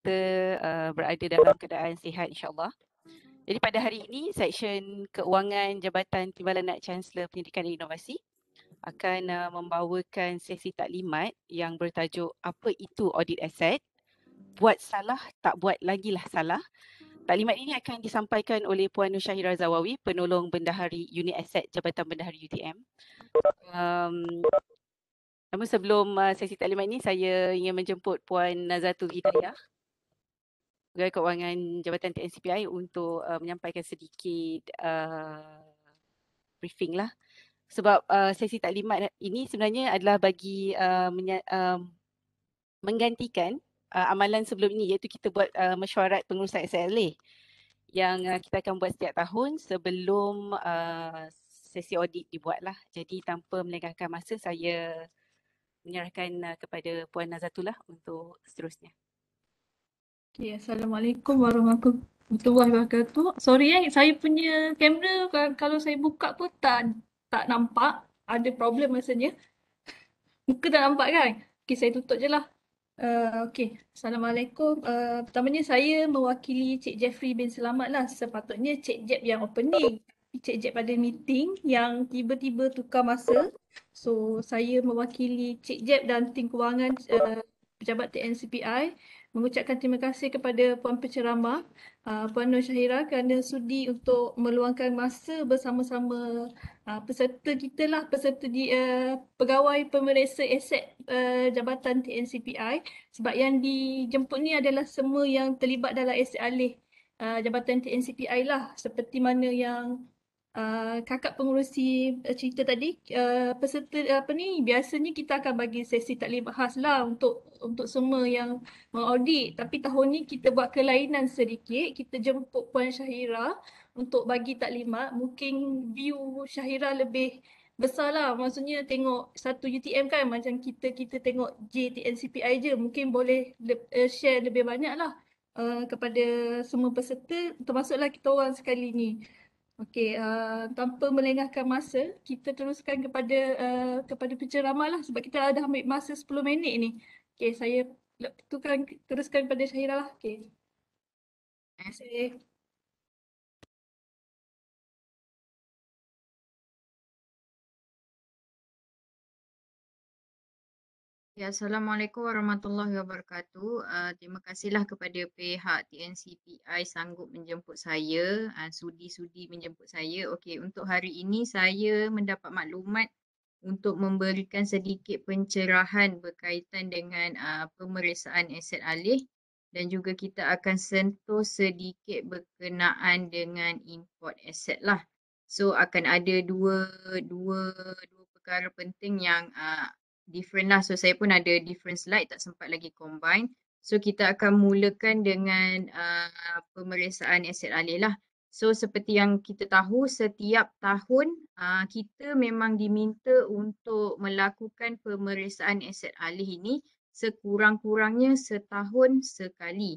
kita uh, berada dalam keadaan sihat insyaAllah. Jadi pada hari ini, Seksyen Keuangan Jabatan Timbalan Naik Chancellor Pendidikan dan Inovasi akan uh, membawakan sesi taklimat yang bertajuk Apa Itu Audit Asset? Buat salah, tak buat lagilah salah. Taklimat ini akan disampaikan oleh Puan Nushahira Zawawi, penolong bendahari unit aset Jabatan Bendahari UTM. Um, namun sebelum eh, sesi taklimat ini, saya ingin menjemput Puan Nazatul Hidayah. Pegawai Keuangan Jabatan TNCPI untuk uh, menyampaikan sedikit uh, briefing lah. Sebab uh, sesi taklimat ini sebenarnya adalah bagi uh, menya, uh, menggantikan uh, amalan sebelum ini iaitu kita buat uh, mesyuarat pengurusan SLA yang uh, kita akan buat setiap tahun sebelum uh, sesi audit dibuat lah. Jadi tanpa melengahkan masa saya menyerahkan uh, kepada Puan Nazatullah untuk seterusnya. Okay, Assalamualaikum warahmatullahi wabarakatuh. Sorry ya, saya punya kamera kalau saya buka pun tak tak nampak. Ada problem rasanya. Muka tak nampak kan? Okay, saya tutup je lah. Uh, eh, okay, Assalamualaikum. Uh, pertamanya saya mewakili Cik Jeffrey bin Selamat lah. Sepatutnya Cik Jeb yang opening. Cik Jeb pada meeting yang tiba-tiba tukar masa. So, saya mewakili Cik Jeb dan tim kewangan uh, pejabat TNCPI mengucapkan terima kasih kepada Puan Pencerama, uh, Puan Nur Syahira kerana sudi untuk meluangkan masa bersama-sama uh, peserta kita lah, peserta di uh, pegawai pemeriksa aset uh, Jabatan TNCPI sebab yang dijemput ni adalah semua yang terlibat dalam aset alih uh, Jabatan TNCPI lah seperti mana yang Uh, kakak pengurusi uh, cerita tadi uh, peserta apa ni biasanya kita akan bagi sesi taklim khas lah untuk untuk semua yang mengaudit tapi tahun ni kita buat kelainan sedikit kita jemput puan Syahira untuk bagi taklimat mungkin view Syahira lebih besarlah maksudnya tengok satu UTM kan macam kita kita tengok JTNCPI je mungkin boleh le- eh, share lebih banyak lah uh, eh, kepada semua peserta termasuklah kita orang sekali ni Okey, uh, tanpa melengahkan masa, kita teruskan kepada uh, kepada penceramah lah sebab kita dah ambil masa 10 minit ni. Okay, saya tukar, teruskan pada Syahira lah. Okay. Terima kasih. Ya, Assalamualaikum warahmatullahi wabarakatuh. Uh, terima kasihlah kepada pihak TNCPI sanggup menjemput saya, ah, sudi-sudi uh, menjemput saya. Okey, untuk hari ini saya mendapat maklumat untuk memberikan sedikit pencerahan berkaitan dengan uh, pemeriksaan aset alih dan juga kita akan sentuh sedikit berkenaan dengan import aset lah. So akan ada dua dua dua perkara penting yang uh, ah, different lah. So saya pun ada different slide tak sempat lagi combine. So kita akan mulakan dengan uh, pemeriksaan aset alih lah. So seperti yang kita tahu setiap tahun uh, kita memang diminta untuk melakukan pemeriksaan aset alih ini sekurang-kurangnya setahun sekali.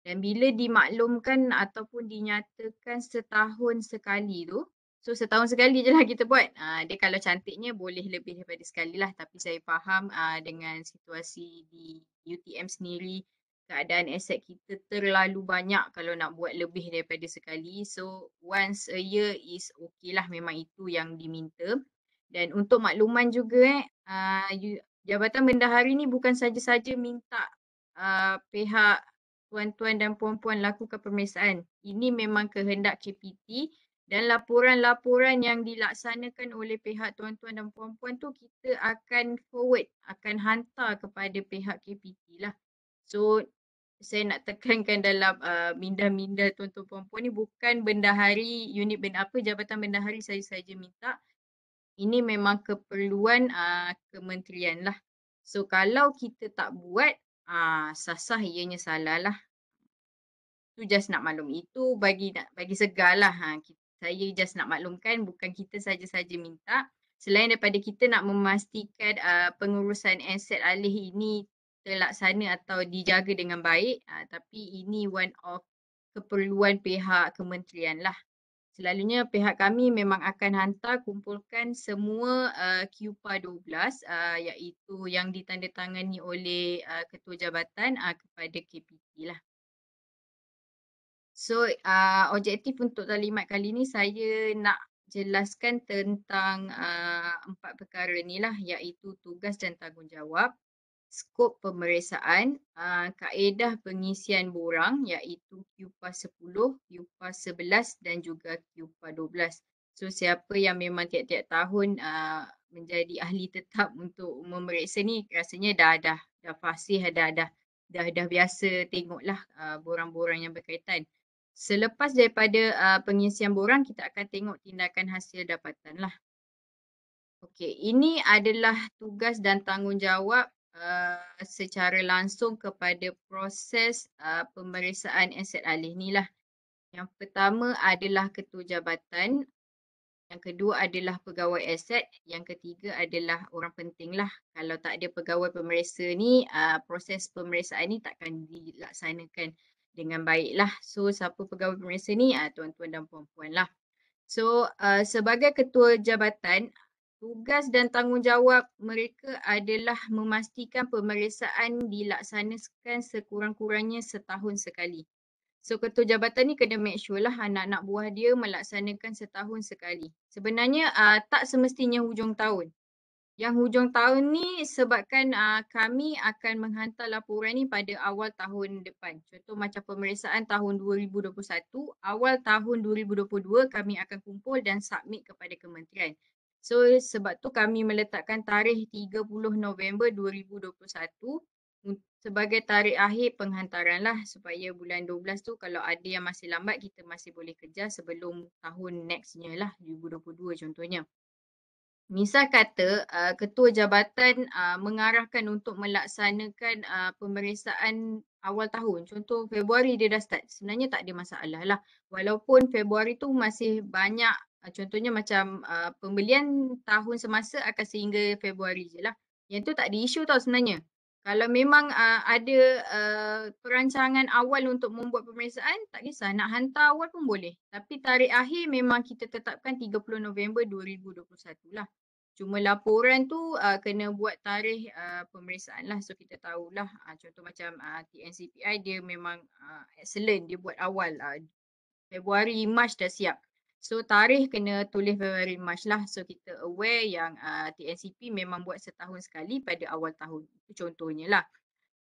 Dan bila dimaklumkan ataupun dinyatakan setahun sekali tu, so setahun sekali je lah kita buat. Uh, dia kalau cantiknya boleh lebih daripada sekali lah tapi saya faham uh, dengan situasi di UTM sendiri keadaan aset kita terlalu banyak kalau nak buat lebih daripada sekali. So once a year is okay lah memang itu yang diminta. Dan untuk makluman juga eh, ah, Jabatan Bendahari ni bukan saja-saja minta uh, pihak tuan-tuan dan puan-puan lakukan pemeriksaan. Ini memang kehendak KPT dan laporan-laporan yang dilaksanakan oleh pihak tuan-tuan dan puan-puan tu kita akan forward, akan hantar kepada pihak KPT lah. So saya nak tekankan dalam uh, minda-minda tuan-tuan puan-puan ni bukan bendahari unit benda apa jabatan bendahari saya saja minta ini memang keperluan uh, kementerian lah so kalau kita tak buat uh, sah-sah ianya salah lah tu just nak maklum itu bagi nak bagi segar lah ha. saya just nak maklumkan bukan kita saja-saja minta selain daripada kita nak memastikan uh, pengurusan aset alih ini terlaksana atau dijaga dengan baik uh, tapi ini one of keperluan pihak kementerian lah. Selalunya pihak kami memang akan hantar kumpulkan semua uh, QPA 12 uh, iaitu yang ditandatangani oleh uh, ketua jabatan uh, kepada KPT lah. So uh, objektif untuk talimat kali ni saya nak jelaskan tentang uh, empat perkara ni lah iaitu tugas dan tanggungjawab, skop pemeriksaan uh, kaedah pengisian borang iaitu QPA 10, QPA 11 dan juga QPA 12. So siapa yang memang tiap-tiap tahun uh, menjadi ahli tetap untuk memeriksa ni rasanya dah dah dah fasih dah dah dah, dah biasa tengoklah ah, borang-borang yang berkaitan. Selepas daripada uh, pengisian borang kita akan tengok tindakan hasil dapatan lah. Okey, ini adalah tugas dan tanggungjawab Uh, secara langsung kepada proses uh, pemeriksaan aset alih ni lah. Yang pertama adalah ketua jabatan, yang kedua adalah pegawai aset, yang ketiga adalah orang penting lah. Kalau tak ada pegawai pemeriksa ni, uh, proses pemeriksaan ni takkan dilaksanakan dengan baik lah. So siapa pegawai pemeriksa ni? Uh, tuan-tuan dan puan-puan lah. So uh, sebagai ketua jabatan, Tugas dan tanggungjawab mereka adalah memastikan pemeriksaan dilaksanakan sekurang-kurangnya setahun sekali. So ketua jabatan ni kena make sure lah anak-anak buah dia melaksanakan setahun sekali. Sebenarnya uh, tak semestinya hujung tahun. Yang hujung tahun ni sebabkan uh, kami akan menghantar laporan ni pada awal tahun depan. Contoh macam pemeriksaan tahun 2021, awal tahun 2022 kami akan kumpul dan submit kepada kementerian. So sebab tu kami meletakkan tarikh 30 November 2021 sebagai tarikh akhir penghantaran lah supaya bulan 12 tu kalau ada yang masih lambat kita masih boleh kerja sebelum tahun nextnya lah 2022 contohnya. Misal kata uh, ketua jabatan uh, mengarahkan untuk melaksanakan uh, pemeriksaan awal tahun. Contoh Februari dia dah start. Sebenarnya tak ada masalah lah. Walaupun Februari tu masih banyak Ah, contohnya macam uh, pembelian tahun semasa akan sehingga Februari je lah. Yang tu tak ada isu tau sebenarnya. Kalau memang uh, ada uh, perancangan awal untuk membuat pemeriksaan, tak kisah. Nak hantar awal pun boleh. Tapi tarikh akhir memang kita tetapkan 30 November 2021 lah. Cuma laporan tu uh, kena buat tarikh uh, pemeriksaan lah. So kita tahulah uh, contoh macam uh, TNCPI dia memang uh, excellent. Dia buat awal uh, Februari, Mac dah siap. So tarikh kena tulis very much lah. So kita aware yang uh, ah, TNCP memang buat setahun sekali pada awal tahun. Itu contohnya lah.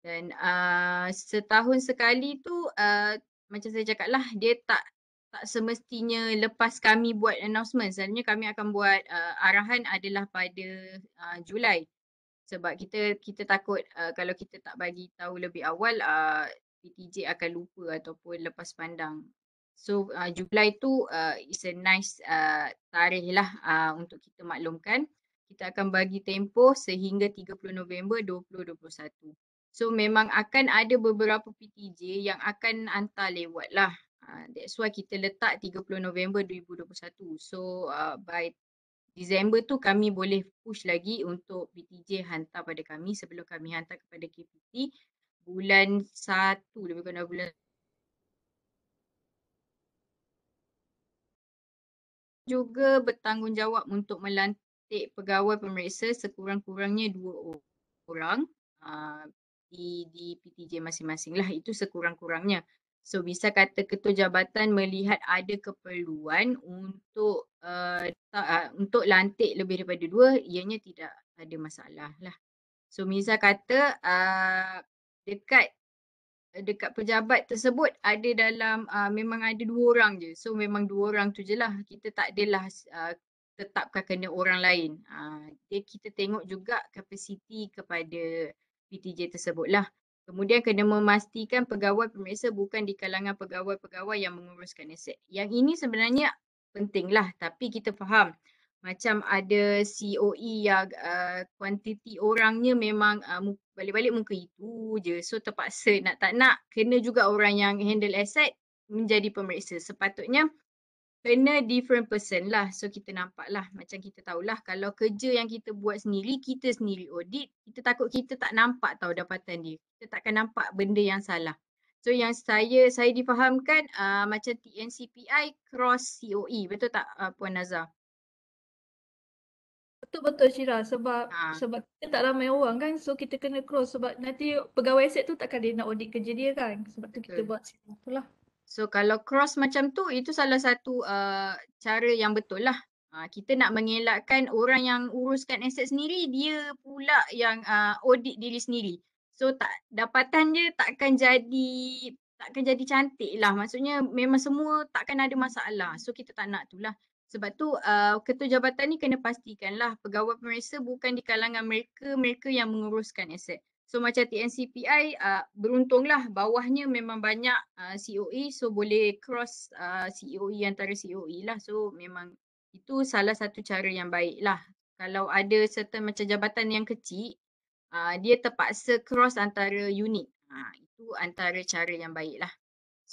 Dan uh, setahun sekali tu uh, macam saya cakap lah dia tak tak semestinya lepas kami buat announcement. Sebenarnya kami akan buat uh, arahan adalah pada uh, Julai. Sebab kita kita takut uh, kalau kita tak bagi tahu lebih awal uh, PTJ akan lupa ataupun lepas pandang. So uh, Julai tu uh, ah, is a nice uh, tarikh lah uh, untuk kita maklumkan. Kita akan bagi tempoh sehingga 30 November 2021. So memang akan ada beberapa PTJ yang akan hantar lewat lah. Uh, that's why kita letak 30 November 2021. So uh, by Disember tu kami boleh push lagi untuk PTJ hantar pada kami sebelum kami hantar kepada KPT bulan 1 lebih kurang bulan juga bertanggungjawab untuk melantik pegawai pemeriksa sekurang-kurangnya dua orang uh, di, di PTJ masing-masing lah itu sekurang-kurangnya. So bisa kata ketua jabatan melihat ada keperluan untuk uh, eh, tak, uh, ah, untuk lantik lebih daripada dua ianya tidak ada masalah lah. So Miza kata uh, dekat dekat pejabat tersebut ada dalam uh, memang ada dua orang je. So memang dua orang tu je lah. Kita tak adalah uh, tetapkan kena orang lain. Ah, dia kita tengok juga kapasiti kepada PTJ tersebut lah. Kemudian kena memastikan pegawai pemeriksa bukan di kalangan pegawai-pegawai yang menguruskan aset. Yang ini sebenarnya penting lah tapi kita faham macam ada COE yang uh, orangnya memang uh, balik-balik muka itu je. So terpaksa nak tak nak kena juga orang yang handle aset menjadi pemeriksa. Sepatutnya kena different person lah. So kita nampak lah macam kita tahulah kalau kerja yang kita buat sendiri, kita sendiri audit, kita takut kita tak nampak tahu dapatan dia. Kita takkan nampak benda yang salah. So yang saya saya difahamkan uh, macam TNCPI cross COE. Betul tak uh, Puan Nazar? Betul-betul Syirah sebab ha. sebab kita tak ramai orang kan so kita kena cross sebab nanti pegawai set tu takkan dia nak audit kerja dia kan sebab tu kita buat sistem lah. So kalau cross macam tu itu salah satu uh, cara yang betul lah. Uh, kita nak mengelakkan orang yang uruskan aset sendiri dia pula yang uh, audit diri sendiri. So tak dapatan dia takkan jadi takkan jadi cantik lah maksudnya memang semua takkan ada masalah. So kita tak nak tu lah. Sebab tu uh, ketua jabatan ni kena pastikan lah pegawai pemeriksa bukan di kalangan mereka, mereka yang menguruskan aset. So macam TNCPI uh, lah bawahnya memang banyak uh, COE so boleh cross uh, COE antara COE lah. So memang itu salah satu cara yang baik lah. Kalau ada certain macam jabatan yang kecil, uh, dia terpaksa cross antara unit. Uh, itu antara cara yang baik lah.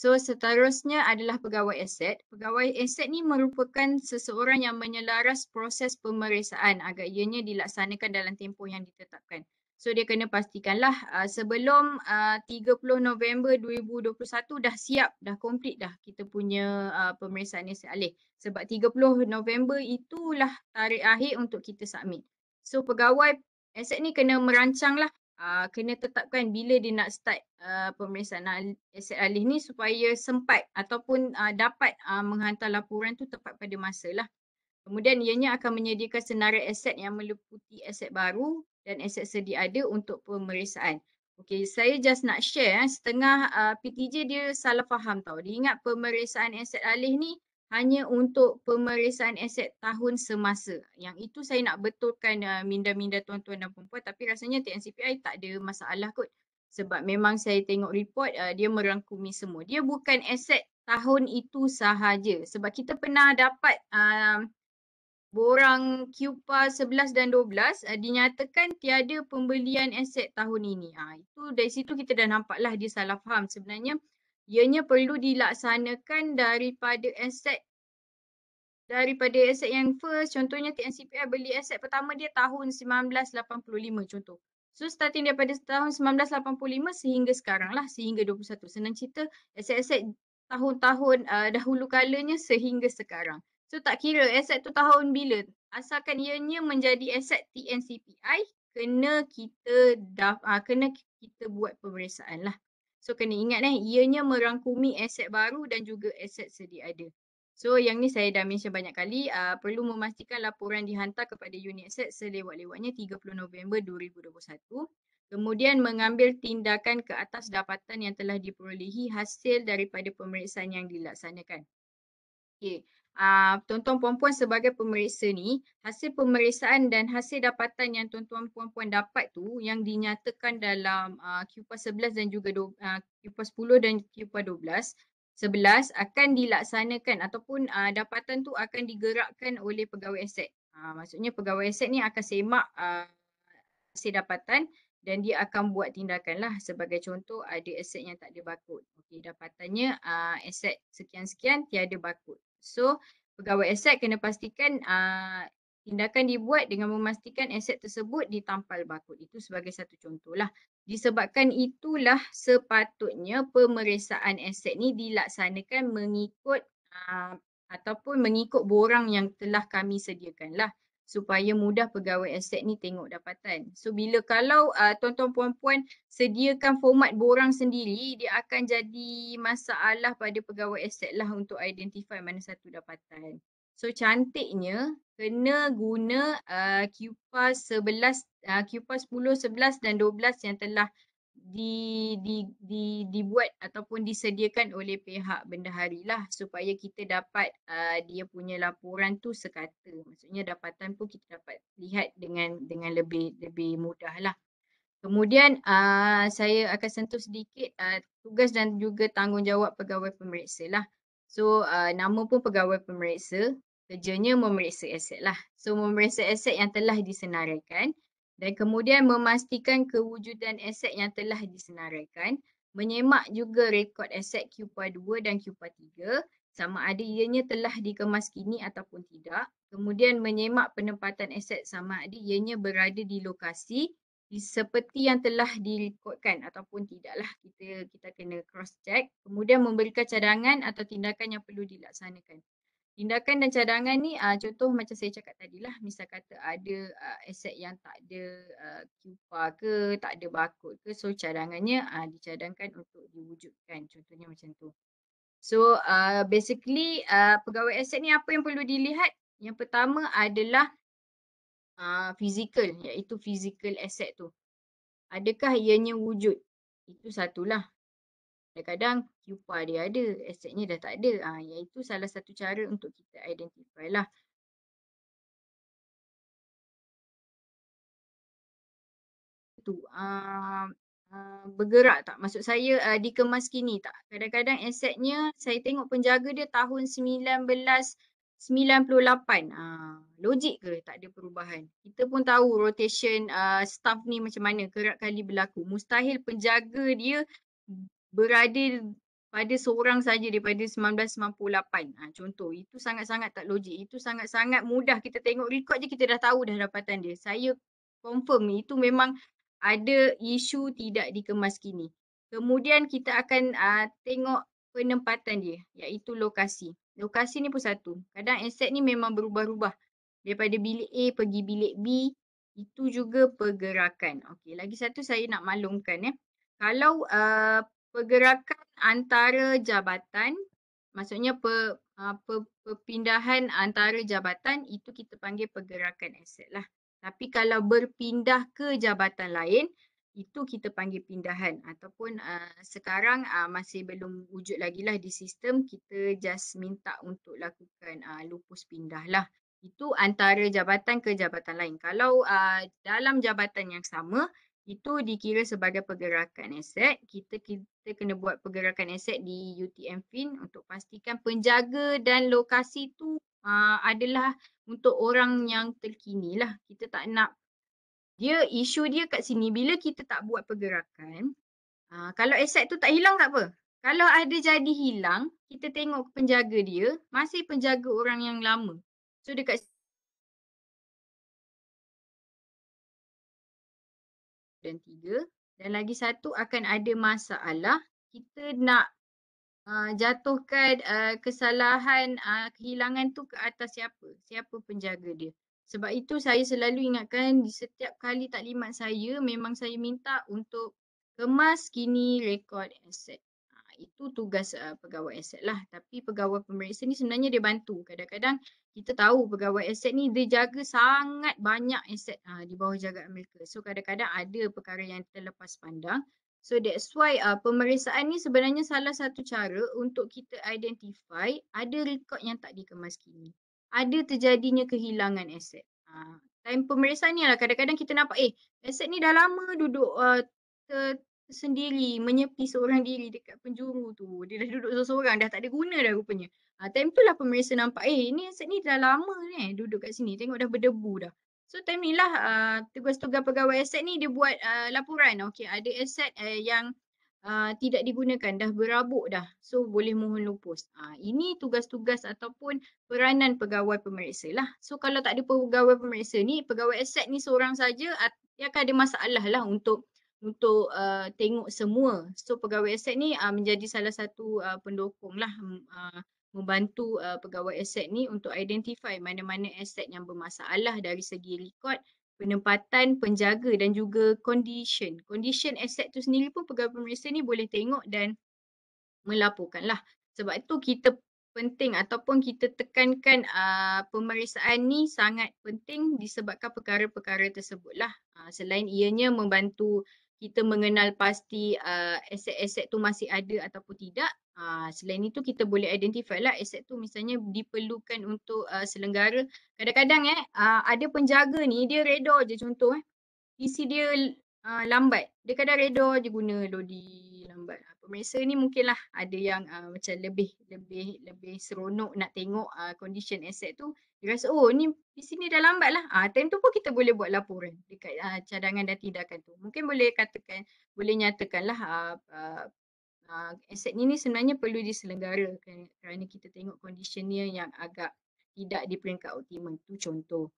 So seterusnya adalah pegawai aset. Pegawai aset ni merupakan seseorang yang menyelaras proses pemeriksaan agar ianya dilaksanakan dalam tempoh yang ditetapkan. So dia kena pastikanlah uh, sebelum uh, 30 November 2021 dah siap, dah complete dah kita punya uh, pemeriksaan ni sealih. Sebab 30 November itulah tarikh akhir untuk kita submit. So pegawai aset ni kena merancanglah uh, kena tetapkan bila dia nak start uh, pemeriksaan aset alih ni supaya sempat ataupun uh, dapat uh, menghantar laporan tu tepat pada masa lah. Kemudian ianya akan menyediakan senarai aset yang meliputi aset baru dan aset sedia ada untuk pemeriksaan. Okay, saya just nak share eh, setengah uh, PTJ dia salah faham tau. Dia ingat pemeriksaan aset alih ni hanya untuk pemeriksaan aset tahun semasa. Yang itu saya nak betulkan uh, minda-minda tuan-tuan dan perempuan tapi rasanya TNCPI tak ada masalah kot. Sebab memang saya tengok report uh, dia merangkumi semua. Dia bukan aset tahun itu sahaja. Sebab kita pernah dapat uh, borang QPA 11 dan 12 uh, dinyatakan tiada pembelian aset tahun ini. Uh, itu dari situ kita dah nampaklah dia salah faham. Sebenarnya ianya perlu dilaksanakan daripada aset daripada aset yang first contohnya TNCPI beli aset pertama dia tahun 1985 contoh. So starting daripada tahun 1985 sehingga sekarang lah sehingga 21. Senang cerita aset-aset tahun-tahun uh, dahulu kalanya sehingga sekarang. So tak kira aset tu tahun bila asalkan ianya menjadi aset TNCPI kena kita dah uh, kena kita buat pemeriksaan lah. So kena ingat eh ianya merangkumi aset baru dan juga aset sedia ada. So yang ni saya dah mention banyak kali uh, perlu memastikan laporan dihantar kepada unit aset selewat-lewatnya 30 November 2021. Kemudian mengambil tindakan ke atas dapatan yang telah diperolehi hasil daripada pemeriksaan yang dilaksanakan. Okay. Ah, tuan-tuan puan-puan sebagai pemeriksa ni, hasil pemeriksaan dan hasil dapatan yang tuan-tuan puan-puan dapat tu yang dinyatakan dalam ah, QPA 11 dan juga QPA 10 ah, dan QPA 12, sebelas akan dilaksanakan ataupun aa, dapatan tu akan digerakkan oleh pegawai aset. Aa, maksudnya pegawai aset ni akan semak aa, hasil dapatan dan dia akan buat tindakan lah sebagai contoh ada aset yang tak ada bakut. Okay, dapatannya aa, aset sekian-sekian tiada bakut. So pegawai aset kena pastikan uh, tindakan dibuat dengan memastikan aset tersebut ditampal bakut. Itu sebagai satu contohlah. Disebabkan itulah sepatutnya pemeriksaan aset ni dilaksanakan mengikut uh, ataupun mengikut borang yang telah kami sediakanlah. lah supaya mudah pegawai aset ni tengok dapatan. So bila kalau uh, tuan-tuan puan-puan sediakan format borang sendiri dia akan jadi masalah pada pegawai aset lah untuk identify mana satu dapatan. So cantiknya kena guna uh, QPAS 11, uh, QPAS 10, 11 dan 12 yang telah di, di, di, dibuat ataupun disediakan oleh pihak bendahari lah supaya kita dapat uh, dia punya laporan tu sekata. Maksudnya dapatan pun kita dapat lihat dengan dengan lebih lebih mudah lah. Kemudian uh, saya akan sentuh sedikit uh, tugas dan juga tanggungjawab pegawai pemeriksa lah. So uh, nama pun pegawai pemeriksa, kerjanya memeriksa aset lah. So memeriksa aset yang telah disenaraikan dan kemudian memastikan kewujudan aset yang telah disenaraikan menyemak juga rekod aset QPA 2 dan QPA 3 sama ada ianya telah dikemas kini ataupun tidak kemudian menyemak penempatan aset sama ada ianya berada di lokasi seperti yang telah direkodkan ataupun tidaklah kita kita kena cross check kemudian memberikan cadangan atau tindakan yang perlu dilaksanakan Tindakan dan cadangan ni uh, contoh macam saya cakap tadi lah misal kata ada uh, aset yang tak ada kupa uh, ke tak ada bakut ke so cadangannya uh, dicadangkan untuk diwujudkan contohnya macam tu. So uh, basically uh, pegawai aset ni apa yang perlu dilihat? Yang pertama adalah fizikal uh, iaitu physical asset tu. Adakah ianya wujud? Itu satulah kadang-kadang pupa dia ada, asetnya dah tak ada. Ha, ah, iaitu salah satu cara untuk kita identify lah. Tu, uh, uh, bergerak tak? Maksud saya uh, dikemas kini tak? Kadang-kadang asetnya saya tengok penjaga dia tahun 1998. Uh, logik ke tak ada perubahan? Kita pun tahu rotation uh, staff ni macam mana kerap kali berlaku. Mustahil penjaga dia berada pada seorang saja daripada 1998. Ha, contoh, itu sangat-sangat tak logik. Itu sangat-sangat mudah kita tengok rekod je kita dah tahu dah dapatan dia. Saya confirm itu memang ada isu tidak dikemas kini. Kemudian kita akan uh, tengok penempatan dia iaitu lokasi. Lokasi ni pun satu. Kadang aset ni memang berubah-ubah. Daripada bilik A pergi bilik B, itu juga pergerakan. Okey, lagi satu saya nak maklumkan ya. Kalau uh, pergerakan antara jabatan maksudnya per, ah, per, perpindahan antara jabatan itu kita panggil pergerakan aset lah. Tapi kalau berpindah ke jabatan lain itu kita panggil pindahan ataupun uh, sekarang uh, masih belum wujud lagi lah di sistem kita just minta untuk lakukan uh, lupus pindah lah. Itu antara jabatan ke jabatan lain. Kalau uh, dalam jabatan yang sama itu dikira sebagai pergerakan aset. Kita kita kena buat pergerakan aset di UTM FIN untuk pastikan penjaga dan lokasi tu aa, ah, adalah untuk orang yang terkini lah. Kita tak nak dia isu dia kat sini bila kita tak buat pergerakan aa, ah, kalau aset tu tak hilang tak apa. Kalau ada jadi hilang kita tengok penjaga dia masih penjaga orang yang lama. So dekat dan tiga dan lagi satu akan ada masalah kita nak uh, jatuhkan uh, kesalahan uh, kehilangan tu ke atas siapa siapa penjaga dia sebab itu saya selalu ingatkan di setiap kali taklimat saya memang saya minta untuk kemas kini rekod aset Ah, itu tugas uh, pegawai aset lah tapi pegawai pemeriksa ni sebenarnya dia bantu kadang-kadang kita tahu pegawai aset ni dia jaga sangat banyak aset uh, di bawah jaga mereka so kadang-kadang ada perkara yang terlepas pandang so that's why uh, pemeriksaan ni sebenarnya salah satu cara untuk kita identify ada rekod yang tak dikemas kini ada terjadinya kehilangan aset uh, time pemeriksaan ni lah kadang-kadang kita nampak eh aset ni dah lama duduk uh, sendiri menyepi seorang diri dekat penjuru tu. Dia dah duduk seorang-seorang dah tak ada guna dah rupanya. Ha, time tu lah pemeriksa nampak eh ni Asad ni dah lama ni eh, duduk kat sini. Tengok dah berdebu dah. So time ni lah uh, tugas-tugas pegawai Asad ni dia buat uh, laporan. Okay ada Asad uh, eh, yang uh, tidak digunakan dah berabuk dah. So boleh mohon lupus. Ha, ini tugas-tugas ataupun peranan pegawai pemeriksa lah. So kalau tak ada pegawai pemeriksa ni, pegawai Asad ni seorang saja dia akan ada masalah lah untuk untuk uh, tengok semua. So pegawai aset ni uh, menjadi salah satu uh, pendukung lah uh, membantu uh, pegawai aset ni untuk identify mana-mana aset yang bermasalah dari segi rekod, penempatan, penjaga dan juga condition. Condition aset tu sendiri pun pegawai pemeriksaan ni boleh tengok dan melaporkan lah. Sebab itu kita penting ataupun kita tekankan uh, pemeriksaan ni sangat penting disebabkan perkara-perkara tersebut lah. Uh, selain ianya membantu kita mengenal pasti uh, eh, aset-aset tu masih ada ataupun tidak. Uh, selain itu kita boleh identify lah aset tu misalnya diperlukan untuk uh, selenggara. Kadang-kadang eh uh, ada penjaga ni dia redo je contoh eh. PC dia uh, lambat. Dia kadang redo je guna lodi lambat pemirsa ni mungkinlah ada yang uh, macam lebih lebih lebih seronok nak tengok uh, condition aset tu dia rasa oh ni di sini dah lambat lah. Ah, time tu pun kita boleh buat laporan dekat uh, cadangan dan tindakan tu. Mungkin boleh katakan, boleh nyatakan lah uh, uh, uh, aset ni, ni sebenarnya perlu diselenggara kerana kita tengok condition dia yang agak tidak di peringkat optimum tu contoh.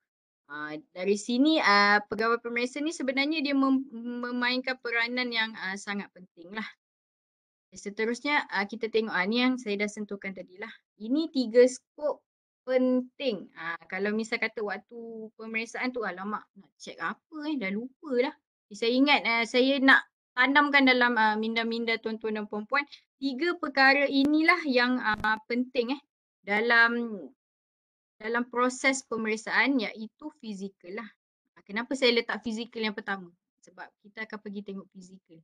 Uh, dari sini uh, pegawai pemeriksa ni sebenarnya dia mem- memainkan peranan yang uh, sangat penting lah Seterusnya uh, kita tengok uh, ni yang saya dah sentuhkan tadi lah. Ini tiga skop penting. Uh, kalau misal kata waktu pemeriksaan tu alamak nak check apa eh dah lupa lah. Eh, saya ingat uh, saya nak tanamkan dalam uh, minda-minda tuan-tuan dan puan-puan tiga perkara inilah yang uh, penting eh dalam dalam proses pemeriksaan iaitu fizikal lah. Kenapa saya letak fizikal yang pertama? Sebab kita akan pergi tengok fizikal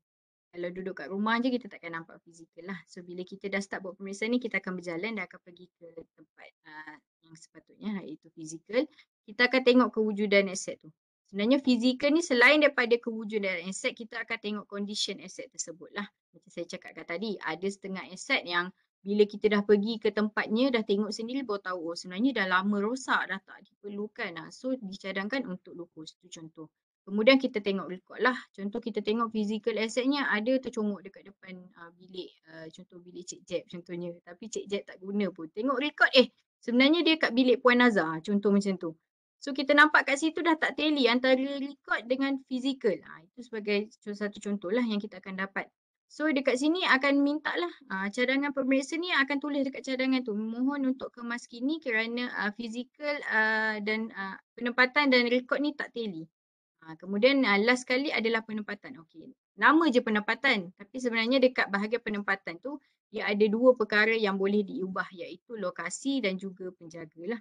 kalau duduk kat rumah je kita takkan nampak fizikal lah. So bila kita dah start buat pemeriksaan ni kita akan berjalan dan akan pergi ke tempat uh, yang sepatutnya iaitu fizikal. Kita akan tengok kewujudan aset tu. Sebenarnya fizikal ni selain daripada kewujudan aset kita akan tengok condition aset tersebut lah. Macam saya cakap kat tadi ada setengah aset yang bila kita dah pergi ke tempatnya dah tengok sendiri baru tahu oh sebenarnya dah lama rosak dah tak diperlukan lah. So dicadangkan untuk lupus tu contoh. Kemudian kita tengok record lah. Contoh kita tengok physical assetnya ada tercongok dekat depan uh, bilik. Uh, contoh bilik Cik Jeb contohnya. Tapi Cik Jeb tak guna pun. Tengok record eh sebenarnya dia kat bilik Puan Nazar. Contoh macam tu. So kita nampak kat situ dah tak tally antara record dengan physical. Ha, itu sebagai satu contoh lah yang kita akan dapat. So dekat sini akan minta lah uh, cadangan pemeriksa ni akan tulis dekat cadangan tu. Mohon untuk kemas kini kerana uh, physical uh, dan uh, penempatan dan record ni tak tally. Ah, kemudian uh, last sekali adalah penempatan. Okey. Nama je penempatan tapi sebenarnya dekat bahagian penempatan tu dia ada dua perkara yang boleh diubah iaitu lokasi dan juga penjaga lah.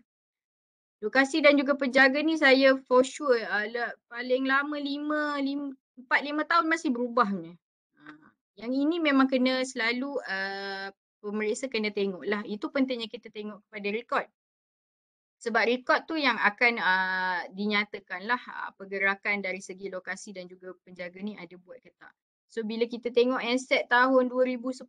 Lokasi dan juga penjaga ni saya for sure uh, paling lama lima, 5 4 5 tahun masih berubahnya. Ha. Yang ini memang kena selalu uh, pemeriksa kena tengok lah. Itu pentingnya kita tengok kepada rekod sebab rekod tu yang akan uh, ah, dinyatakan lah uh, ah, pergerakan dari segi lokasi dan juga penjaga ni ada buat ke tak. So bila kita tengok NSET tahun 2010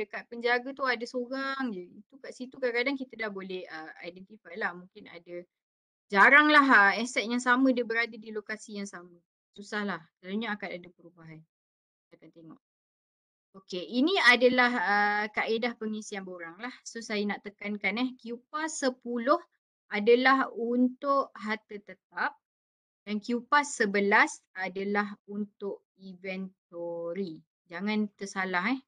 dekat penjaga tu ada seorang je. Itu kat situ kadang-kadang kita dah boleh uh, identify lah mungkin ada jaranglah ha, aset yang sama dia berada di lokasi yang sama. Susah Susahlah. Selalunya akan ada perubahan. Kita akan tengok. Okey, ini adalah uh, kaedah pengisian boranglah. So saya nak tekankan eh QPA adalah untuk harta tetap dan kupas sebelas adalah untuk inventory. Jangan tersalah eh.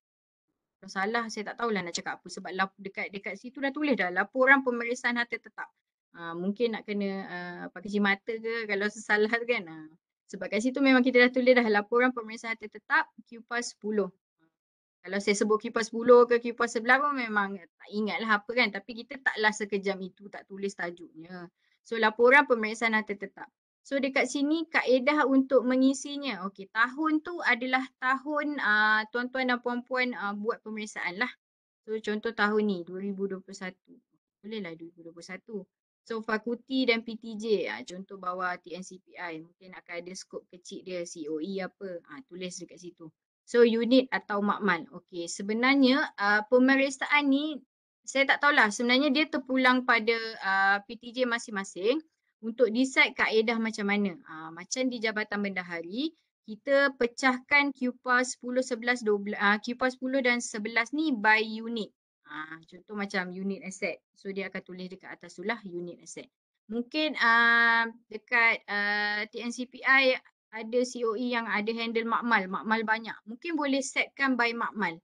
Kalau saya tak tahulah nak cakap apa sebab dekat dekat situ dah tulis dah laporan pemeriksaan harta tetap. Uh, mungkin nak kena uh, pakai cik mata ke kalau tersalah kan. Uh, sebab kat situ memang kita dah tulis dah laporan pemeriksaan harta tetap kupas 10 kalau saya sebut kipas 10 ke kipas 11 pun memang tak ingat lah apa kan tapi kita taklah sekejam itu tak tulis tajuknya. So laporan pemeriksaan harta tetap. So dekat sini kaedah untuk mengisinya. Okey, tahun tu adalah tahun uh, tuan-tuan dan puan-puan uh, buat pemeriksaan lah. So contoh tahun ni 2021. Bolehlah 2021. So fakulti dan PTJ, uh, ah, contoh bawah TNCPI mungkin akan ada skop kecil dia COE apa, uh, tulis dekat situ. So unit atau makmal. Okey sebenarnya uh, pemeriksaan ni saya tak tahulah sebenarnya dia terpulang pada uh, PTJ masing-masing untuk decide kaedah macam mana. Uh, macam di Jabatan Bendahari kita pecahkan QPA 10, 11, 12, uh, QPA 10 dan 11 ni by unit. Uh, contoh macam unit asset. So dia akan tulis dekat atas tu lah unit asset. Mungkin uh, dekat uh, TNCPI ada COE yang ada handle makmal, makmal banyak. Mungkin boleh setkan by makmal.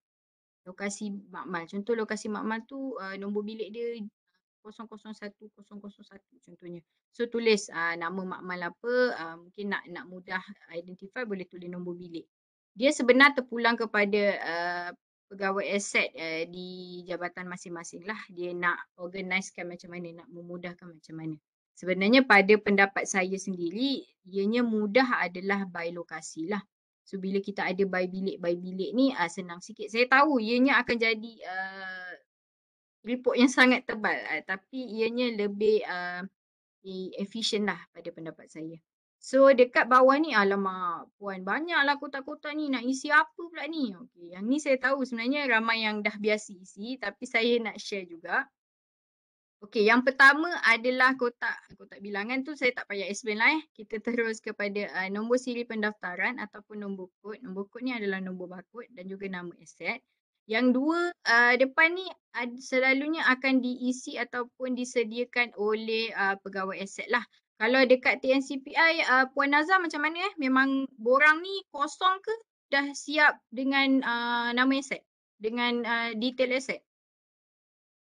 Lokasi makmal. Contoh lokasi makmal tu uh, nombor bilik dia 001001 contohnya. So tulis uh, nama makmal apa, uh, mungkin nak nak mudah identify boleh tulis nombor bilik. Dia sebenarnya terpulang kepada uh, pegawai aset uh, di jabatan masing-masing lah dia nak organisekan macam mana, nak memudahkan macam mana. Sebenarnya pada pendapat saya sendiri, ianya mudah adalah by lokasi lah. So bila kita ada by bilik-by bilik ni uh, senang sikit. Saya tahu ianya akan jadi uh, ah, report yang sangat tebal uh, tapi ianya lebih uh, efficient lah pada pendapat saya. So dekat bawah ni alamak puan banyak. banyaklah kotak-kotak ni nak isi apa pula ni. Okay. Yang ni saya tahu sebenarnya ramai yang dah biasa isi tapi saya nak share juga. Okey, yang pertama adalah kotak kotak bilangan tu saya tak payah explain lah eh. Kita terus kepada uh, nombor siri pendaftaran ataupun nombor kod. Nombor kod ni adalah nombor bakod dan juga nama aset. Yang dua uh, depan ni ad, selalunya akan diisi ataupun disediakan oleh uh, pegawai aset lah. Kalau dekat TNCPI, uh, Puan Nazar macam mana eh? Memang borang ni kosong ke dah siap dengan uh, nama aset? Dengan uh, detail aset?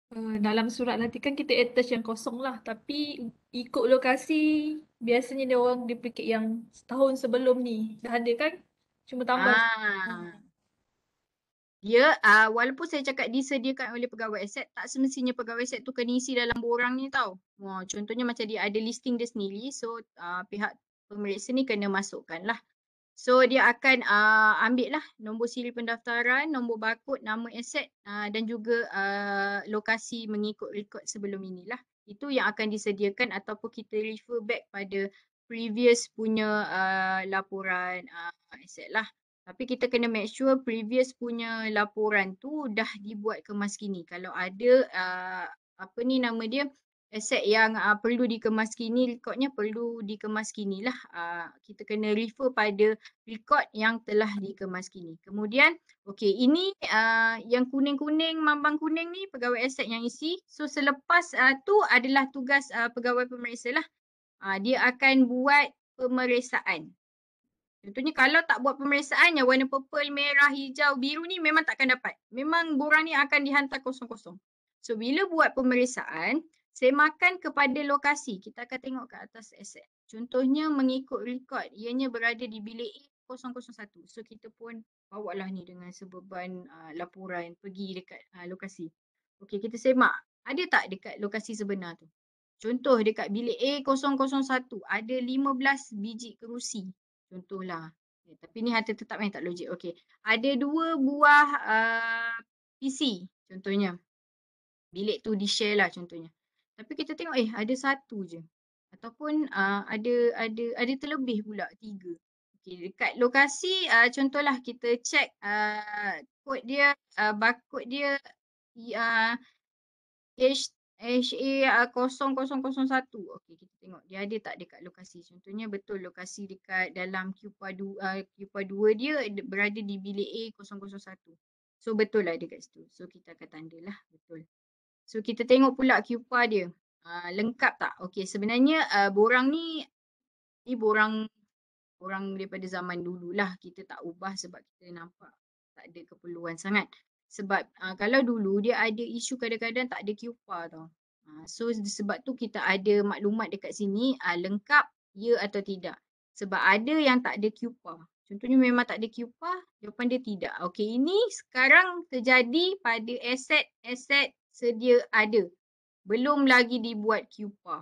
Eh, dalam surat nanti kan kita attach yang kosong lah tapi ikut lokasi biasanya dia orang dia yang setahun sebelum ni dah ada kan cuma tambah ah. Hmm. Ya, uh, walaupun saya cakap disediakan oleh pegawai aset, tak semestinya pegawai aset tu kena isi dalam borang ni tau. Wah, contohnya macam dia ada listing dia sendiri, so uh, pihak pemeriksa ni kena masukkan lah So dia akan uh, ah, ambil lah nombor siri pendaftaran, nombor barcode, nama aset uh, ah, dan juga uh, lokasi mengikut rekod sebelum inilah. Itu yang akan disediakan ataupun kita refer back pada previous punya uh, laporan uh, aset lah. Tapi kita kena make sure previous punya laporan tu dah dibuat kemas kini. Kalau ada uh, apa ni nama dia aset yang uh, perlu dikemas kini rekodnya perlu dikemas kini lah uh, ah, kita kena refer pada rekod yang telah dikemas kini kemudian okay ini uh, yang kuning-kuning mambang kuning ni pegawai aset yang isi so selepas uh, tu adalah tugas uh, pegawai pemeriksa lah uh, dia akan buat pemeriksaan Contohnya kalau tak buat pemeriksaan yang warna purple, merah, hijau, biru ni memang takkan dapat. Memang borang ni akan dihantar kosong-kosong. So bila buat pemeriksaan, semakan kepada lokasi. Kita akan tengok kat atas aset. Contohnya mengikut rekod ianya berada di bilik A001. So kita pun bawa lah ni dengan sebeban uh, laporan pergi dekat uh, lokasi. Okey kita semak ada tak dekat lokasi sebenar tu. Contoh dekat bilik A001 ada 15 biji kerusi. Contohlah. Okay, eh, tapi ni harta tetap yang tak logik. Okey. Ada dua buah uh, ah, PC contohnya. Bilik tu di share lah contohnya. Tapi kita tengok eh ada satu je ataupun uh, ada ada ada terlebih pula tiga. Okey dekat lokasi uh, contohlah kita check a uh, kod dia a uh, barcode dia ah, a uh, HA0001. Okey kita tengok dia ada tak dekat lokasi. Contohnya betul lokasi dekat dalam QPA 2 uh, dia berada di bilik A001. So betul lah dekat situ. So kita akan tandalah betul. So kita tengok pula cupa dia. Uh, lengkap tak? okay sebenarnya uh, borang ni ni borang borang daripada zaman dululah kita tak ubah sebab kita nampak tak ada keperluan sangat. Sebab uh, kalau dulu dia ada isu kadang-kadang tak ada cupa tau. Uh, so sebab tu kita ada maklumat dekat sini uh, lengkap ya atau tidak. Sebab ada yang tak ada cupa. Contohnya memang tak ada cupa, jawapan dia tidak. Okey ini sekarang terjadi pada aset-aset sedia ada. Belum lagi dibuat QPA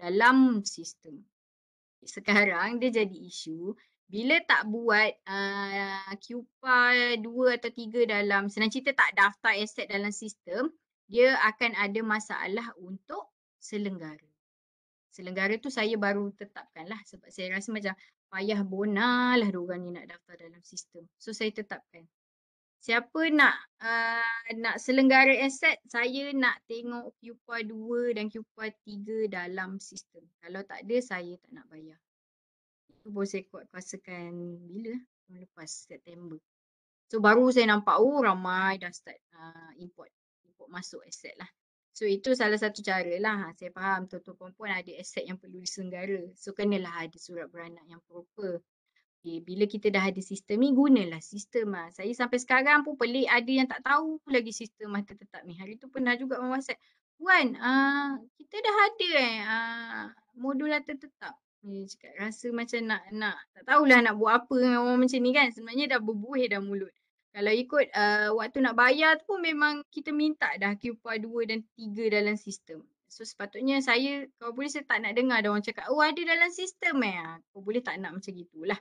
dalam sistem. Sekarang dia jadi isu bila tak buat uh, QPA 2 atau tiga dalam senang cerita tak daftar aset dalam sistem dia akan ada masalah untuk selenggara. Selenggara tu saya baru tetapkanlah sebab saya rasa macam payah lah diorang ni nak daftar dalam sistem. So saya tetapkan siapa nak uh, nak selenggara aset saya nak tengok QPA 2 dan QPA 3 dalam sistem kalau tak ada saya tak nak bayar itu baru saya kuat kuasakan bila lepas September so baru saya nampak oh ramai dah start uh, import import masuk aset lah So itu salah satu cara lah. Ha, saya faham tuan-tuan perempuan ada aset yang perlu diselenggara. So kenalah ada surat beranak yang proper. Okay, bila kita dah ada sistem ni, gunalah sistem lah. Saya sampai sekarang pun pelik ada yang tak tahu lagi sistem mata tetap ni. Hari tu pernah juga memuasat. Puan, uh, ah, kita dah ada eh, uh, modul mata tetap. Dia cakap rasa macam nak, nak tak tahulah nak buat apa dengan orang macam ni kan. Sebenarnya dah berbuih dah mulut. Kalau ikut uh, waktu nak bayar tu pun memang kita minta dah QPA 2 dan 3 dalam sistem. So sepatutnya saya, kalau boleh saya tak nak dengar ada orang cakap, oh ada dalam sistem eh. Kalau boleh tak nak macam gitulah.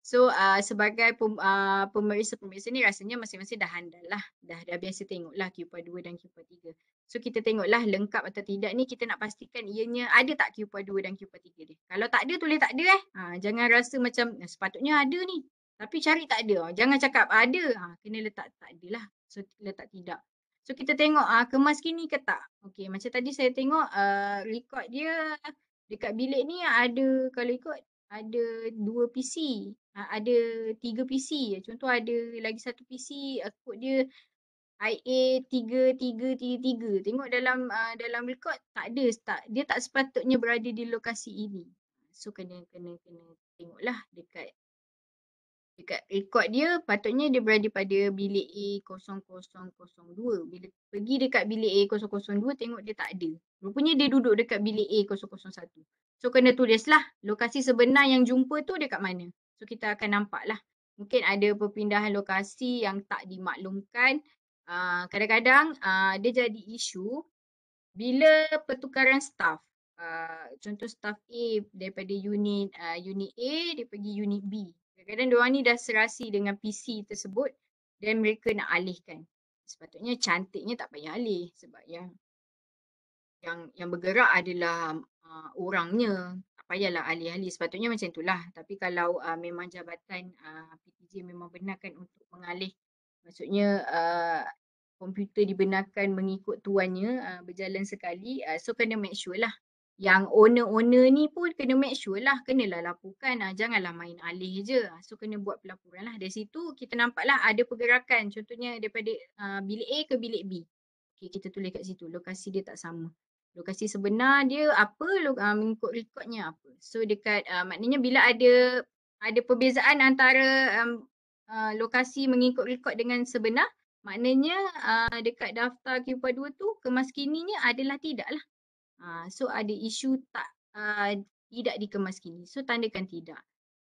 So uh, sebagai pem, uh, pemeriksa-pemeriksa ni rasanya masing-masing dah handal lah. Dah, dah biasa tengok lah QPA 2 dan QPA 3. So kita tengok lah lengkap atau tidak ni kita nak pastikan ianya ada tak QPA 2 dan QPA 3 dia. Kalau tak ada tulis tak ada eh. Ha, jangan rasa macam nah, eh, sepatutnya ada ni. Tapi cari tak ada. Ha, jangan cakap ada. Ha, kena letak tak ada lah. So letak tidak. So kita tengok uh, kemas kini ke tak. Okay macam tadi saya tengok uh, record dia dekat bilik ni ada kalau ikut ada dua PC, ha, ah, ada tiga PC. Contoh ada lagi satu PC kod dia IA3333. Tengok dalam uh, dalam rekod tak ada tak dia tak sepatutnya berada di lokasi ini. So kena kena kena tengoklah dekat dekat rekod dia patutnya dia berada pada bilik A0002. Bila pergi dekat bilik A002 tengok dia tak ada. Rupanya dia duduk dekat bilik A001. So kena tulislah lokasi sebenar yang jumpa tu dekat mana. So kita akan nampak lah. Mungkin ada perpindahan lokasi yang tak dimaklumkan. Uh, kadang-kadang uh, dia jadi isu bila pertukaran staff. Uh, contoh staff A daripada unit uh, unit A dia pergi unit B. Kadang-kadang diorang ni dah serasi dengan PC tersebut dan mereka nak alihkan. Sepatutnya cantiknya tak payah alih sebab yang yang yang bergerak adalah uh, orangnya tak payahlah ahli-ahli sepatutnya macam itulah tapi kalau uh, memang jabatan uh, PTJ memang benarkan untuk mengalih maksudnya uh, komputer dibenarkan mengikut tuannya uh, berjalan sekali uh, so kena make sure lah yang owner-owner ni pun kena make sure lah, kenalah lakukan. Ah, janganlah main alih je. Ah, so kena buat pelaporan lah. Dari situ kita nampak lah ada pergerakan. Contohnya daripada uh, bilik A ke bilik B. Okay, kita tulis kat situ. Lokasi dia tak sama lokasi sebenar dia apa uh, mengikut rekodnya apa so dekat uh, maknanya bila ada ada perbezaan antara um, uh, lokasi mengikut rekod dengan sebenar maknanya uh, dekat daftar QPA 2 tu kemaskininya adalah tidaklah uh, so ada isu tak uh, tidak dikemaskini so tandakan tidak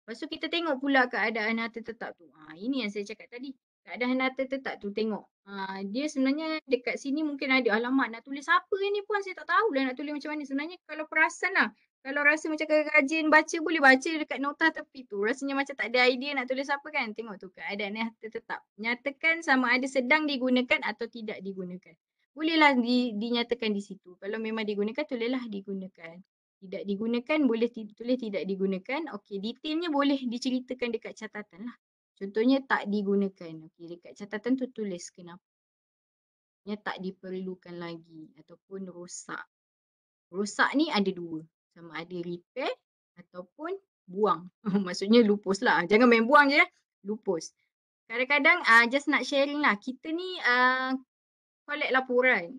lepas tu kita tengok pula keadaan harta tetap tu uh, ini yang saya cakap tadi tak keadaan data tetap tu tengok. Ha, dia sebenarnya dekat sini mungkin ada alamat nak tulis apa ni pun saya tak tahu lah nak tulis macam mana. Sebenarnya kalau perasan lah kalau rasa macam rajin baca boleh baca dekat nota tepi tu. Rasanya macam tak ada idea nak tulis apa kan. Tengok tu keadaan ya, tetap. Nyatakan sama ada sedang digunakan atau tidak digunakan. Bolehlah di, dinyatakan di situ. Kalau memang digunakan tulislah digunakan. Tidak digunakan boleh tulis tidak digunakan. Okey detailnya boleh diceritakan dekat catatan lah. Contohnya tak digunakan. Okay, dekat catatan tu tulis kenapa. Ya, tak diperlukan lagi ataupun rosak. Rosak ni ada dua. Sama ada repair ataupun buang. Maksudnya lupus lah. Jangan main buang je. Lupus. Kadang-kadang uh, just nak sharing lah. Kita ni uh, collect laporan.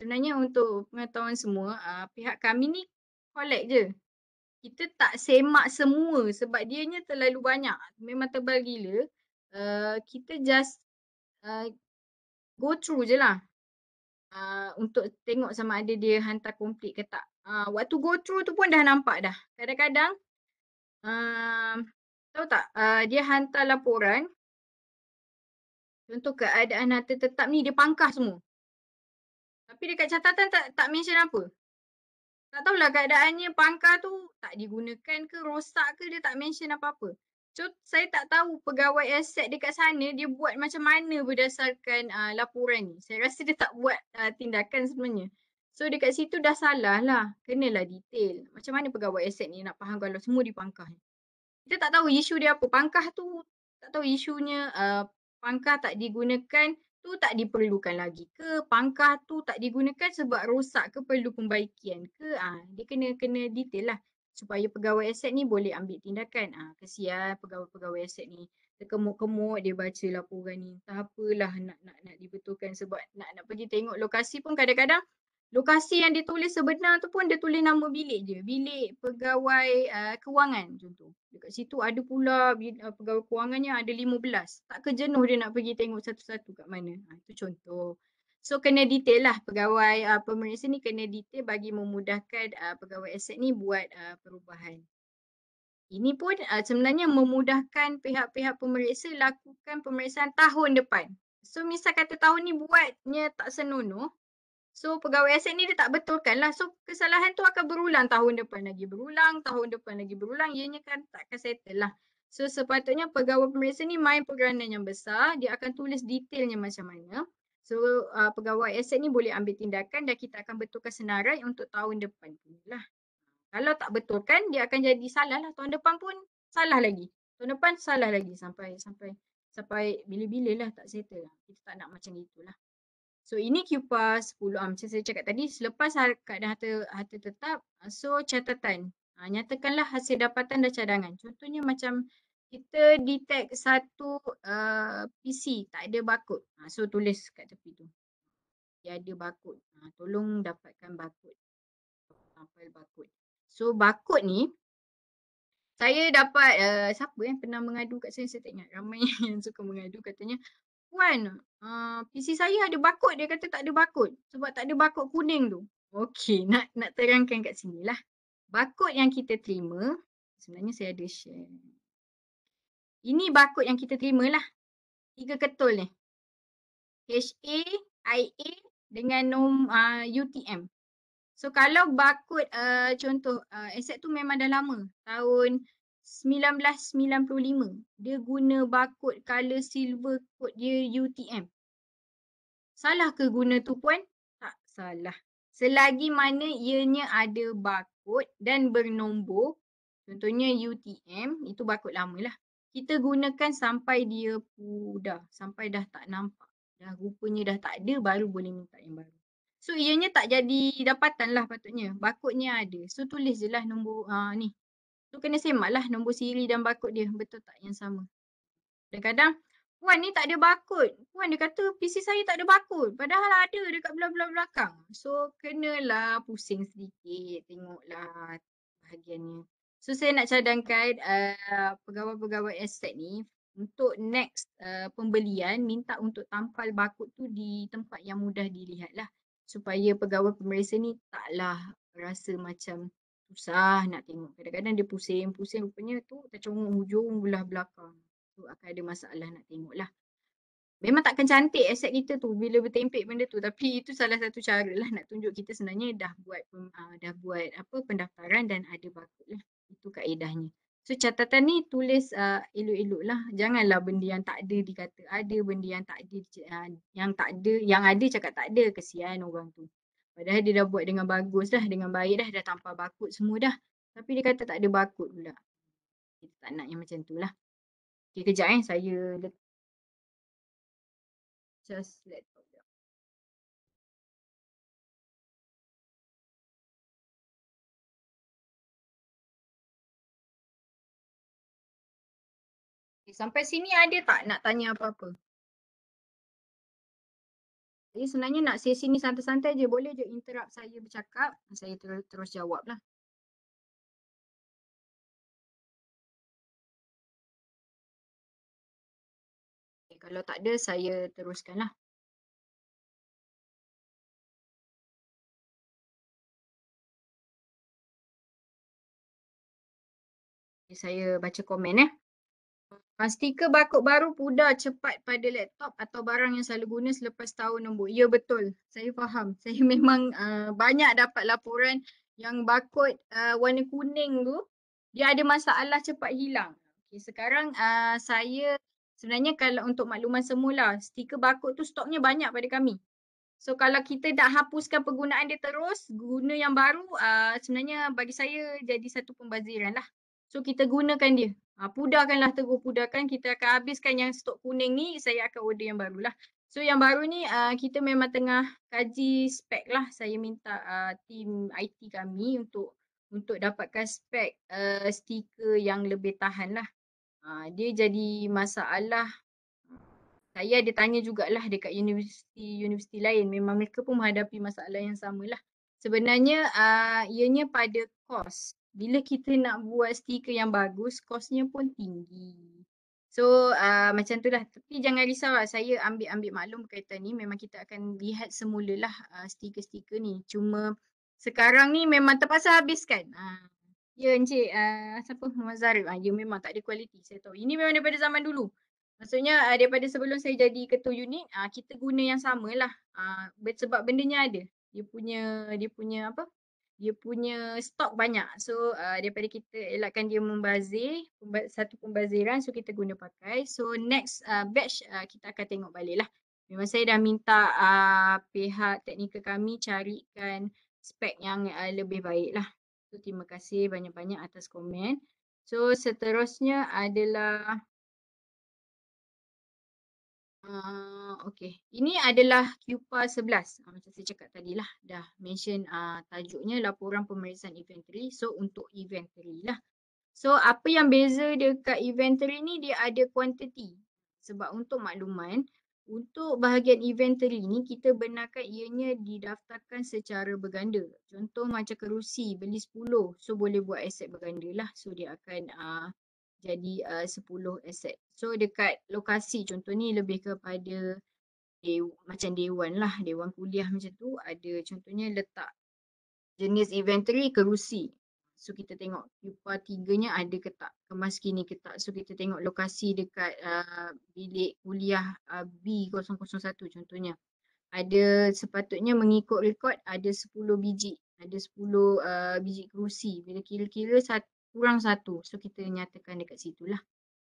Sebenarnya untuk pengetahuan semua, uh, pihak kami ni collect je kita tak semak semua sebab dianya terlalu banyak memang tebal gila uh, kita just uh, go through je lah uh, untuk tengok sama ada dia hantar komplit ke tak uh, waktu go through tu pun dah nampak dah kadang-kadang uh, tahu tak uh, dia hantar laporan contoh keadaan harta tetap ni dia pangkah semua tapi dekat catatan tak tak mention apa tak tahulah keadaannya pangkar tu tak digunakan ke rosak ke dia tak mention apa-apa. So saya tak tahu pegawai aset dekat sana dia buat macam mana berdasarkan uh, laporan ni. Saya rasa dia tak buat uh, tindakan sebenarnya. So dekat situ dah salah lah. Kenalah detail. Macam mana pegawai aset ni nak faham kalau semua di pangkah ni. Kita tak tahu isu dia apa. Pangkah tu tak tahu isunya uh, ah, pangkah tak digunakan tu tak diperlukan lagi ke pangkah tu tak digunakan sebab rosak ke perlu pembaikian ke ah ha, dia kena kena detail lah supaya pegawai aset ni boleh ambil tindakan ah ha, kesian pegawai-pegawai aset ni terkemuk-kemuk dia baca laporan ni entah apalah nak nak nak dibetulkan sebab nak nak pergi tengok lokasi pun kadang-kadang lokasi yang dia tulis sebenar tu pun dia tulis nama bilik je. Bilik pegawai uh, kewangan contoh. Dekat situ ada pula eh, pegawai kewangannya ada lima belas Tak kejenuh dia nak pergi tengok satu-satu kat mana. Ha, itu contoh. So kena detail lah pegawai uh, eh, pemeriksa ni kena detail bagi memudahkan uh, pegawai aset ni buat uh, perubahan. Ini pun uh, sebenarnya memudahkan pihak-pihak pemeriksa lakukan pemeriksaan tahun depan. So misal kata tahun ni buatnya tak senonoh, So pegawai aset ni dia tak betulkan lah. So kesalahan tu akan berulang tahun depan lagi berulang, tahun depan lagi berulang. Ianya kan tak akan settle lah. So sepatutnya pegawai pemeriksa ni main peranan yang besar. Dia akan tulis detailnya macam mana. So uh, pegawai aset ni boleh ambil tindakan dan kita akan betulkan senarai untuk tahun depan lah. Kalau tak betulkan dia akan jadi salah lah. Tahun depan pun salah lagi. Tahun depan salah lagi sampai sampai sampai bila-bila lah tak settle lah. Kita tak nak macam itulah. So ini kupas 10 ah, macam saya cakap tadi selepas keadaan harta, harta tetap ah, so catatan ah, nyatakanlah hasil dapatan dan cadangan. Contohnya macam kita detect satu uh, ah, PC tak ada bakut. Ah, so tulis kat tepi tu. Dia ada bakut. Ah, tolong dapatkan bakut. Sampai bakut. So bakut ni saya dapat uh, siapa yang eh, pernah mengadu kat saya saya tak ingat ramai yang suka mengadu katanya Puan, uh, ah, PC saya ada bakut. Dia kata tak ada bakut. Sebab tak ada bakut kuning tu. Okey, nak nak terangkan kat sini lah. Bakut yang kita terima, sebenarnya saya ada share. Ini bakut yang kita terima lah. Tiga ketul ni. HA, IA dengan nom uh, ah, UTM. So kalau bakut uh, contoh uh, aset tu memang dah lama. Tahun 1995 dia guna bakod color silver kod dia UTM. Salah ke guna tu puan? Tak salah. Selagi mana ianya ada bakod dan bernombor contohnya UTM itu bakod lah Kita gunakan sampai dia pudar, sampai dah tak nampak. Dah rupanya dah tak ada baru boleh minta yang baru. So ianya tak jadi dapatan lah patutnya. Bakodnya ada. So tulis je lah nombor uh, ni tu kena semak lah nombor siri dan barcode dia betul tak yang sama. Kadang-kadang puan ni tak ada barcode. Puan dia kata PC saya tak ada barcode. Padahal ada dekat belah-belah belakang. So kenalah pusing sedikit tengoklah bahagiannya. So saya nak cadangkan uh, pegawai-pegawai aset ni untuk next uh, pembelian minta untuk tampal bakut tu di tempat yang mudah dilihat lah supaya pegawai pemeriksa ni taklah rasa macam susah nak tengok. Kadang-kadang dia pusing-pusing rupanya tu tercungur hujung belah belakang. Tu akan ada masalah nak tengok lah. Memang takkan cantik aset kita tu bila bertempik benda tu tapi itu salah satu cara lah nak tunjuk kita sebenarnya dah buat uh, dah buat apa pendaftaran dan ada bakat lah. Itu kaedahnya. So catatan ni tulis uh, ah, elok-elok lah. Janganlah benda yang tak ada dikata ada, benda yang tak ada, uh, yang tak ada, yang ada cakap tak ada. Kesian orang tu. Padahal dia dah buat dengan bagus dah, dengan baik dah, dah tanpa bakut semua dah. Tapi dia kata tak ada bakut pula. Kita tak nak yang macam tu lah. Okay, kejap eh. Saya let... just let go. Okay, sampai sini ada tak nak tanya apa-apa? saya sebenarnya nak sesi ni santai-santai je. Boleh je interrupt saya bercakap. Saya terus, terus jawab lah. Okay, kalau tak ada, saya teruskan lah. Okay, saya baca komen eh. Ha, stiker barcode baru pudar cepat pada laptop atau barang yang selalu guna selepas tahun nombor. Ya betul. Saya faham. Saya memang uh, banyak dapat laporan yang barcode uh, ah, warna kuning tu dia ada masalah cepat hilang. Okay, sekarang uh, saya sebenarnya kalau untuk makluman semula stiker barcode tu stoknya banyak pada kami. So kalau kita tak hapuskan penggunaan dia terus guna yang baru uh, sebenarnya bagi saya jadi satu pembaziran lah. So kita gunakan dia. Ha, ah, pudahkanlah terus pudahkan kita akan habiskan yang stok kuning ni saya akan order yang barulah. So yang baru ni uh, kita memang tengah kaji spek lah. Saya minta uh, tim IT kami untuk untuk dapatkan spek uh, stiker yang lebih tahan lah. Uh, dia jadi masalah saya ada tanya jugalah dekat universiti-universiti lain memang mereka pun menghadapi masalah yang samalah. Sebenarnya uh, ianya pada kos bila kita nak buat stiker yang bagus, kosnya pun tinggi. So uh, macam tu lah. Tapi jangan risau lah. Saya ambil-ambil maklum berkaitan ni. Memang kita akan lihat semula lah uh, ah, stiker-stiker ni. Cuma sekarang ni memang terpaksa habiskan. Uh, ya Encik, uh, siapa? Muhammad Zarif. Uh, dia ya, memang tak ada kualiti. Saya tahu. Ini memang daripada zaman dulu. Maksudnya uh, daripada sebelum saya jadi ketua unit, uh, kita guna yang samalah. Uh, sebab bendanya ada. Dia punya, dia punya apa? dia punya stok banyak. So uh, daripada kita elakkan dia membazir, satu pembaziran so kita guna pakai. So next uh, batch uh, kita akan tengok balik lah. Memang saya dah minta uh, pihak teknikal kami carikan spek yang uh, lebih baik lah. So terima kasih banyak-banyak atas komen. So seterusnya adalah Ah, okay. Ini adalah QPA 11. Ah, macam saya cakap tadi lah. Dah mention uh, tajuknya laporan pemeriksaan inventory. So untuk inventory lah. So apa yang beza dekat inventory ni dia ada quantity. Sebab untuk makluman, untuk bahagian inventory ni kita benarkan ianya didaftarkan secara berganda. Contoh macam kerusi beli 10 so boleh buat aset berganda lah. So dia akan uh, jadi uh, 10 aset. So dekat lokasi contoh ni lebih kepada de- macam dewan lah, dewan kuliah macam tu ada contohnya letak jenis inventory kerusi. So kita tengok pipa tiganya ada ke tak, kemas kini ke tak. So kita tengok lokasi dekat uh, bilik kuliah uh, B001 contohnya. Ada sepatutnya mengikut rekod ada 10 biji ada 10 uh, biji kerusi. Bila kira-kira kurang satu. So kita nyatakan dekat situ lah.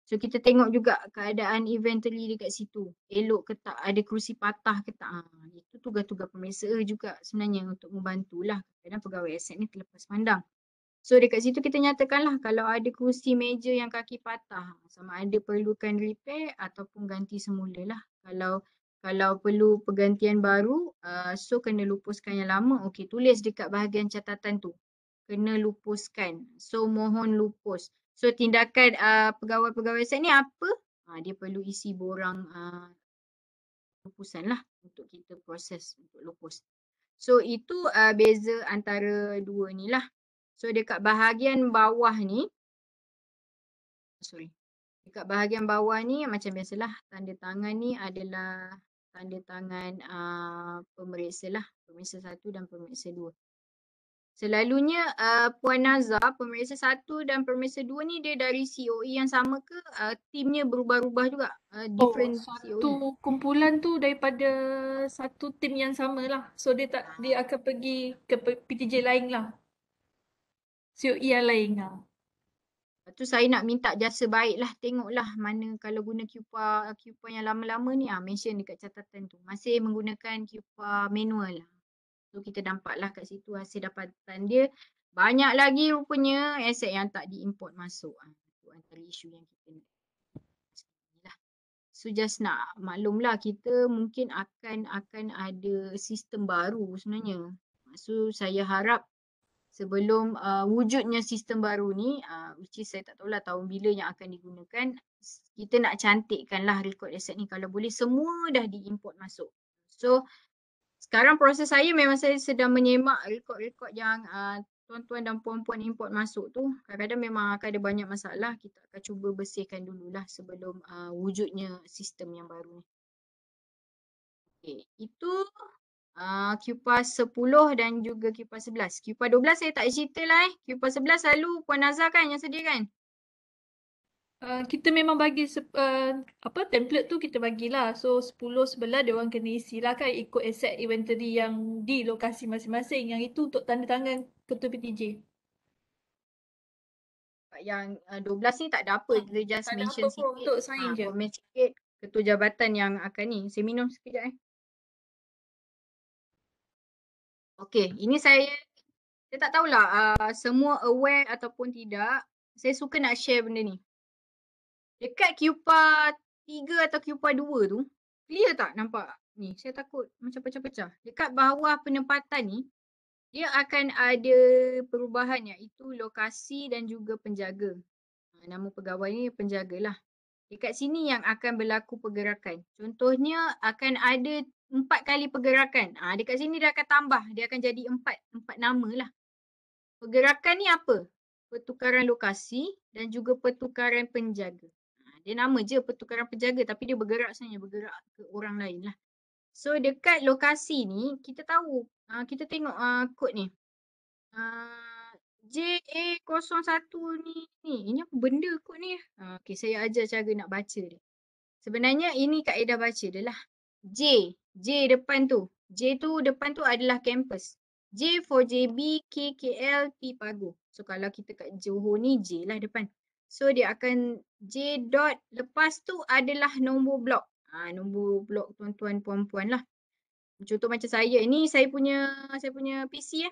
So kita tengok juga keadaan inventory dekat situ. Elok ke tak ada kerusi patah ke tak. Ha, itu tugas-tugas pemeriksa juga sebenarnya untuk membantulah. Kadang-kadang pegawai aset ni terlepas pandang. So dekat situ kita nyatakan lah kalau ada kerusi meja yang kaki patah sama ada perlukan repair ataupun ganti semula lah. Kalau kalau perlu pergantian baru uh, so kena lupuskan yang lama okey tulis dekat bahagian catatan tu kena lupuskan. So mohon lupus. So tindakan uh, pegawai-pegawai saya ni apa? Uh, dia perlu isi borang uh, lupusan lah untuk kita proses untuk lupus. So itu uh, beza antara dua ni lah. So dekat bahagian bawah ni, sorry, dekat bahagian bawah ni macam biasalah tanda tangan ni adalah tanda tangan uh, pemeriksa lah. Pemeriksa satu dan pemeriksa dua. Selalunya uh, Puan Nazar, pemeriksa satu dan pemeriksa dua ni dia dari COE yang sama ke uh, timnya berubah-ubah juga? Uh, oh, different oh, satu COE. kumpulan tu daripada satu tim yang sama lah So dia tak dia akan pergi ke PTJ lain lah. COE yang lain lah. Lepas tu saya nak minta jasa baik lah tengoklah mana kalau guna QPA, QPA yang lama-lama ni ah mention dekat catatan tu. Masih menggunakan QPA manual lah. So kita dapatlah kat situ hasil dapatan dia banyak lagi rupanya aset yang tak diimport masuk. Itu ah, antara isu yang kita nak. Lah. So just nak maklumlah kita mungkin akan akan ada sistem baru sebenarnya. So saya harap sebelum uh, wujudnya sistem baru ni uh, which is saya tak tahu lah tahun bila yang akan digunakan kita nak cantikkanlah record aset ni kalau boleh semua dah diimport masuk. So sekarang proses saya memang saya sedang menyemak rekod-rekod yang uh, tuan-tuan dan puan-puan import masuk tu. Kadang-kadang memang akan ada banyak masalah. Kita akan cuba bersihkan dululah sebelum uh, wujudnya sistem yang baru Okay, itu QPAS uh, 10 dan juga QPAS 11. QPAS 12 saya tak cerita lah eh. QPAS 11 selalu Puan Nazar kan yang sedia kan? Uh, kita memang bagi uh, apa template tu kita bagilah. So 10 sebelah dia orang kena isi lah kan ikut asset inventory yang di lokasi masing-masing yang itu untuk tanda tangan ketua PTJ. Yang uh, eh, 12 ni tak ada apa. Kita just tak mention sikit. Untuk sign uh, je. Comment sikit ketua jabatan yang akan ni. Saya minum sekejap eh. Okay. Ini saya saya tak tahulah uh, semua aware ataupun tidak. Saya suka nak share benda ni. Dekat Cupa 3 atau Cupa 2 tu, clear tak nampak? Ni, saya takut macam pecah-pecah. Dekat bawah penempatan ni, dia akan ada perubahan iaitu lokasi dan juga penjaga. Ha, nama pegawai ni penjagalah. Dekat sini yang akan berlaku pergerakan. Contohnya akan ada empat kali pergerakan. ha, dekat sini dia akan tambah. Dia akan jadi empat, empat nama lah. Pergerakan ni apa? Pertukaran lokasi dan juga pertukaran penjaga dia nama je pertukaran penjaga tapi dia bergerak sebenarnya bergerak ke orang lain lah so dekat lokasi ni kita tahu uh, kita tengok uh, kod ni uh, ah, JA01 ni, ni ini apa benda kod ni uh, ok saya ajar cara nak baca dia sebenarnya ini kaedah baca dia lah J, J depan tu J tu depan tu adalah kampus J for JB, KKL, T Pago. So kalau kita kat Johor ni J lah depan. So dia akan J dot lepas tu adalah nombor blok. Ha, nombor blok tuan-tuan puan-puan lah. Contoh macam saya ni saya punya saya punya PC ya.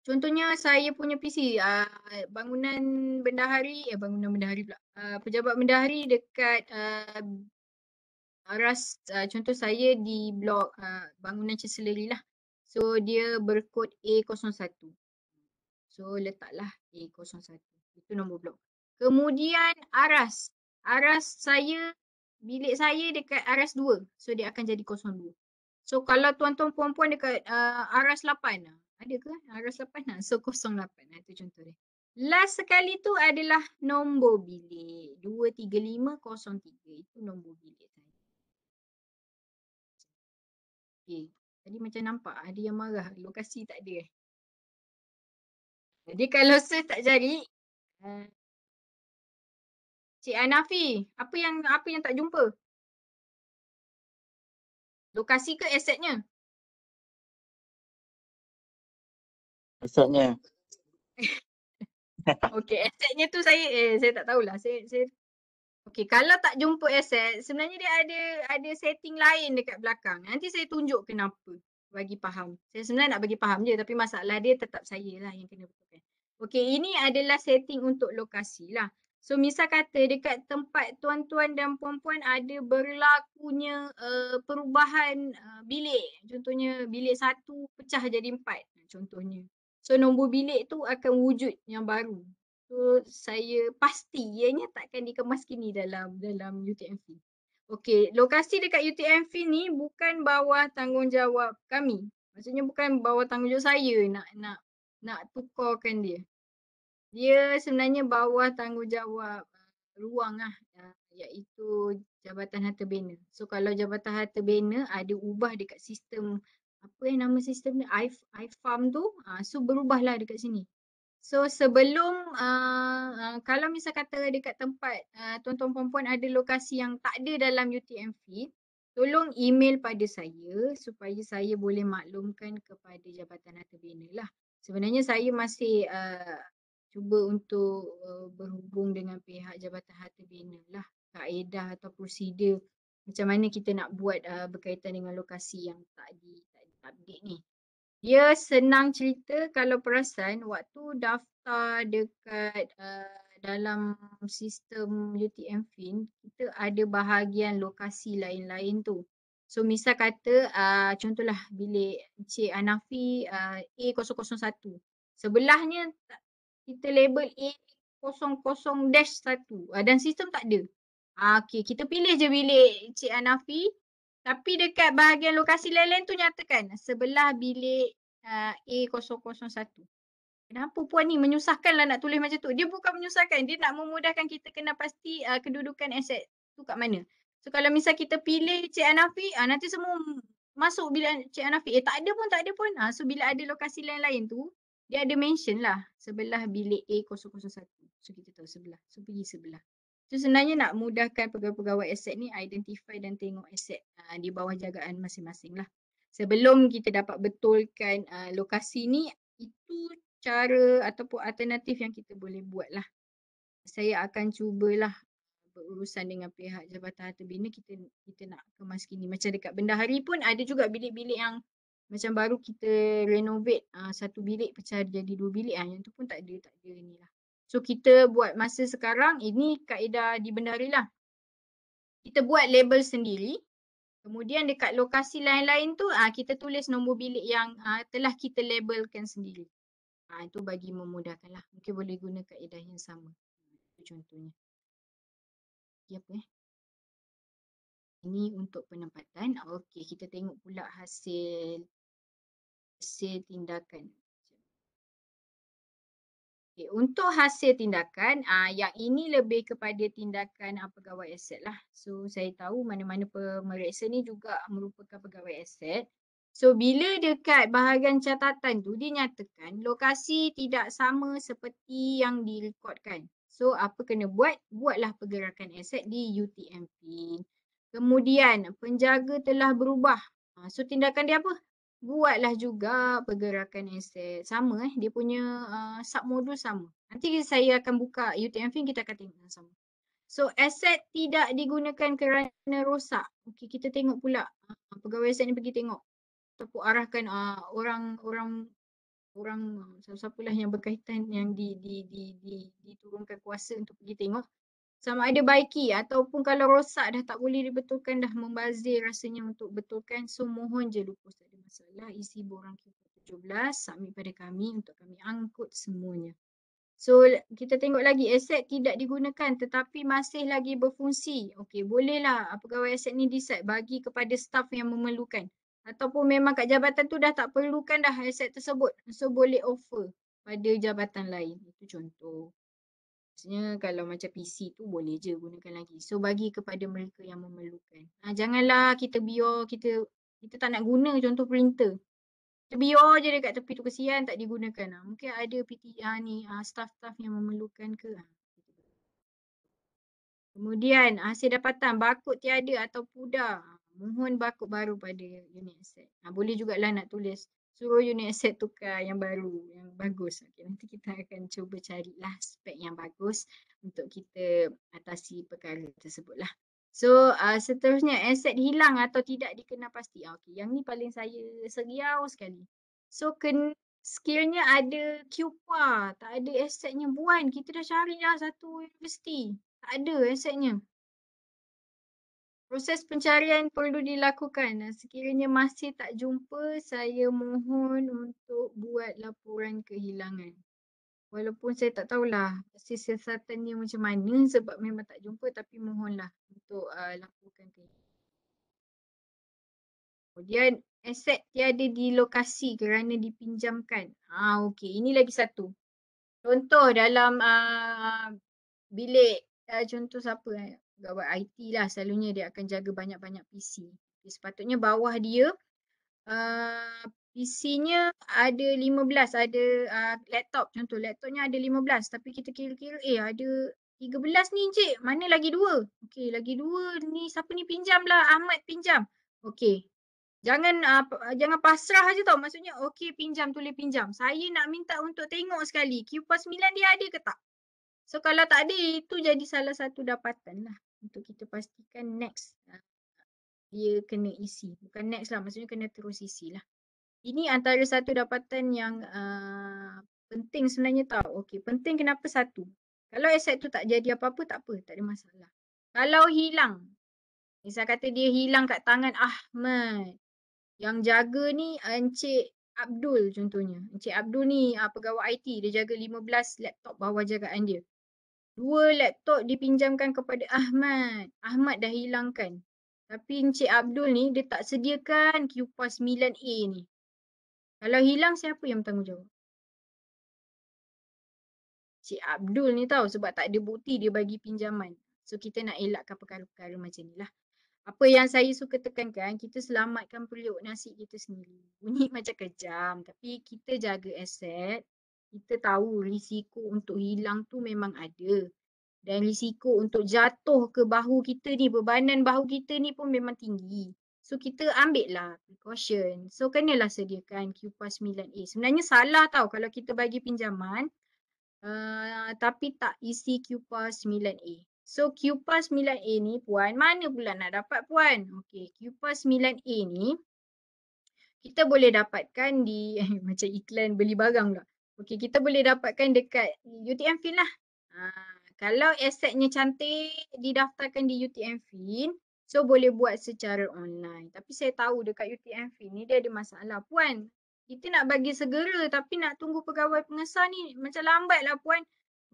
Contohnya saya punya PC aa, ah, bangunan bendahari eh bangunan bendahari pula. Aa, ah, pejabat bendahari dekat aa, ah, aras aa, contoh saya di blok aa, bangunan chancellery lah. So dia berkod A01. So letaklah A01. Itu nombor blok. Kemudian aras. Aras saya, bilik saya dekat aras 2. So dia akan jadi kosong 02. So kalau tuan-tuan puan-puan dekat uh, aras 8. Ah, ada ke aras 8? Ah, nah, so 08. Itu contoh dia. Last sekali tu adalah nombor bilik. 23503. Itu nombor bilik saya. Okay. Tadi macam nampak ada ah, yang marah. Lokasi tak ada. Jadi kalau saya tak cari, uh, Cik Anafi, apa yang apa yang tak jumpa? Lokasi ke asetnya? Asetnya. okay, asetnya tu saya eh saya tak tahulah. Saya saya Okay, kalau tak jumpa aset, sebenarnya dia ada ada setting lain dekat belakang. Nanti saya tunjuk kenapa bagi faham. Saya sebenarnya nak bagi faham je tapi masalah dia tetap saya lah yang kena betulkan. Okay, ini adalah setting untuk lokasi lah. So Misa kata dekat tempat tuan-tuan dan puan-puan ada berlakunya uh, perubahan uh, bilik. Contohnya bilik satu pecah jadi empat contohnya. So nombor bilik tu akan wujud yang baru. So saya pasti ianya takkan dikemas kini dalam dalam UTMV. Okay, lokasi dekat UTMV ni bukan bawah tanggungjawab kami. Maksudnya bukan bawah tanggungjawab saya nak nak nak tukarkan dia dia sebenarnya bawah tanggungjawab ah, ruang lah ah, iaitu Jabatan Harta Bina. So kalau Jabatan Harta Bina ada ubah dekat sistem apa yang nama sistem ni? I, I farm tu. Ah, so berubahlah dekat sini. So sebelum uh, uh, kalau misal kata dekat tempat uh, tuan-tuan puan-puan ada lokasi yang tak ada dalam UTM feed, tolong email pada saya supaya saya boleh maklumkan kepada Jabatan Harta Bina lah. Sebenarnya saya masih uh, cuba untuk uh, berhubung dengan pihak Jabatan Harta Bina lah kaedah atau prosedur macam mana kita nak buat uh, berkaitan dengan lokasi yang tak di tak di update ni. Dia senang cerita kalau perasan waktu daftar dekat uh, dalam sistem UTM Fin kita ada bahagian lokasi lain-lain tu. So misal kata uh, contohlah bilik Encik Anafi uh, A001 sebelahnya kita label A 00-1 uh, ah, dan sistem tak ada. Uh, ah, okay, kita pilih je bilik Cik Anafi tapi dekat bahagian lokasi lain-lain tu nyatakan sebelah bilik uh, ah, A001. Kenapa puan ni menyusahkan lah nak tulis macam tu? Dia bukan menyusahkan, dia nak memudahkan kita kena pasti uh, kedudukan aset tu kat mana. So kalau misal kita pilih Cik Anafi, uh, nanti semua masuk bilik Cik Anafi. Eh tak ada pun, tak ada pun. Uh, so bila ada lokasi lain-lain tu, dia ada mention lah sebelah bilik A001. So kita tahu sebelah. So pergi sebelah. So sebenarnya nak mudahkan pegawai-pegawai aset ni identify dan tengok aset uh, di bawah jagaan masing-masing lah. Sebelum kita dapat betulkan uh, lokasi ni, itu cara ataupun alternatif yang kita boleh buat lah. Saya akan cubalah berurusan dengan pihak Jabatan Harta Bina kita kita nak kemas kini. Macam dekat benda hari pun ada juga bilik-bilik yang macam baru kita renovate uh, satu bilik pecah jadi dua bilik ah yang tu pun tak ada tak ada ni lah. So kita buat masa sekarang ini kaedah dibenari lah. Kita buat label sendiri. Kemudian dekat lokasi lain-lain tu uh, kita tulis nombor bilik yang uh, telah kita labelkan sendiri. Ha, itu bagi memudahkan lah. Mungkin boleh guna kaedah yang sama. Contohnya. Okay, apa eh? Ini untuk penempatan. Okey, kita tengok pula hasil hasil tindakan. Okay, untuk hasil tindakan, ah uh, yang ini lebih kepada tindakan uh, pegawai aset lah. So saya tahu mana-mana pemeriksa ni juga merupakan pegawai aset. So bila dekat bahagian catatan tu dinyatakan lokasi tidak sama seperti yang direkodkan. So apa kena buat? Buatlah pergerakan aset di UTM PIN. Kemudian penjaga telah berubah. Ah, so tindakan dia apa? buatlah juga pergerakan aset sama eh dia punya uh, submodul sama nanti saya akan buka UTMF kita akan tengok sama so aset tidak digunakan kerana rosak okey kita tengok pula ah, pegawai aset ni pergi tengok ataupun arahkan orang-orang ah, uh, orang siapa-siapalah yang berkaitan yang di di di di diturunkan kuasa untuk pergi tengok sama ada baiki ataupun kalau rosak dah tak boleh dibetulkan dah membazir rasanya untuk betulkan so mohon je lupus tak ada masalah isi borang kita 17 submit pada kami untuk kami angkut semuanya so kita tengok lagi aset tidak digunakan tetapi masih lagi berfungsi okey bolehlah pegawai aset ni decide bagi kepada staf yang memerlukan ataupun memang kat jabatan tu dah tak perlukan dah aset tersebut so boleh offer pada jabatan lain itu contoh Maksudnya kalau macam PC tu boleh je gunakan lagi. So bagi kepada mereka yang memerlukan. Ha, janganlah kita biar kita kita tak nak guna contoh printer. Kita biar je dekat tepi tu kesian tak digunakan. Ha, mungkin ada PT ha, ni ha, staff-staff yang memerlukan ke. Ha. Kemudian hasil dapatan bakut tiada atau pudar. Ha, mohon bakut baru pada unit set. Ha, boleh jugalah nak tulis suruh unit asset tukar yang baru yang bagus. Okay, nanti kita akan cuba carilah spek yang bagus untuk kita atasi perkara lah. So uh, seterusnya aset hilang atau tidak dikenal pasti. Ah, okay, yang ni paling saya seriau sekali. So ken, skillnya ada QPA, tak ada asetnya buan. Kita dah cari dah satu universiti. Tak ada asetnya proses pencarian perlu dilakukan. Sekiranya masih tak jumpa, saya mohon untuk buat laporan kehilangan. Walaupun saya tak tahulah siasatannya macam mana sebab memang tak jumpa tapi mohonlah untuk uh, lakukan kehilangan. Kemudian aset tiada di lokasi kerana dipinjamkan. Ah okey, ini lagi satu. Contoh dalam uh, bilik uh, contoh siapa eh? pegawai IT lah selalunya dia akan jaga banyak-banyak PC. Jadi sepatutnya bawah dia uh, ah, PC-nya ada 15, ada uh, laptop contoh. Laptopnya ada 15 tapi kita kira-kira eh ada 13 ni encik, mana lagi dua? Okey, lagi dua ni siapa ni pinjam lah, Ahmad pinjam. Okey, jangan uh, jangan pasrah aja tau. Maksudnya okey pinjam, tu boleh pinjam. Saya nak minta untuk tengok sekali Q9 dia ada ke tak? So kalau tak ada itu jadi salah satu dapatan lah untuk kita pastikan next ah, dia kena isi. Bukan next lah maksudnya kena terus isi lah. Ini antara satu dapatan yang uh, penting sebenarnya tau. Okey penting kenapa satu. Kalau aset tu tak jadi apa-apa tak apa tak ada masalah. Kalau hilang. Misal kata dia hilang kat tangan Ahmad. Yang jaga ni ah, Encik Abdul contohnya. Encik Abdul ni uh, pegawai IT. Dia jaga 15 laptop bawah jagaan dia dua laptop dipinjamkan kepada Ahmad. Ahmad dah hilangkan. Tapi Encik Abdul ni dia tak sediakan QPAS 9A ni. Kalau hilang siapa yang bertanggungjawab? Encik Abdul ni tahu sebab tak ada bukti dia bagi pinjaman. So kita nak elakkan perkara-perkara macam ni lah. Apa yang saya suka tekankan, kita selamatkan periuk nasi kita sendiri. Bunyi macam kejam tapi kita jaga aset, kita tahu risiko untuk hilang tu memang ada dan risiko untuk jatuh ke bahu kita ni bebanan bahu kita ni pun memang tinggi so kita ambil lah precaution so kenalah sediakan kupas 9A sebenarnya salah tau kalau kita bagi pinjaman uh, tapi tak isi kupas 9A so kupas 9A ni puan mana pula nak dapat puan okey kupas 9A ni kita boleh dapatkan di macam iklan beli barang lah. Okay kita boleh dapatkan dekat UTM Fin lah. Uh, kalau asetnya cantik didaftarkan di UTM Fin, so boleh buat secara online. Tapi saya tahu dekat UTM Fin ni dia ada masalah. Puan, kita nak bagi segera tapi nak tunggu pegawai pengesah ni macam lambat lah puan.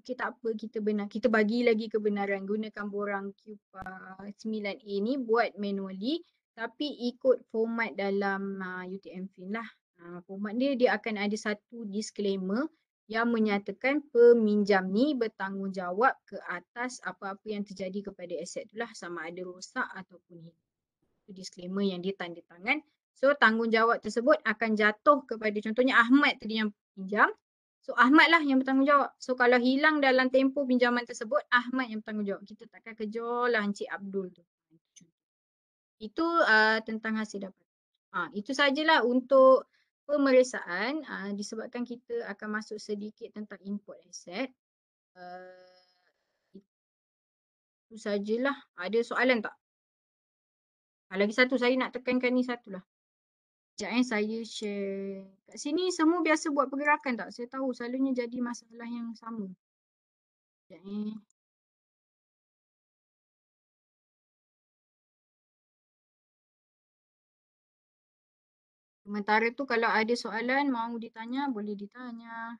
Okay, tak apa kita benar. Kita bagi lagi kebenaran gunakan borang QPA 9A ni buat manually tapi ikut format dalam uh, ah, UTM Fin lah. Pemat ah, dia, dia akan ada satu disclaimer yang menyatakan peminjam ni bertanggungjawab ke atas apa-apa yang terjadi kepada aset tu lah sama ada rosak ataupun hilang. Itu disclaimer yang dia tanda tangan. So tanggungjawab tersebut akan jatuh kepada contohnya Ahmad tadi yang pinjam. So Ahmad lah yang bertanggungjawab. So kalau hilang dalam tempoh pinjaman tersebut, Ahmad yang bertanggungjawab. Kita takkan kejolah lah Encik Abdul tu. Itu uh, tentang hasil dapat. Ha, itu sajalah untuk pemeriksaan uh, disebabkan kita akan masuk sedikit tentang import asset. Uh, itu sajalah. Ada soalan tak? Uh, lagi satu saya nak tekankan ni satulah. Sekejap eh saya share. Kat sini semua biasa buat pergerakan tak? Saya tahu selalunya jadi masalah yang sama. Sekejap eh. Sementara tu kalau ada soalan mau ditanya boleh ditanya.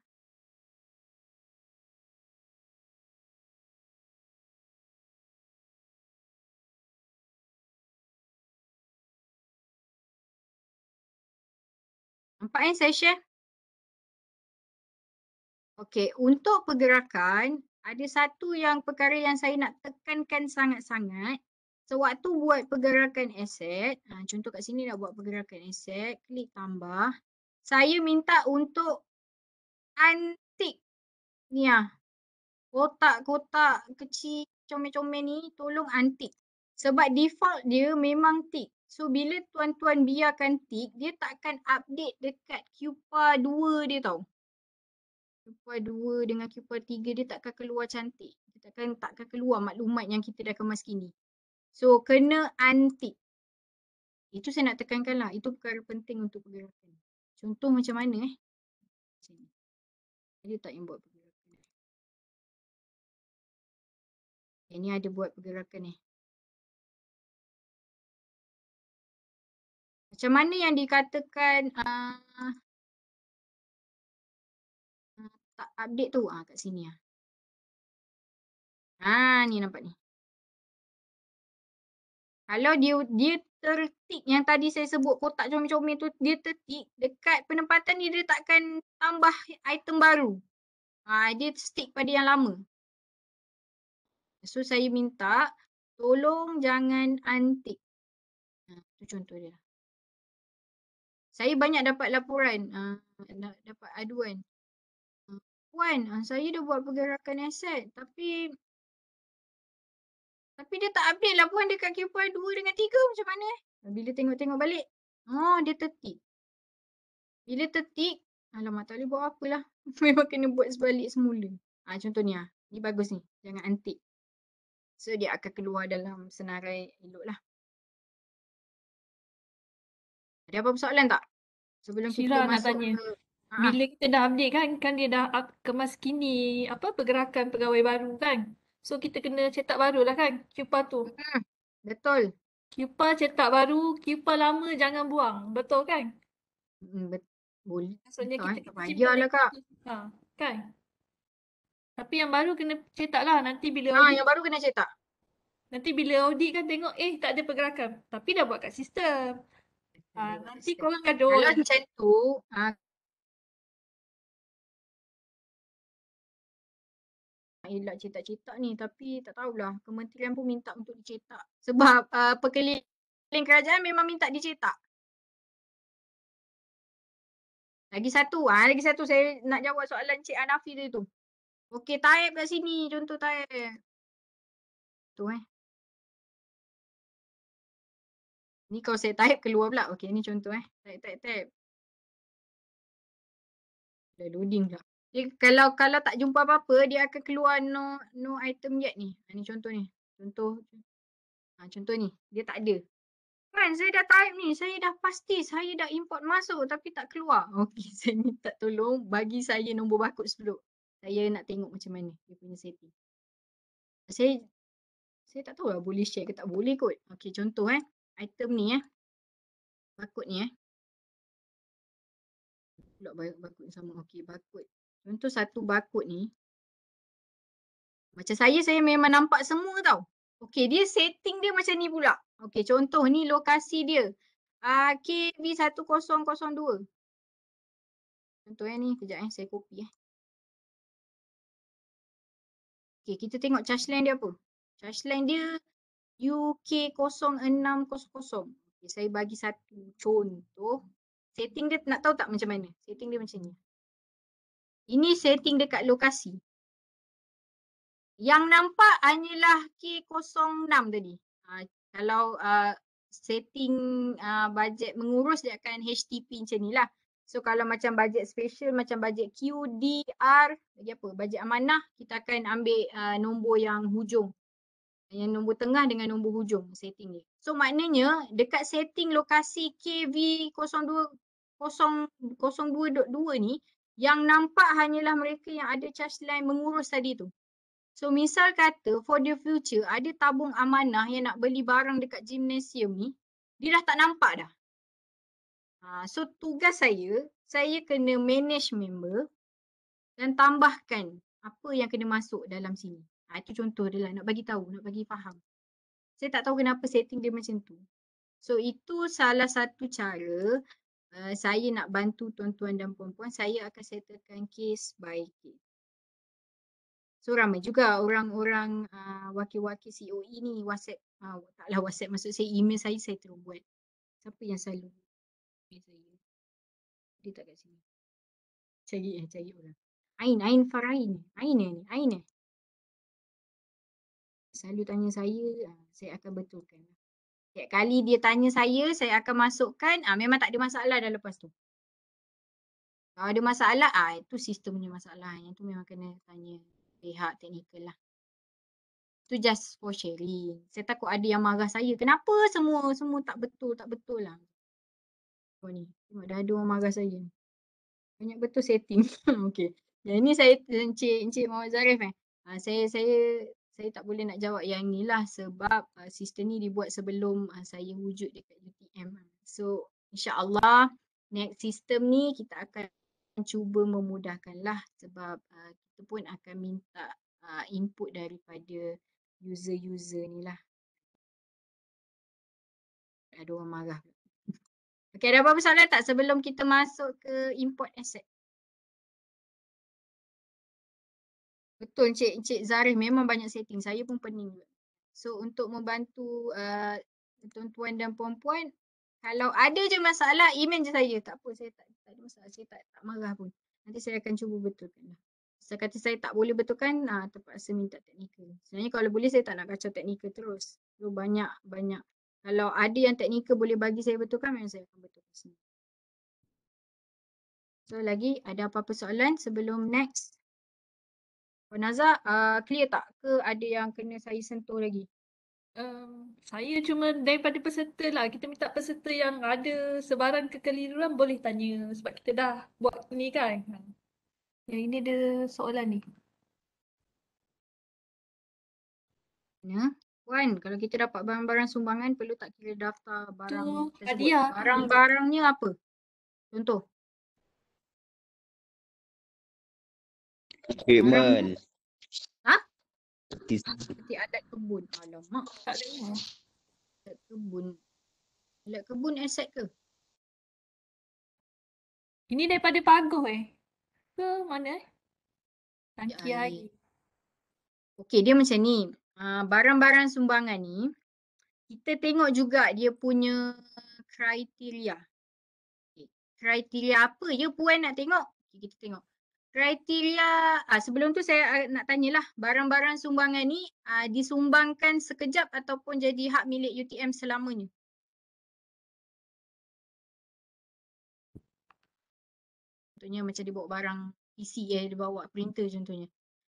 Nampak kan saya share? Okey, untuk pergerakan, ada satu yang perkara yang saya nak tekankan sangat-sangat sewaktu buat pergerakan aset, ha, contoh kat sini nak buat pergerakan aset, klik tambah. Saya minta untuk antik ni lah. Kotak-kotak kecil comel-comel ni tolong antik. Sebab default dia memang tick. So bila tuan-tuan biarkan tick, dia takkan update dekat QPA 2 dia tau. QPA 2 dengan QPA 3 dia takkan keluar cantik. Dia takkan, takkan keluar maklumat yang kita dah kemas kini. So kena anti. Itu saya nak tekankan lah. Itu perkara penting untuk pergerakan. Contoh macam mana eh. Macam ni. Dia tak yang buat pergerakan. Yang ni ada buat pergerakan ni. Eh. Macam mana yang dikatakan uh, tak update tu ah uh, kat sini lah. ah. ni nampak ni. Kalau dia dia tertik yang tadi saya sebut kotak comel-comel tu dia tertik dekat penempatan dia, dia takkan tambah item baru. Ha, dia stick pada yang lama. So saya minta tolong jangan antik. Ha, tu contoh dia. Lah. Saya banyak dapat laporan, ha, dapat aduan. Ha, puan, ha, saya dah buat pergerakan aset tapi tapi dia tak update lah pun dekat KPI 2 dengan 3 macam mana eh. Bila tengok-tengok balik. Oh dia tertik. Bila tertik. Alamak tak boleh buat apalah. Memang kena buat sebalik semula. Ha, ah, contoh ni lah. Ni bagus ni. Jangan antik. So dia akan keluar dalam senarai elok lah. Ada apa-apa soalan tak? Sebelum Syirah kita masuk. nak tanya. Ke... Ah, bila kita dah update kan, kan dia dah kemas kini apa pergerakan pegawai baru kan? So kita kena cetak baru lah kan kupa tu. Hmm, betul. Kupa cetak baru, kupa lama jangan buang. Betul kan? Hmm, betul. Boleh. Maksudnya kita eh. kena lah kak. Ha, kan? Tapi yang baru kena cetak lah nanti bila Ha, audit. yang baru kena cetak. Nanti bila audit kan tengok eh tak ada pergerakan. Tapi dah buat kat sistem. Ha, nanti korang kadung. Kalau macam tu, ha, elak cetak-cetak ni tapi tak tahulah kementerian pun minta untuk dicetak sebab uh, pekeliling kerajaan memang minta dicetak. Lagi satu, ha, lagi satu saya nak jawab soalan Cik Anafi tadi tu. Okey, taip kat sini contoh taip. Tu eh. Ni kau saya taip keluar pula. Okey, ni contoh eh. Taip, taip, taip. Dah loading dah dia, kalau kalau tak jumpa apa-apa dia akan keluar no no item yet ni. Ini ha, contoh ni. Contoh ha, contoh ni dia tak ada. Kan saya dah type ni, saya dah pasti saya dah import masuk tapi tak keluar. Okey, saya minta tolong bagi saya nombor barcode sebelum. Saya nak tengok macam mana dia punya setting. Saya saya tak tahu lah boleh share ke tak boleh kot. Okey, contoh eh. Item ni eh. Barcode ni eh. Pulak barcode sama. Okey, barcode. Contoh satu bakut ni. Macam saya, saya memang nampak semua tau. Okay, dia setting dia macam ni pula. Okay, contoh ni lokasi dia. Uh, ah, KV1002. Contoh yang ni, kejap eh, saya copy eh. Okay, kita tengok charge line dia apa. Charge line dia UK0600. Okay, saya bagi satu contoh. Setting dia nak tahu tak macam mana? Setting dia macam ni. Ini setting dekat lokasi. Yang nampak hanyalah K06 tadi. Ha, kalau uh, setting uh, ha, bajet mengurus dia akan HTTP macam ni lah. So kalau macam bajet special, macam bajet QDR, bagi apa, bajet amanah, kita akan ambil uh, nombor yang hujung. Yang nombor tengah dengan nombor hujung setting ni. So maknanya dekat setting lokasi KV02022 02 ni, yang nampak hanyalah mereka yang ada charge line mengurus tadi tu. So misal kata for the future ada tabung amanah yang nak beli barang dekat gymnasium ni, dia dah tak nampak dah. Ha, so tugas saya, saya kena manage member dan tambahkan apa yang kena masuk dalam sini. Ha, itu contoh dia lah, nak bagi tahu, nak bagi faham. Saya tak tahu kenapa setting dia macam tu. So itu salah satu cara Eh, saya nak bantu tuan-tuan dan puan-puan, saya akan settlekan kes by kes. So ramai juga orang-orang uh, wakil-wakil COE ni WhatsApp, uh, taklah WhatsApp maksud saya email saya, saya terus buat. Siapa yang selalu email Dia tak kat sini. Cari eh, cari orang. Ain, Ain Farain. Ain eh ni, Ain eh. Selalu tanya saya, uh, saya akan betulkan. Setiap kali dia tanya saya, saya akan masukkan, ah memang tak ada masalah dah lepas tu. Kalau ada masalah, ah itu sistem punya masalah. Yang tu memang kena tanya pihak teknikal lah. Itu just for sharing. Saya takut ada yang marah saya. Kenapa semua semua tak betul, tak betul lah. Oh ni, tengok dah ada orang marah saya Banyak betul setting. okay. Yang ni saya, Encik, Encik Muhammad Zarif eh. Ha, saya, saya saya tak boleh nak jawab yang ni lah sebab uh, sistem ni dibuat sebelum uh, saya wujud dekat UTM. So insyaAllah next sistem ni kita akan cuba memudahkan lah sebab uh, kita pun akan minta uh, input daripada user-user ni lah. Ada orang marah. Okay ada apa-apa soalan tak sebelum kita masuk ke import asset? Betul Encik, Encik Zarif memang banyak setting. Saya pun pening juga. So untuk membantu uh, tuan-tuan dan puan-puan, kalau ada je masalah, email je saya. Tak apa, saya tak, tak ada masalah. Saya tak, tak marah pun. Nanti saya akan cuba betulkan. Lah. Saya kata saya tak boleh betulkan, uh, terpaksa minta teknikal. Sebenarnya kalau boleh saya tak nak kacau teknikal terus. So banyak, banyak. Kalau ada yang teknikal boleh bagi saya betulkan, memang saya akan betulkan sendiri. So lagi ada apa-apa soalan sebelum next Nazar, uh, clear tak ke ada yang kena saya sentuh lagi? Um, saya cuma daripada peserta lah. Kita minta peserta yang ada sebarang kekeliruan boleh tanya sebab kita dah buat ni kan. Yang ini ada soalan ni. Ya. Puan, kalau kita dapat barang-barang sumbangan perlu tak kira daftar barang tu, Barang-barangnya apa? Contoh. Treatment. Ha? Is... Seperti adat kebun. Alamak, tak dengar. Adat lah. kebun. ada kebun aset ke? Ini daripada pagoh eh. Ke mana eh? Tangki ya, air. Okey, dia macam ni. Ah, barang-barang sumbangan ni, kita tengok juga dia punya kriteria. Okay. Kriteria apa ya Puan nak tengok? kita tengok kriteria uh, ah, sebelum tu saya ah, nak tanyalah barang-barang sumbangan ni uh, disumbangkan sekejap ataupun jadi hak milik UTM selamanya? Contohnya macam dia bawa barang PC eh, dia bawa printer contohnya.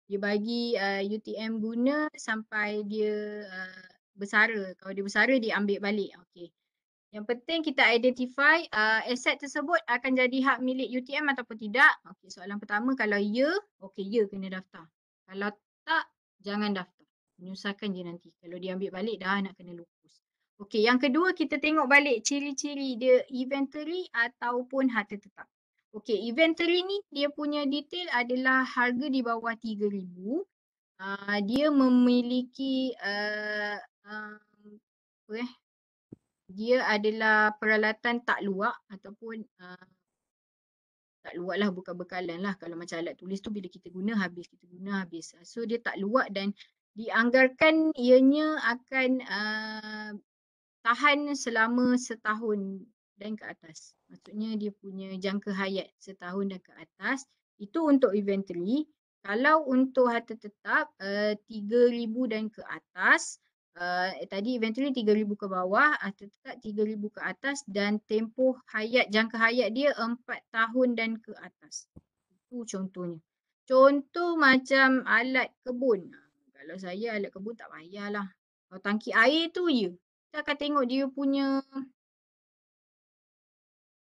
Dia bagi uh, UTM guna sampai dia uh, bersara. Kalau dia bersara dia ambil balik. Okay. Yang penting kita identify uh, aset tersebut akan jadi hak milik UTM ataupun tidak. Okey, soalan pertama kalau ya, okey ya kena daftar. Kalau tak, jangan daftar. Menyusahkan je nanti. Kalau dia ambil balik dah nak kena lupus. Okey, yang kedua kita tengok balik ciri-ciri dia inventory ataupun harta tetap. Okey, inventory ni dia punya detail adalah harga di bawah RM3,000. Uh, ah, dia memiliki uh, uh, apa eh, dia adalah peralatan tak luak ataupun uh, tak luak lah bukan bekalan lah kalau macam alat tulis tu bila kita guna habis kita guna habis ah, so dia tak luak dan dianggarkan ianya akan uh, tahan selama setahun dan ke atas maksudnya dia punya jangka hayat setahun dan ke atas itu untuk eventually. kalau untuk harta tetap uh, 3000 dan ke atas uh, tadi eventually 3000 ke bawah atau tak 3000 ke atas dan tempoh hayat jangka hayat dia 4 tahun dan ke atas. Itu contohnya. Contoh macam alat kebun. Kalau saya alat kebun tak payahlah. Kalau tangki air tu ya. Kita akan tengok dia punya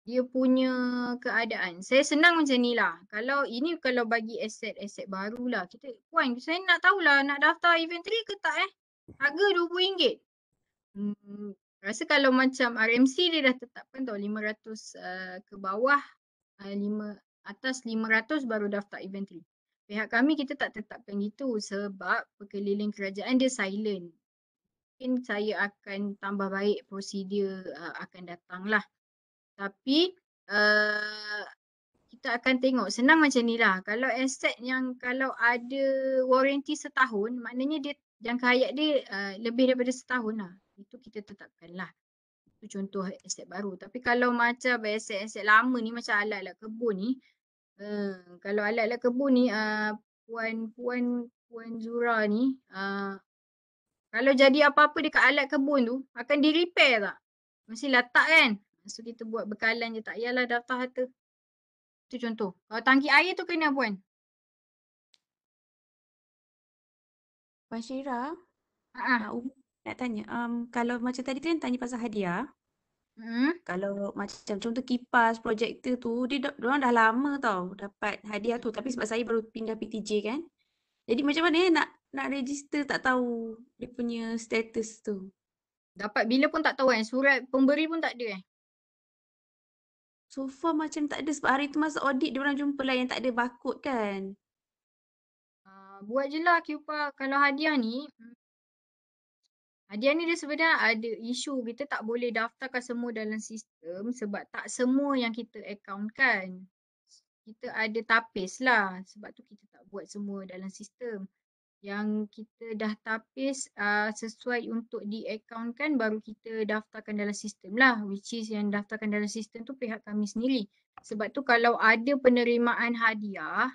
dia punya keadaan. Saya senang macam ni lah. Kalau ini kalau bagi aset-aset baru lah. Kita, puan, saya nak tahulah nak daftar inventory ke tak eh. Harga RM2. Hmm, rasa kalau macam RMC dia dah tetapkan tau RM500 uh, eh, ke bawah eh, lima atas RM500 baru daftar inventory. Pihak kami kita tak tetapkan gitu sebab perkeliling kerajaan dia silent. Mungkin saya akan tambah baik prosedur uh, akan datang lah. Tapi uh, kita akan tengok senang macam ni lah. Kalau aset yang kalau ada warranty setahun maknanya dia jangka hayat dia uh, lebih daripada setahun lah. Itu kita tetapkan lah. Itu contoh aset baru. Tapi kalau macam aset-aset lama ni macam alat-alat kebun ni. Uh, kalau alat-alat kebun ni uh, Puan, Puan, Puan Zura ni uh, kalau jadi apa-apa dekat alat kebun tu akan di repair tak? Mesti letak kan? So kita buat bekalan je tak payahlah daftar harta. Itu contoh. Kalau tangki air tu kena Puan? Bashira, uh-huh. uh, nak tanya. Um, kalau macam tadi kan tanya pasal hadiah. Hmm? Kalau macam contoh kipas projektor tu, dia, dia dah lama tau dapat hadiah tu. Tapi sebab saya baru pindah PTJ kan. Jadi macam mana eh, nak nak register tak tahu dia punya status tu. Dapat bila pun tak tahu kan. Surat pemberi pun tak ada kan. So far macam tak ada sebab hari tu masa audit dia orang jumpa lah yang tak ada bakut kan. Ah, buat je lah Kiupa. Kalau hadiah ni, hmm, hadiah ni dia sebenarnya ada isu kita tak boleh daftarkan semua dalam sistem sebab tak semua yang kita account kan. Kita ada tapis lah sebab tu kita tak buat semua dalam sistem. Yang kita dah tapis uh, sesuai untuk di account kan baru kita daftarkan dalam sistem lah which is yang daftarkan dalam sistem tu pihak kami sendiri. Sebab tu kalau ada penerimaan hadiah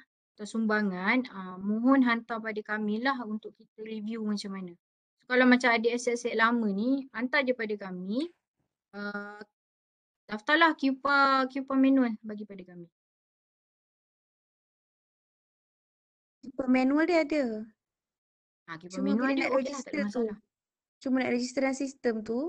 atau sumbangan uh, ah, mohon hantar pada kami lah untuk kita review macam mana. kalau macam ada aset-aset lama ni hantar je pada kami uh, ah, daftarlah kupa kupa manual bagi pada kami. Kupa manual dia ada. Ha, ah, kupa manual dia okay lah, ada masalah. Tu. Cuma nak register dalam sistem tu.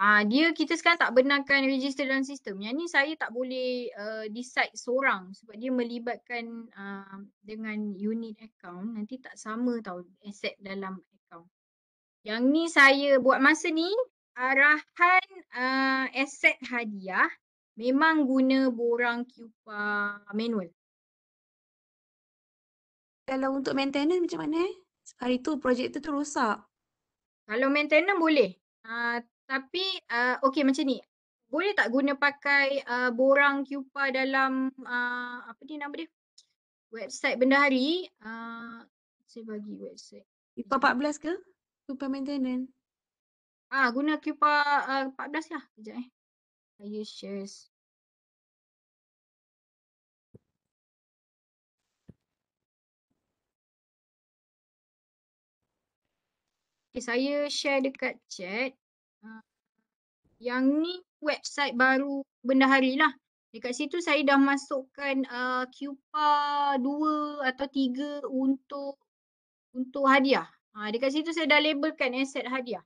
Ah uh, dia kita sekarang tak benarkan register dalam sistem. Yang ni saya tak boleh uh, decide seorang sebab dia melibatkan uh, dengan unit account nanti tak sama tau aset dalam account. Yang ni saya buat masa ni arahan uh, eh, aset hadiah memang guna borang QPA manual. Kalau untuk maintenance macam mana eh? tu projek tu tu rosak. Kalau maintenance boleh. Uh, tapi uh, okey macam ni. Boleh tak guna pakai uh, borang kupa dalam uh, apa ni nama dia? Website benda hari. Uh, saya bagi website. Kupa 14 ke? Kupa maintenance. Ah, guna kupa uh, 14 lah. Sekejap eh. Are you shares? Okay, saya share dekat chat. Ah. Yang ni website baru Bendahari lah. Dekat situ saya dah masukkan uh, ah, QPA 2 atau 3 untuk untuk hadiah. Ha, dekat situ saya dah labelkan aset hadiah.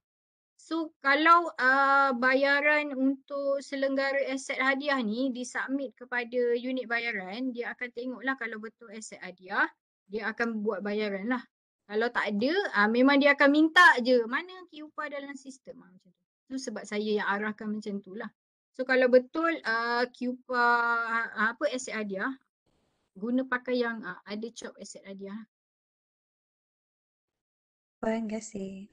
So kalau uh, bayaran untuk selenggara aset hadiah ni disubmit kepada unit bayaran, dia akan tengoklah kalau betul aset hadiah, dia akan buat bayaran lah. Kalau tak ada, uh, memang dia akan minta je mana QPA dalam sistem. Ha, macam tu tu sebab saya yang arahkan macam tu lah. So kalau betul uh, ah, Cupa uh, ah, apa aset hadiah guna pakai yang uh, ada cop aset hadiah. Terima kasih.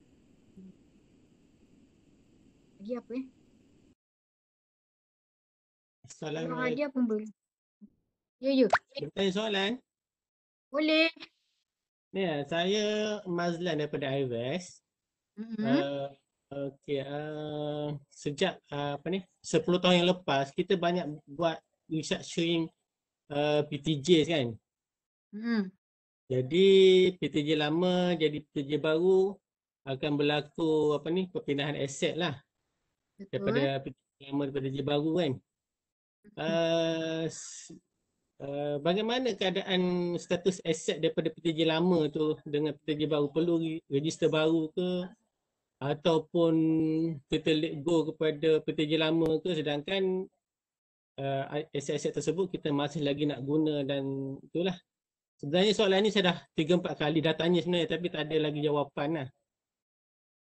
Lagi apa eh? Assalamualaikum. Hadiah pun boleh. Ya, ya. Boleh tanya soalan? Boleh. Ya, saya Mazlan daripada Ives. Mm-hmm. Uh, Okey, uh, sejak uh, apa ni? 10 tahun yang lepas kita banyak buat restructuring uh, eh, PTJ kan? Hmm. Jadi PTJ lama jadi PTJ baru akan berlaku apa ni? Perpindahan aset lah. Betul. Daripada PTJ lama kepada PTJ baru kan? Uh, uh, bagaimana keadaan status aset daripada PTJ lama tu dengan PTJ baru perlu register baru ke ataupun kita let go kepada peti lama ke sedangkan uh, aset-aset tersebut kita masih lagi nak guna dan itulah sebenarnya soalan ni saya dah 3 4 kali dah tanya sebenarnya tapi tak ada lagi jawapan lah.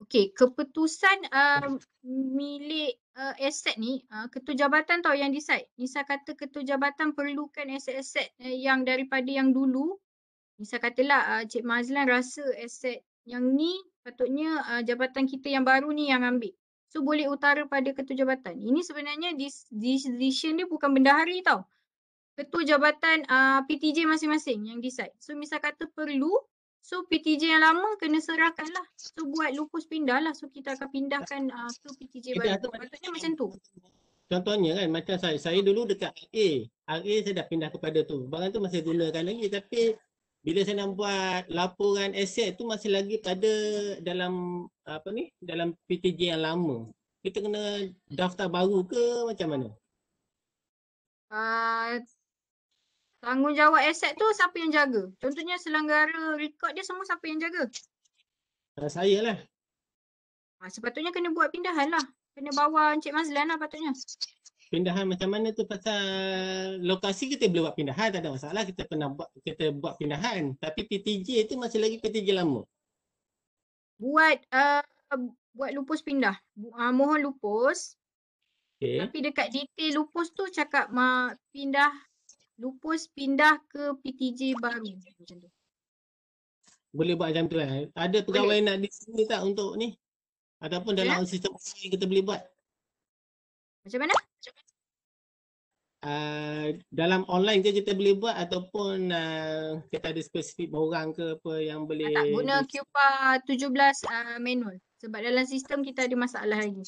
Okey, keputusan uh, milik uh, aset ni, uh, ketua jabatan tau yang decide. Nisa kata ketua jabatan perlukan aset-aset uh, yang daripada yang dulu. Nisa katalah uh, Cik Mazlan rasa aset yang ni patutnya uh, jabatan kita yang baru ni yang ambil. So boleh utara pada ketua jabatan. Ini sebenarnya this, decision dia bukan benda hari tau. Ketua jabatan uh, ah, PTJ masing-masing yang decide. So misal kata perlu, so PTJ yang lama kena serahkan lah. So buat lupus pindah lah. So kita akan pindahkan uh, ke PTJ baru. Patutnya macam tu. Contohnya kan macam saya, saya dulu dekat RA. RA saya dah pindah kepada tu. Barang tu masih gunakan lagi tapi bila saya nak buat laporan aset tu masih lagi pada dalam apa ni dalam PTJ yang lama. Kita kena daftar baru ke macam mana? Uh, tanggungjawab aset tu siapa yang jaga? Contohnya selenggara rekod dia semua siapa yang jaga? Uh, saya lah. Uh, sepatutnya kena buat pindahan lah. Kena bawa Encik Mazlan lah patutnya pindahan macam mana tu pasal lokasi kita boleh buat pindahan tak ada masalah kita pernah buat kita buat pindahan tapi PTJ tu masih lagi PTJ lama buat uh, buat lupus pindah uh, mohon lupus okay. tapi dekat detail lupus tu cakap ma pindah lupus pindah ke PTJ baru macam tu boleh buat macam tu kan eh? ada pegawai boleh. nak di sini tak untuk ni ataupun dalam yeah. sistem kita boleh buat macam mana uh, dalam online je kita boleh buat ataupun uh, kita ada spesifik orang ke apa yang boleh ah, tak guna QPA 17 uh, manual sebab dalam sistem kita ada masalah lagi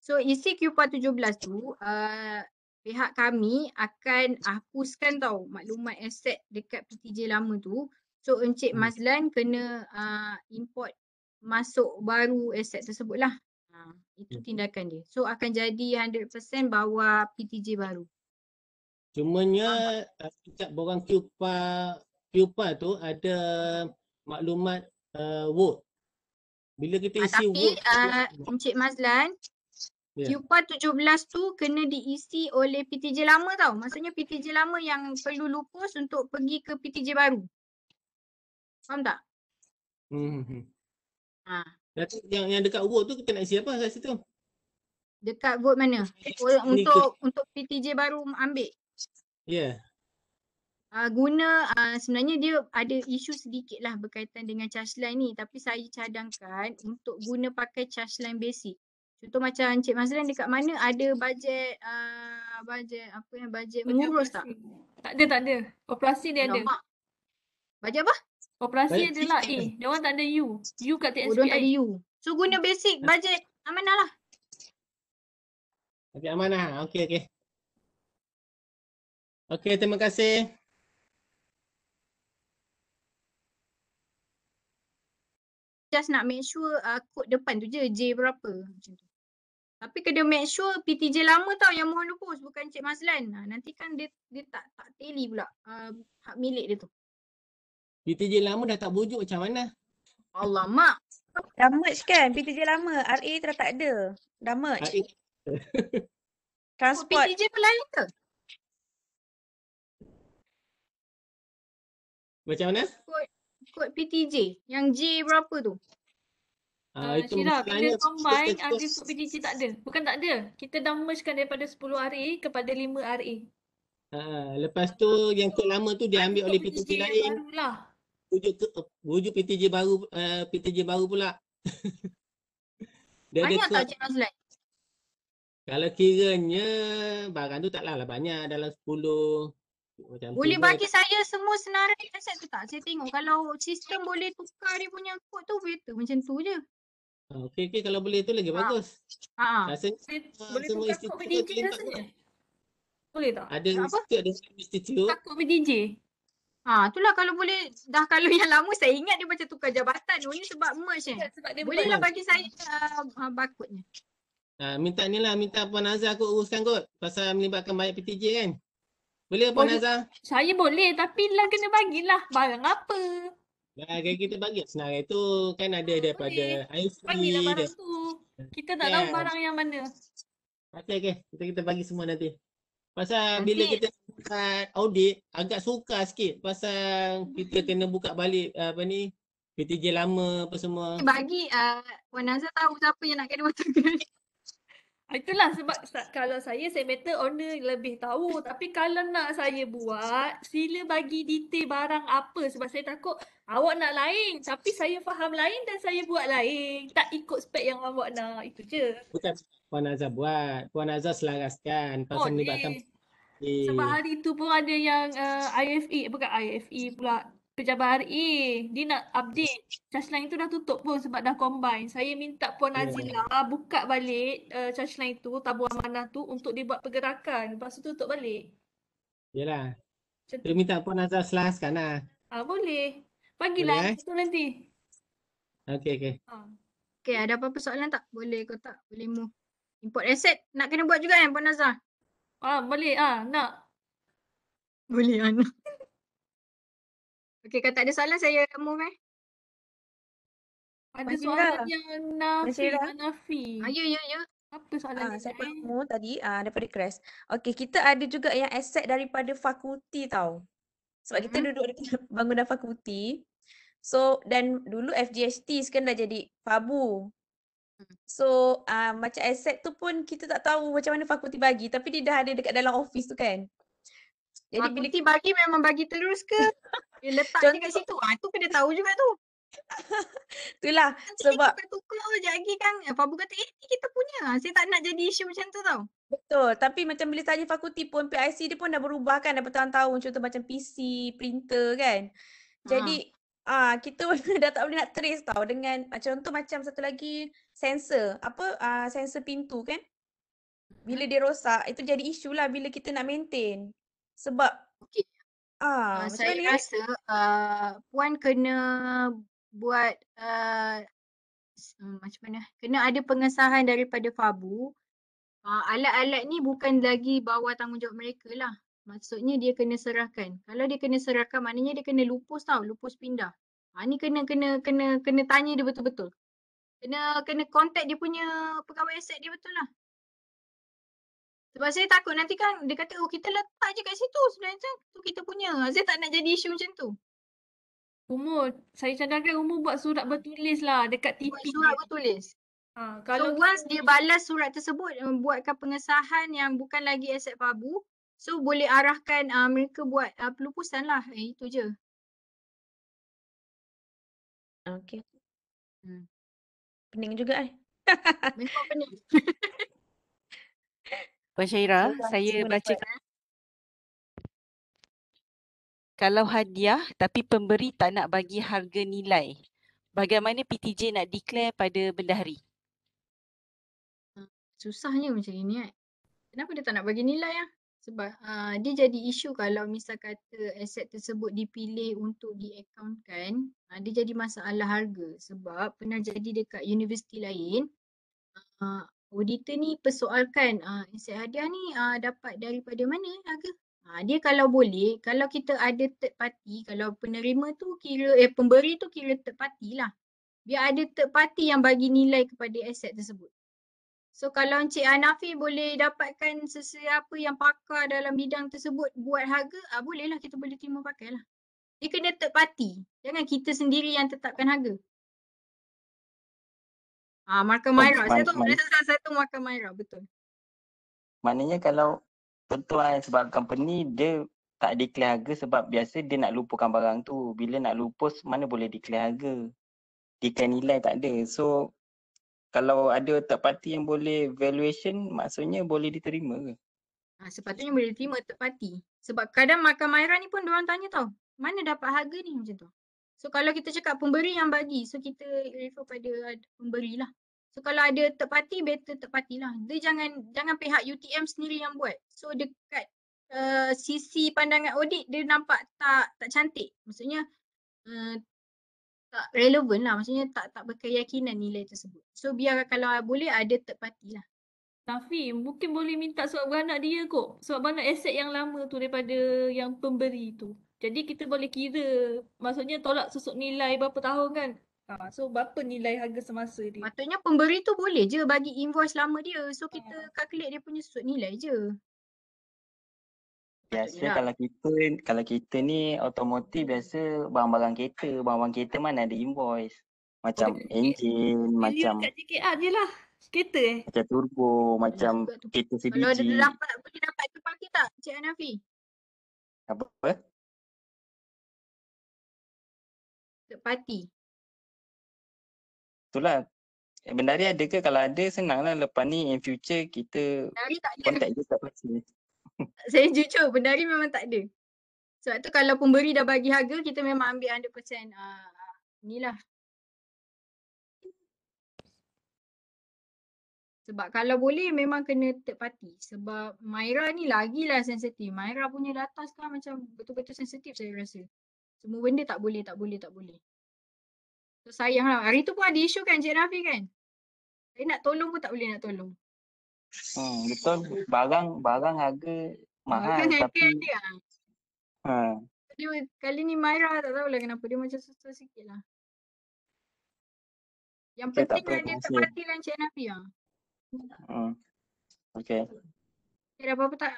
so isi QPA 17 tu uh, pihak kami akan hapuskan tau maklumat aset dekat PTJ lama tu so Encik hmm. Mazlan kena uh, import masuk baru aset tersebut lah. itu hmm. tindakan dia. So akan jadi 100% bawa PTJ baru. Cumanya uh, setiap borang QPA QPA tu ada maklumat uh, word. Bila kita ah, isi uh, tapi, word. Tapi uh, eh, Encik Mazlan, QPA yeah. 17 tu kena diisi oleh PTJ lama tau. Maksudnya PTJ lama yang perlu lupus untuk pergi ke PTJ baru. Faham tak? Hmm. Ha. Yang, yang dekat word tu kita nak isi apa kat situ? Dekat word mana? Untuk untuk PTJ baru ambil. Yeah. Ya. Uh, guna uh, sebenarnya dia ada isu sedikit lah berkaitan dengan charge line ni tapi saya cadangkan untuk guna pakai charge line basic. Contoh macam Encik Mazlan dekat mana ada bajet uh, ah, bajet apa yang bajet mengurus tak? Tak ada tak ada. Operasi dia ada. Bajet apa? Operasi dia lah A. Dia orang tak ada U. U kat TSPI. Oh, tak ada U. So guna basic bajet amanah lah. Tapi amanah. Okay okay. Okay, terima kasih. Just nak make sure uh, kod depan tu je J berapa macam tu. Tapi kena make sure PTJ lama tau yang mohon lupus bukan Cik Mazlan. Ha, nanti kan dia, dia tak tak teli pula uh, hak milik dia tu. PTJ lama dah tak bujuk macam mana? Allah mak. Damage kan PTJ lama. RA tu dah tak ada. Damage. Transport. Oh, PTJ pelan ke? Macam mana? Ikut, PTJ. Yang J berapa tu? Ah, uh, itu Syirah, kita combine ada ikut PTJ tak ada. Bukan tak ada. Kita dah mergekan daripada 10 RA kepada 5 RA. Ha, lepas tu yang kod lama tu diambil ikut oleh PTJ, PTJ lain. Barulah. Wujud, wujud PTJ baru uh, eh, PTJ baru pula. Dia Banyak tak Cik Razlan? Kalau kiranya barang tu taklah lah banyak dalam macam boleh bagi saya semua senarai aset tu tak? Saya tengok kalau sistem boleh tukar dia punya kod tu better macam tu je. Ah, okay, okey kalau boleh tu lagi ha. bagus. Ha. Ah. Rasa boleh semua tukar kod PDJ rasanya. Boleh tak? Ada institut ada institut. Tak kod PDJ. Ha lah kalau boleh dah kalau yang lama saya ingat dia macam tukar jabatan Ini sebab merge eh. Boleh lah bagi saya uh, bakodnya. Ha, minta ni lah, minta Puan Azhar aku uruskan kot. Pasal melibatkan banyak PTJ kan. Boleh pun Azam? Saya boleh tapi lah kena bagilah barang apa. Nah, kita bagi lah senarai tu kan ada daripada boleh. IC. Bagilah barang dia. tu. Kita tak yeah. tahu barang yang mana. Okey, okey. Kita, kita bagi semua nanti. Pasal nanti. bila kita buat audit, agak suka sikit pasal kita kena buka balik apa ni, PTJ lama apa semua. Bagi uh, Wan Azhar tahu siapa yang nak kena batu Ah, itulah sebab kalau saya saya better owner lebih tahu tapi kalau nak saya buat sila bagi detail barang apa sebab saya takut awak nak lain tapi saya faham lain dan saya buat lain tak ikut spek yang awak nak itu je. Bukan Puan Azhar buat. Puan Azhar selaraskan pasal oh, Sebab hari tu pun ada yang uh, eh, IFE bukan IFE pula pejabat RE eh, dia nak update charge line tu dah tutup pun sebab dah combine saya minta Puan ya. Azila yeah. buka balik uh, eh, charge line tu tabung amanah tu untuk dia buat pergerakan lepas tu tutup balik yelah Cet- dia minta Puan Azila selaskan lah ha, boleh panggillah lah eh? nanti Okay, okay. Ha. Ah. Okay, ada apa-apa soalan tak? Boleh kau tak? Boleh mu. Import asset nak kena buat juga kan Puan Nazar? Ah, ha, boleh. Ah, ha, nak. Boleh, Ana. Okay kalau tak ada soalan saya move eh. Ada soalan yang Nafi, Nafi. Ah, ya, ya, ya. Apa soalan ah, Siapa eh? kamu tadi ah, daripada Crest. Okey, kita ada juga yang aset daripada fakulti tau. Sebab hmm. kita duduk di bangunan fakulti. So, dan dulu FGHT sekarang dah jadi FABU. Mm. So, uh, macam aset tu pun kita tak tahu macam mana fakulti bagi. Tapi dia dah ada dekat dalam office tu kan. Jadi fakulti bila... bagi memang bagi terus ke? Yang letak Contoh... dekat situ ah tu kena tahu juga tu. Itulah kan sebab kita tukar oh, je lagi kan. Fabu kata eh ni kita punya. Saya tak nak jadi isu macam tu tau. Betul. Tapi macam bila tanya fakulti pun PIC dia pun dah berubah kan dah bertahun-tahun. Contoh macam PC, printer kan. Jadi ha. Ah kita dah tak boleh nak trace tau dengan ah, contoh macam satu lagi sensor apa ah, sensor pintu kan bila dia rosak itu jadi isu lah bila kita nak maintain sebab okay. Ah, uh, saya rasa uh, puan kena buat uh, macam mana kena ada pengesahan daripada FABU uh, alat-alat ni bukan lagi bawa tanggungjawab mereka lah maksudnya dia kena serahkan kalau dia kena serahkan maknanya dia kena lupus tau lupus pindah ha, ni kena kena kena kena tanya dia betul-betul kena kena kontak dia punya pegawai aset dia betul lah sebab saya takut nanti kan dia kata oh kita letak je kat situ sebenarnya tu kita punya. Saya tak nak jadi isu macam tu. Umur, saya cadangkan umur buat surat ah. bertulis lah dekat TV. Buat surat bertulis. Ha, kalau so once dia balas surat tersebut membuatkan um, pengesahan yang bukan lagi aset pabu so boleh arahkan uh, mereka buat uh, pelupusan lah eh, itu je. Okay. Hmm. Pening juga eh. Memang pening. Puan Syaira, saya baca kalau hadiah tapi pemberi tak nak bagi harga nilai, bagaimana PTJ nak declare pada bendahari? Hmm, susahnya macam ini. Eh. Kan? Kenapa dia tak nak bagi nilai? Eh? Sebab uh, dia jadi isu kalau misal kata aset tersebut dipilih untuk diakaunkan, uh, ah, dia jadi masalah harga sebab pernah jadi dekat universiti lain, uh, auditor ni persoalkan uh, aset hadiah ni uh, dapat daripada mana harga. Ha, dia kalau boleh, kalau kita ada third party, kalau penerima tu kira, eh pemberi tu kira third party lah. Biar ada third party yang bagi nilai kepada aset tersebut. So kalau Encik Anafi boleh dapatkan sesiapa yang pakar dalam bidang tersebut buat harga, ah ha, bolehlah kita boleh terima pakai lah. Dia kena third party. Jangan kita sendiri yang tetapkan harga. Ah, Marka Myra. saya, tu, man. saya tu Marka Myra, betul. Maknanya kalau tuan eh, sebab company dia tak declare harga sebab biasa dia nak lupakan barang tu. Bila nak lupus mana boleh declare harga. Declare nilai tak ada. So kalau ada third party yang boleh valuation maksudnya boleh diterima ke? Ha, sepatutnya boleh diterima third party. Sebab kadang Marka Myra ni pun orang tanya tau. Mana dapat harga ni macam tu? So kalau kita cakap pemberi yang bagi, so kita refer pada pemberi lah. So kalau ada third party, better third party lah. Dia jangan, jangan pihak UTM sendiri yang buat. So dekat uh, sisi pandangan audit, dia nampak tak tak cantik. Maksudnya uh, tak relevan lah. Maksudnya tak tak berkeyakinan nilai tersebut. So biar kalau boleh ada third party lah. Tapi mungkin boleh minta sebab beranak dia kot. Sebab mana aset yang lama tu daripada yang pemberi tu. Jadi kita boleh kira maksudnya tolak susuk nilai berapa tahun kan. Ha, so berapa nilai harga semasa dia. Maksudnya pemberi tu boleh je bagi invoice lama dia. So ha. kita ha. calculate dia punya susuk nilai je. Biasa ya. kalau kita kalau kita ni otomotif biasa barang-barang kereta, barang-barang kereta mana ada invoice. Macam oh, enjin, macam dia kat JKR je lah. Kereta eh. Macam turbo, macam kereta CDG. Kalau ada dapat, boleh dapat tu pakai tak Cik Anafi? Apa? third party. Itulah. Eh, benari ada ke? Kalau ada senanglah lepas ni in future kita kontak tak ada. contact tak pasti. Saya jujur, benari memang tak ada. Sebab tu kalau pemberi dah bagi harga, kita memang ambil 100% uh, ah, ah, lah. Sebab kalau boleh memang kena third party. Sebab Myra ni lagilah sensitif. Myra punya data sekarang macam betul-betul sensitif saya rasa. Semua benda tak boleh, tak boleh, tak boleh. So sayang lah. Hari tu pun ada isu kan Encik Rafi kan? Saya nak tolong pun tak boleh nak tolong. Hmm, betul. Barang barang harga mahal barang tapi... Harga ada. Lah. Ha. Dia, kali ni Myra tak tahulah kenapa. Dia macam susah sikit lah. Yang okay, penting kan dia tak perhatilah Encik Rafi lah. Hmm. Okay. Okay, ada apa-apa tak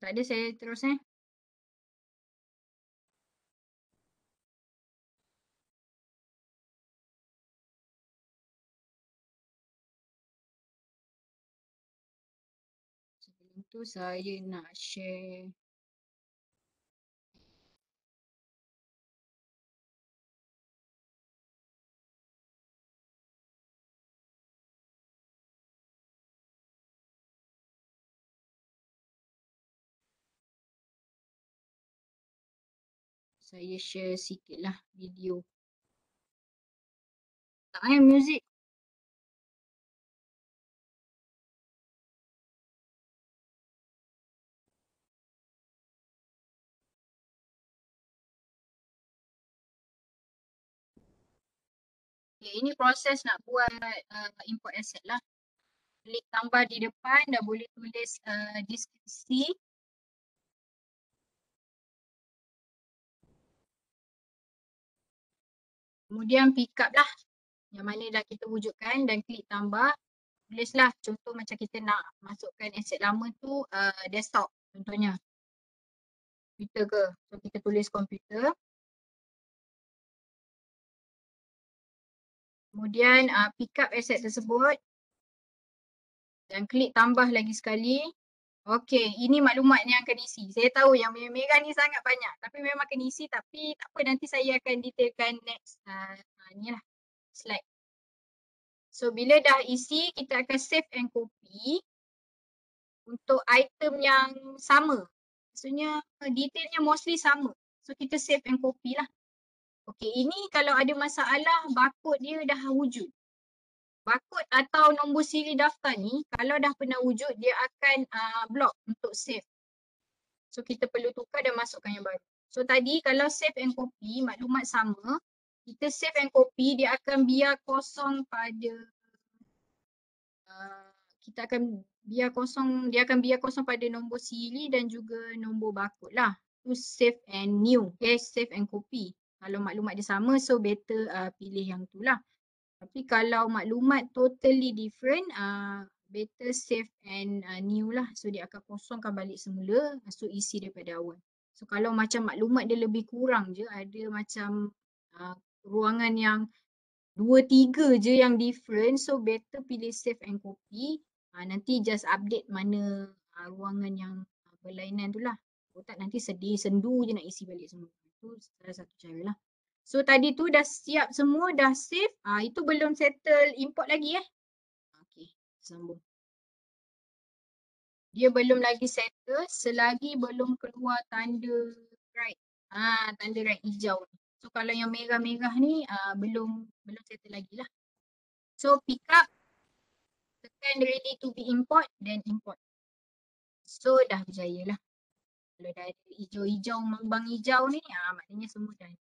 Tak ada saya terus eh. Sebelum tu saya nak share saya share sikit lah video. Tak payah muzik. Okay, ini proses nak buat uh, import asset lah. Klik tambah di depan dah boleh tulis uh, deskripsi Kemudian pick up lah yang mana dah kita wujudkan dan klik tambah. Tulis lah contoh macam kita nak masukkan aset lama tu uh, desktop contohnya. Komputer ke. So kita tulis komputer. Kemudian uh, pick up aset tersebut. Dan klik tambah lagi sekali. Okey, ini maklumat yang akan isi. Saya tahu yang merah-merah ni sangat banyak tapi memang akan isi tapi tak apa nanti saya akan detailkan next uh, ni lah slide. So bila dah isi kita akan save and copy untuk item yang sama. Maksudnya detailnya mostly sama. So kita save and copy lah. Okey, ini kalau ada masalah barcode dia dah wujud barcode atau nombor siri daftar ni kalau dah pernah wujud dia akan uh, block untuk save. So kita perlu tukar dan masukkan yang baru. So tadi kalau save and copy maklumat sama kita save and copy dia akan biar kosong pada uh, kita akan biar kosong dia akan biar kosong pada nombor siri dan juga nombor barcode lah. To save and new. Okay save and copy. Kalau maklumat dia sama so better uh, pilih yang tu lah. Tapi kalau maklumat totally different, uh, better safe and uh, new lah. So dia akan kosongkan balik semula, so isi daripada awal. So kalau macam maklumat dia lebih kurang je, ada macam uh, ruangan yang dua tiga je yang different, so better pilih save and copy. Uh, nanti just update mana uh, ruangan yang uh, berlainan tu lah. Kalau tak nanti sedih, sendu je nak isi balik semua. Itu salah satu cara lah. So tadi tu dah siap semua, dah save. Ha, ah, itu belum settle import lagi eh. Okay, sambung. Dia belum lagi settle selagi belum keluar tanda right. Ha, tanda right hijau. So kalau yang merah-merah ni uh, belum belum settle lagi lah. So pick up, tekan ready to be import then import. So dah berjaya lah. Kalau dah hijau-hijau, mengbang hijau ni, ah, maknanya semua dah ada.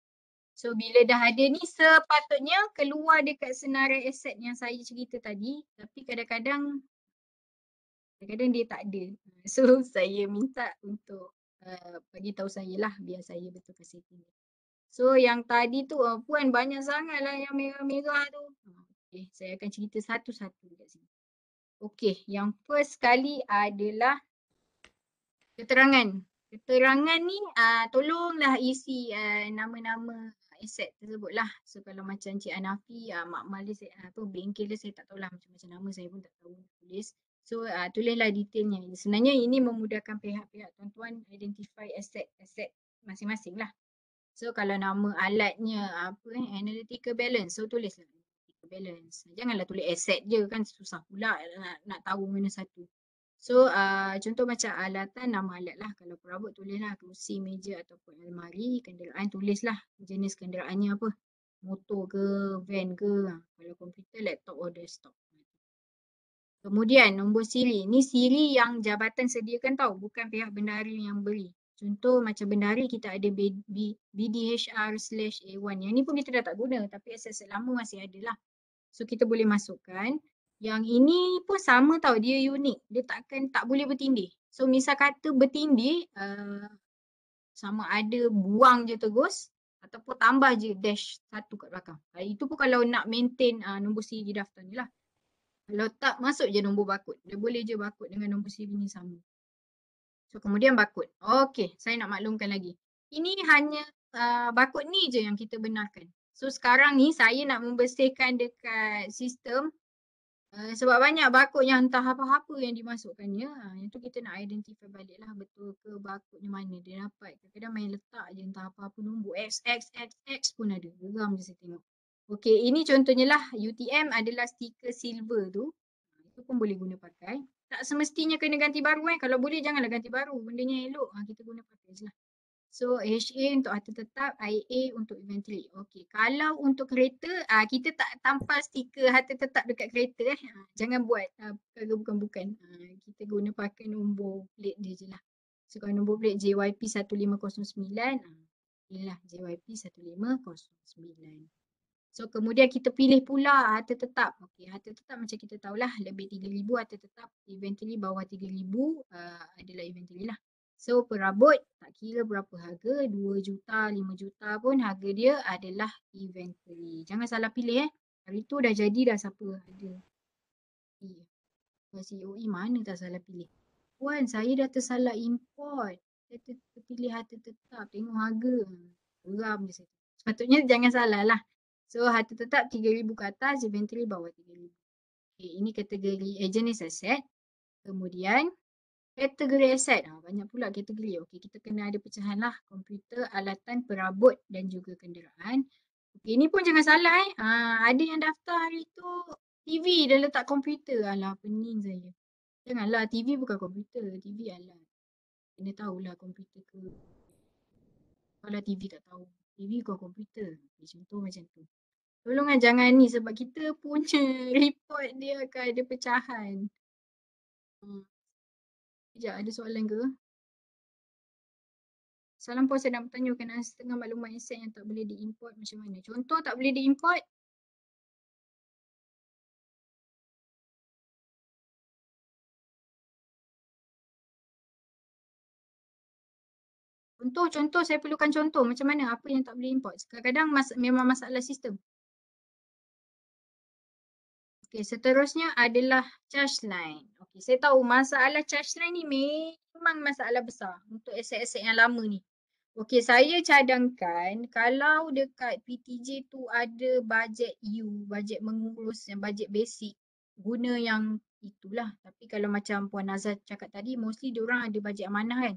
So bila dah ada ni sepatutnya keluar dekat senarai aset yang saya cerita tadi tapi kadang-kadang kadang-kadang dia tak ada. So saya minta untuk uh, bagi tahu saya lah biar saya betul ke situ. So yang tadi tu uh, puan banyak sangat lah yang merah-merah tu. Okay, saya akan cerita satu-satu dekat sini. Okay, yang first sekali adalah keterangan. Keterangan ni uh, tolonglah isi uh, nama-nama aset tersebut lah. So kalau macam Cik Anafi, uh, ah, makmal dia, saya, ah, apa, bengkel dia saya tak tahu lah macam-macam nama saya pun tak tahu tulis. So uh, tulislah detailnya. Sebenarnya ini memudahkan pihak-pihak tuan-tuan identify aset-aset masing-masing lah. So kalau nama alatnya apa eh, analytical balance. So tulislah analytical balance. Janganlah tulis aset je kan susah pula nak, nak tahu mana satu. So uh, contoh macam alatan nama alat lah. Kalau perabot tulislah kerusi, meja ataupun almari, kenderaan tulislah jenis kenderaannya apa. Motor ke, van ke, ah, kalau komputer, laptop or desktop. Kemudian nombor siri. Ni siri yang jabatan sediakan tau. Bukan pihak bendahari yang beri. Contoh macam bendahari kita ada B, B, BDHR slash A1. Yang ni pun kita dah tak guna tapi aset lama masih ada lah. So kita boleh masukkan. Yang ini pun sama tau dia unik. Dia takkan tak boleh bertindih. So misal kata bertindih eh, uh, sama ada buang je terus ataupun tambah je dash satu kat belakang. Uh, itu pun kalau nak maintain uh, nombor siri di daftar ni lah. Kalau tak masuk je nombor bakut. Dia boleh je bakut dengan nombor siri ni sama. So kemudian bakut. Okay saya nak maklumkan lagi. Ini hanya uh, bakut ni je yang kita benarkan. So sekarang ni saya nak membersihkan dekat sistem Ah, sebab banyak bakut yang entah apa-apa yang dimasukkannya ha, Yang tu kita nak identify balik lah betul ke bakutnya mana dia dapat Kadang-kadang main letak je entah apa-apa nombor X, X, X, X pun ada Geram je saya tengok Okay ini contohnya lah UTM adalah stiker silver tu ah, Tu pun boleh guna pakai Tak semestinya kena ganti baru eh. Kalau boleh janganlah ganti baru Benda yang elok ha, kita guna pakai je lah So HA untuk harta tetap, IA untuk inventory. Okey, kalau untuk kereta, uh, kita tak tampal stiker harta tetap dekat kereta eh. Uh, jangan buat ah, perkara uh, bukan-bukan. Uh, kita guna pakai nombor plate dia je lah. So kalau nombor plate JYP1509, inilah uh, JYP1509. So kemudian kita pilih pula harta tetap. Okey, harta tetap macam kita tahulah lebih 3000 harta tetap inventory bawah 3000 uh, adalah inventory lah. So perabot tak kira berapa harga 2 juta, 5 juta pun harga dia adalah inventory. Jangan salah pilih eh. Hari tu dah jadi dah siapa harga Kau COE e, mana tak salah pilih. Puan saya dah tersalah import. Saya terpilih harta tetap. Tengok harga. Geram je saya. Sepatutnya jangan salah lah. So harta tetap 3000 ke atas, inventory bawah 3000. Okay, ini kategori eh, jenis set, Kemudian kategori aset. Ha, ah, banyak pula kategori. Okey, kita kena ada pecahan lah. Komputer, alatan, perabot dan juga kenderaan. Okey, ni pun jangan salah eh. Ha, ada yang daftar hari tu TV dan letak komputer. Alah, pening saya. Janganlah, TV bukan komputer. TV alat. Kena tahulah komputer ke. Kalau TV tak tahu. TV kau komputer. Contoh macam tu. Tolonglah jangan ni sebab kita punca report dia akan ada pecahan. Hmm. Sekejap ada soalan ke? Salam puan saya nak bertanya kena setengah maklumat insert yang tak boleh diimport macam mana? Contoh tak boleh diimport? Contoh, contoh saya perlukan contoh macam mana apa yang tak boleh import. Kadang-kadang mas memang masalah sistem. Okay, seterusnya adalah charge line. Okay, saya tahu masalah charge line ni memang masalah besar untuk aset-aset yang lama ni. Okay, saya cadangkan kalau dekat PTJ tu ada budget you, budget mengurus yang budget basic guna yang itulah. Tapi kalau macam Puan Nazar cakap tadi, mostly diorang ada budget amanah kan.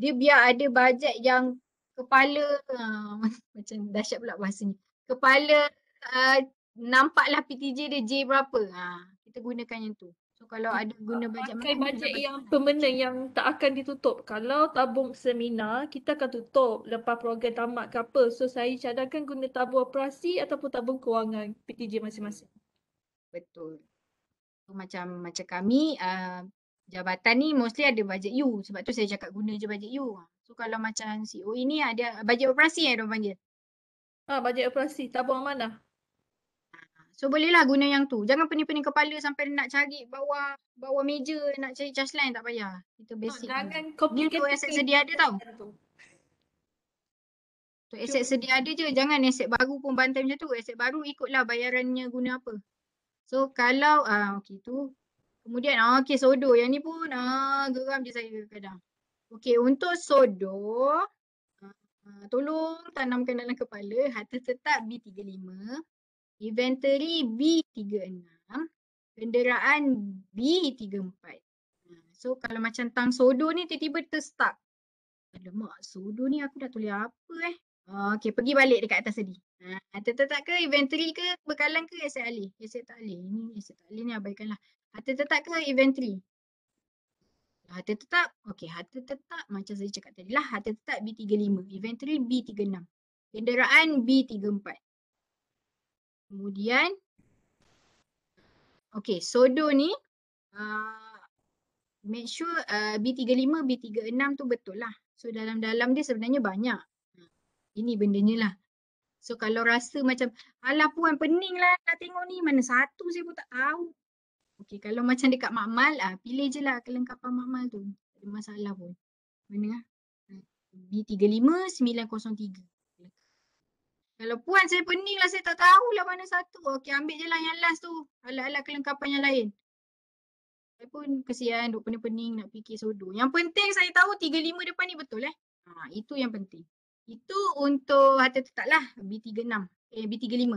Dia biar ada budget yang kepala, uh, macam dahsyat pula bahasanya. Kepala uh, nampaklah PTJ dia J berapa. Ha, kita gunakan yang tu. So kalau ada guna bajet pakai bajet yang permanent yang tak akan ditutup. Kalau tabung seminar kita akan tutup lepas program tamat ke apa. So saya cadangkan guna tabung operasi ataupun tabung kewangan PTJ masing-masing. Betul. So, macam macam kami uh, jabatan ni mostly ada bajet U. Sebab tu saya cakap guna je bajet U. So kalau macam CEO ini ada bajet operasi yang dia panggil. Ah, ha, bajet operasi. Tabung mana? So bolehlah guna yang tu. Jangan pening-pening kepala sampai nak cari bawah bawah meja nak cari charge line tak payah. Kita basic. Oh, jangan copy tu aset sedia ada tau. Tu aset sedia ada je. Jangan aset baru pun bantai macam tu. Aset baru ikutlah bayarannya guna apa. So kalau ah uh, okey tu. Kemudian ah uh, okey sodo. Yang ni pun ah uh, geram je saya kadang. Okey untuk sodo Uh, tolong tanamkan dalam kepala harta tetap B35 Inventory B36. Kenderaan B34. Ha, so kalau macam tang sodo ni tiba-tiba terstuck. Alamak, sodo ni aku dah tulis apa eh. Ah, okay, pergi balik dekat atas tadi. Ha, tetetak ke inventory ke bekalan ke aset alih? Aset tak alih. Ini aset tak alih ni abaikanlah. Harta tetap ke inventory? Harta tetap. Okay, harta tetap macam saya cakap tadi lah. Harta tetap B35. Inventory B36. Kenderaan B34. Kemudian Okay, sodo ni uh, make sure uh, B35, B36 tu betul lah. So dalam-dalam dia sebenarnya banyak. Ini bendanya lah. So kalau rasa macam alah puan pening lah nak tengok ni mana satu saya pun tak tahu. Okay kalau macam dekat makmal ah pilih je lah kelengkapan makmal tu. Tak ada masalah pun. Mana lah? B35, 903. Kalau puan saya pening lah saya tak lah mana satu. Okey ambil je lah yang last tu. Alat-alat kelengkapan yang lain. Saya pun kesian duk pening-pening nak fikir sodo. Yang penting saya tahu tiga lima depan ni betul eh. Ha, itu yang penting. Itu untuk harta tetap lah B36. Eh B35.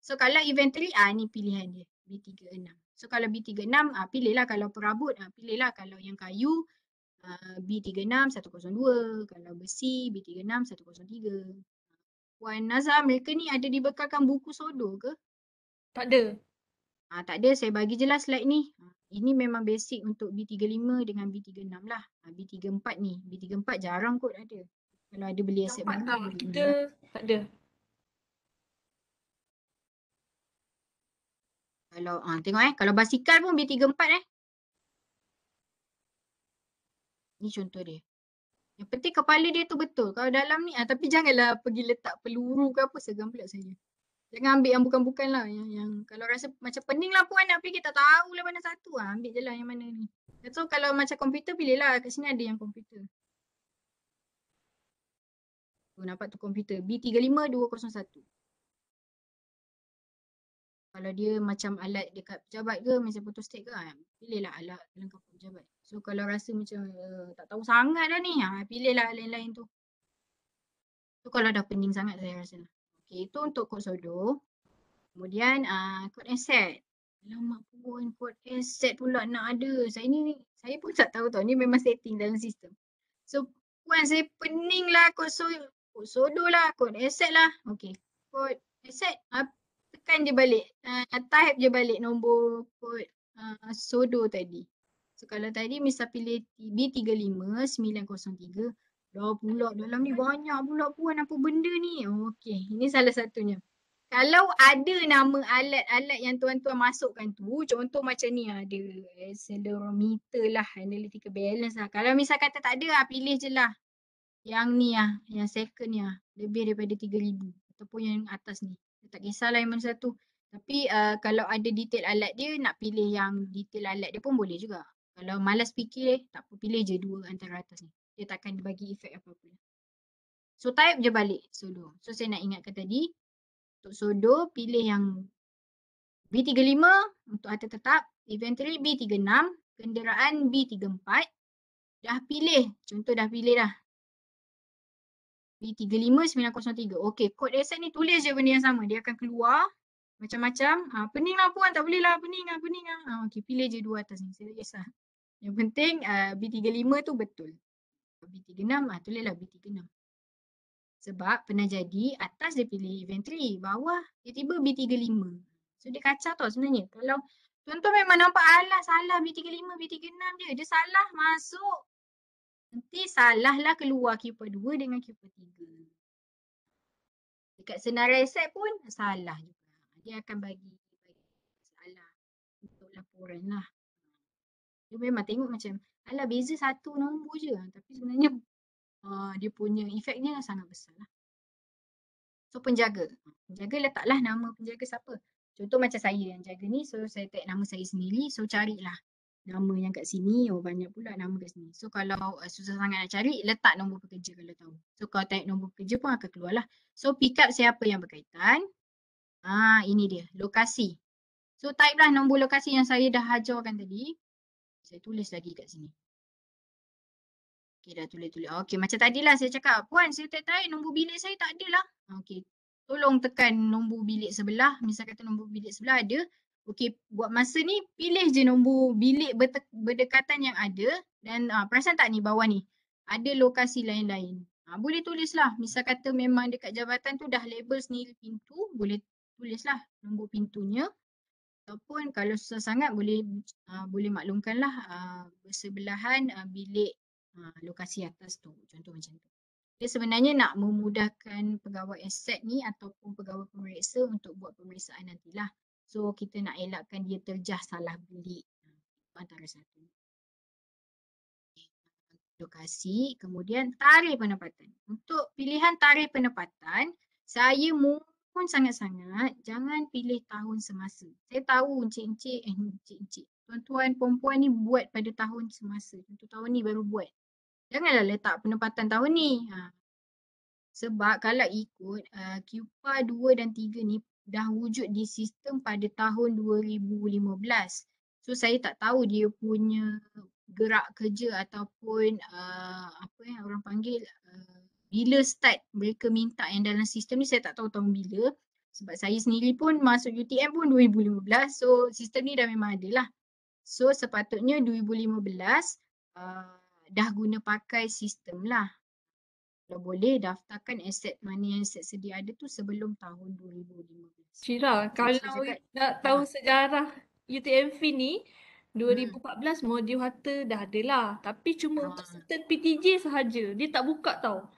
So kalau inventory ah ni pilihan dia. B36. So kalau B36 ah, pilihlah kalau perabot ah, pilihlah kalau yang kayu ah, B36 102. Kalau besi B36 103. Puan Nazam, mereka ni ada dibekalkan buku sodo ke? Tak ada. Ha, tak ada, saya bagi je lah slide ni. Ah, ini memang basic untuk B35 dengan B36 lah. Ah, B34 ni. B34 jarang kot ada. Kalau ada beli aset bank. Tak, kita tak ada. Kalau ha, tengok eh. Kalau basikal pun B34 eh. Ni contoh dia. Yang penting kepala dia tu betul. Kalau dalam ni, ah, tapi janganlah pergi letak peluru ke apa, segan pula saya. Jangan ambil yang bukan-bukan lah. Yang, yang kalau rasa macam pening lah puan nak pergi, tak tahu lah mana satu lah. Ambil je lah yang mana ni. So kalau macam komputer, pilih lah. Kat sini ada yang komputer. Tu oh, nampak tu komputer. B35201 kalau dia macam alat dekat pejabat ke macam putus state ke ah, pilihlah alat dalam kapal pejabat so kalau rasa macam uh, tak tahu sangat dah ni ha, pilihlah lain-lain tu tu kalau dah pening sangat saya rasa lah. okay, itu untuk kod sodo kemudian uh, kod asset lama pun kod asset pula nak ada saya ni saya pun tak tahu tau ni memang setting dalam sistem so puan saya pening lah kod, kod sodo lah kod asset lah okay kod asset apa tekan je balik. Uh, type je balik nombor kod uh, sodo tadi. So kalau tadi misa pilih B35903 dah pula dalam ni banyak pula puan apa benda ni. Okey, ini salah satunya. Kalau ada nama alat-alat yang tuan-tuan masukkan tu, contoh macam ni ada accelerometer lah, analytical balance lah. Kalau misal kata tak ada ah, pilih je lah. Yang ni lah, yang second ni lah. Lebih daripada 3,000 ataupun yang atas ni tak kisahlah yang mana satu. Tapi uh, kalau ada detail alat dia, nak pilih yang detail alat dia pun boleh juga. Kalau malas fikir, tak apa. Pilih je dua antara atas ni. Dia akan bagi efek apa-apa. So type je balik sodo. So saya nak ingatkan tadi, untuk sodo pilih yang B35 untuk harta tetap, inventory B36, kenderaan B34. Dah pilih, contoh dah pilih dah. B 35903. Okey, kod asset ni tulis je benda yang sama. Dia akan keluar macam-macam. Ah, pening lah puan, tak boleh lah pening lah, pening lah. Ah, Okey, pilih je dua atas ni. Saya tak kisah. Yang penting uh, ah, B35 tu betul. B36, ah, tulislah B36. Sebab pernah jadi atas dia pilih inventory, bawah dia tiba B35. So dia kacau tau sebenarnya. Kalau contoh memang nampak alas, salah B35, B36 je. Dia salah masuk nanti salahlah keluar keeper 2 dengan keeper 3. Dekat senarai set pun salah juga. Dia akan bagi salah untuk laporan lah. Dia memang tengok macam ala beza satu nombor je. Tapi sebenarnya uh, dia punya efeknya sangat besar lah. So penjaga. Penjaga letaklah nama penjaga siapa. Contoh macam saya yang jaga ni. So saya tag nama saya sendiri. So carilah nama yang kat sini, oh banyak pula nama kat sini. So kalau uh, susah sangat nak cari, letak nombor pekerja kalau tahu. So kalau type nombor pekerja pun akan keluar lah. So pick up siapa yang berkaitan. Ah ini dia, lokasi. So type lah nombor lokasi yang saya dah hajarkan tadi. Saya tulis lagi kat sini. Okay dah tulis-tulis. Okay macam tadilah saya cakap, puan saya tak tarik nombor bilik saya tak ada lah. Okay tolong tekan nombor bilik sebelah. Misal kata nombor bilik sebelah ada okey buat masa ni pilih je nombor bilik berdekatan yang ada dan uh, perasan tak ni bawah ni ada lokasi lain-lain. Uh, boleh tulislah misal kata memang dekat jabatan tu dah label sendiri pintu boleh tulislah nombor pintunya ataupun kalau susah sangat boleh uh, boleh maklumkanlah uh, bersebelahan uh, bilik uh, lokasi atas tu contoh macam tu. Dia sebenarnya nak memudahkan pegawai aset ni ataupun pegawai pemeriksa untuk buat pemeriksaan nantilah. So kita nak elakkan dia terjah salah beli antara satu. Lokasi, kemudian tarikh penempatan. Untuk pilihan tarikh penempatan, saya mohon sangat-sangat jangan pilih tahun semasa. Saya tahu encik-encik, eh encik-encik, tuan-tuan perempuan ni buat pada tahun semasa. Contoh tahun ni baru buat. Janganlah letak penempatan tahun ni. Ha. Sebab kalau ikut, uh, eh, QPA 2 dan 3 ni dah wujud di sistem pada tahun 2015. So saya tak tahu dia punya gerak kerja ataupun uh, apa yang orang panggil uh, bila start mereka minta yang dalam sistem ni saya tak tahu tahun bila sebab saya sendiri pun masuk UTM pun 2015 so sistem ni dah memang ada lah. So sepatutnya 2015 uh, dah guna pakai sistem lah kalau boleh daftarkan aset mana yang set sedia ada tu sebelum tahun 2015. Syira, kalau nak tahu ah. sejarah UTMV ni, 2014 hmm. modul harta dah ada lah. Tapi cuma ha. untuk certain PTJ sahaja. Dia tak buka tau.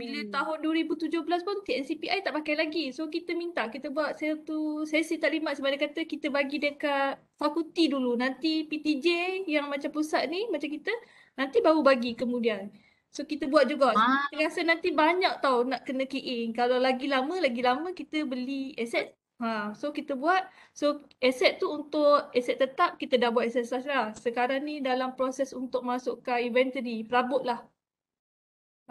Bila oh. tahun 2017 pun TNCPI tak pakai lagi. So kita minta, kita buat satu sesi taklimat sebab dia kata kita bagi dekat fakulti dulu. Nanti PTJ yang macam pusat ni, macam kita, nanti baru bagi kemudian. So kita buat juga. Ah. Kita rasa nanti banyak tau nak kena key in. Kalau lagi lama, lagi lama kita beli aset. Ha. So kita buat. So aset tu untuk aset tetap kita dah buat aset slash Sekarang ni dalam proses untuk masukkan inventory. Perabot lah.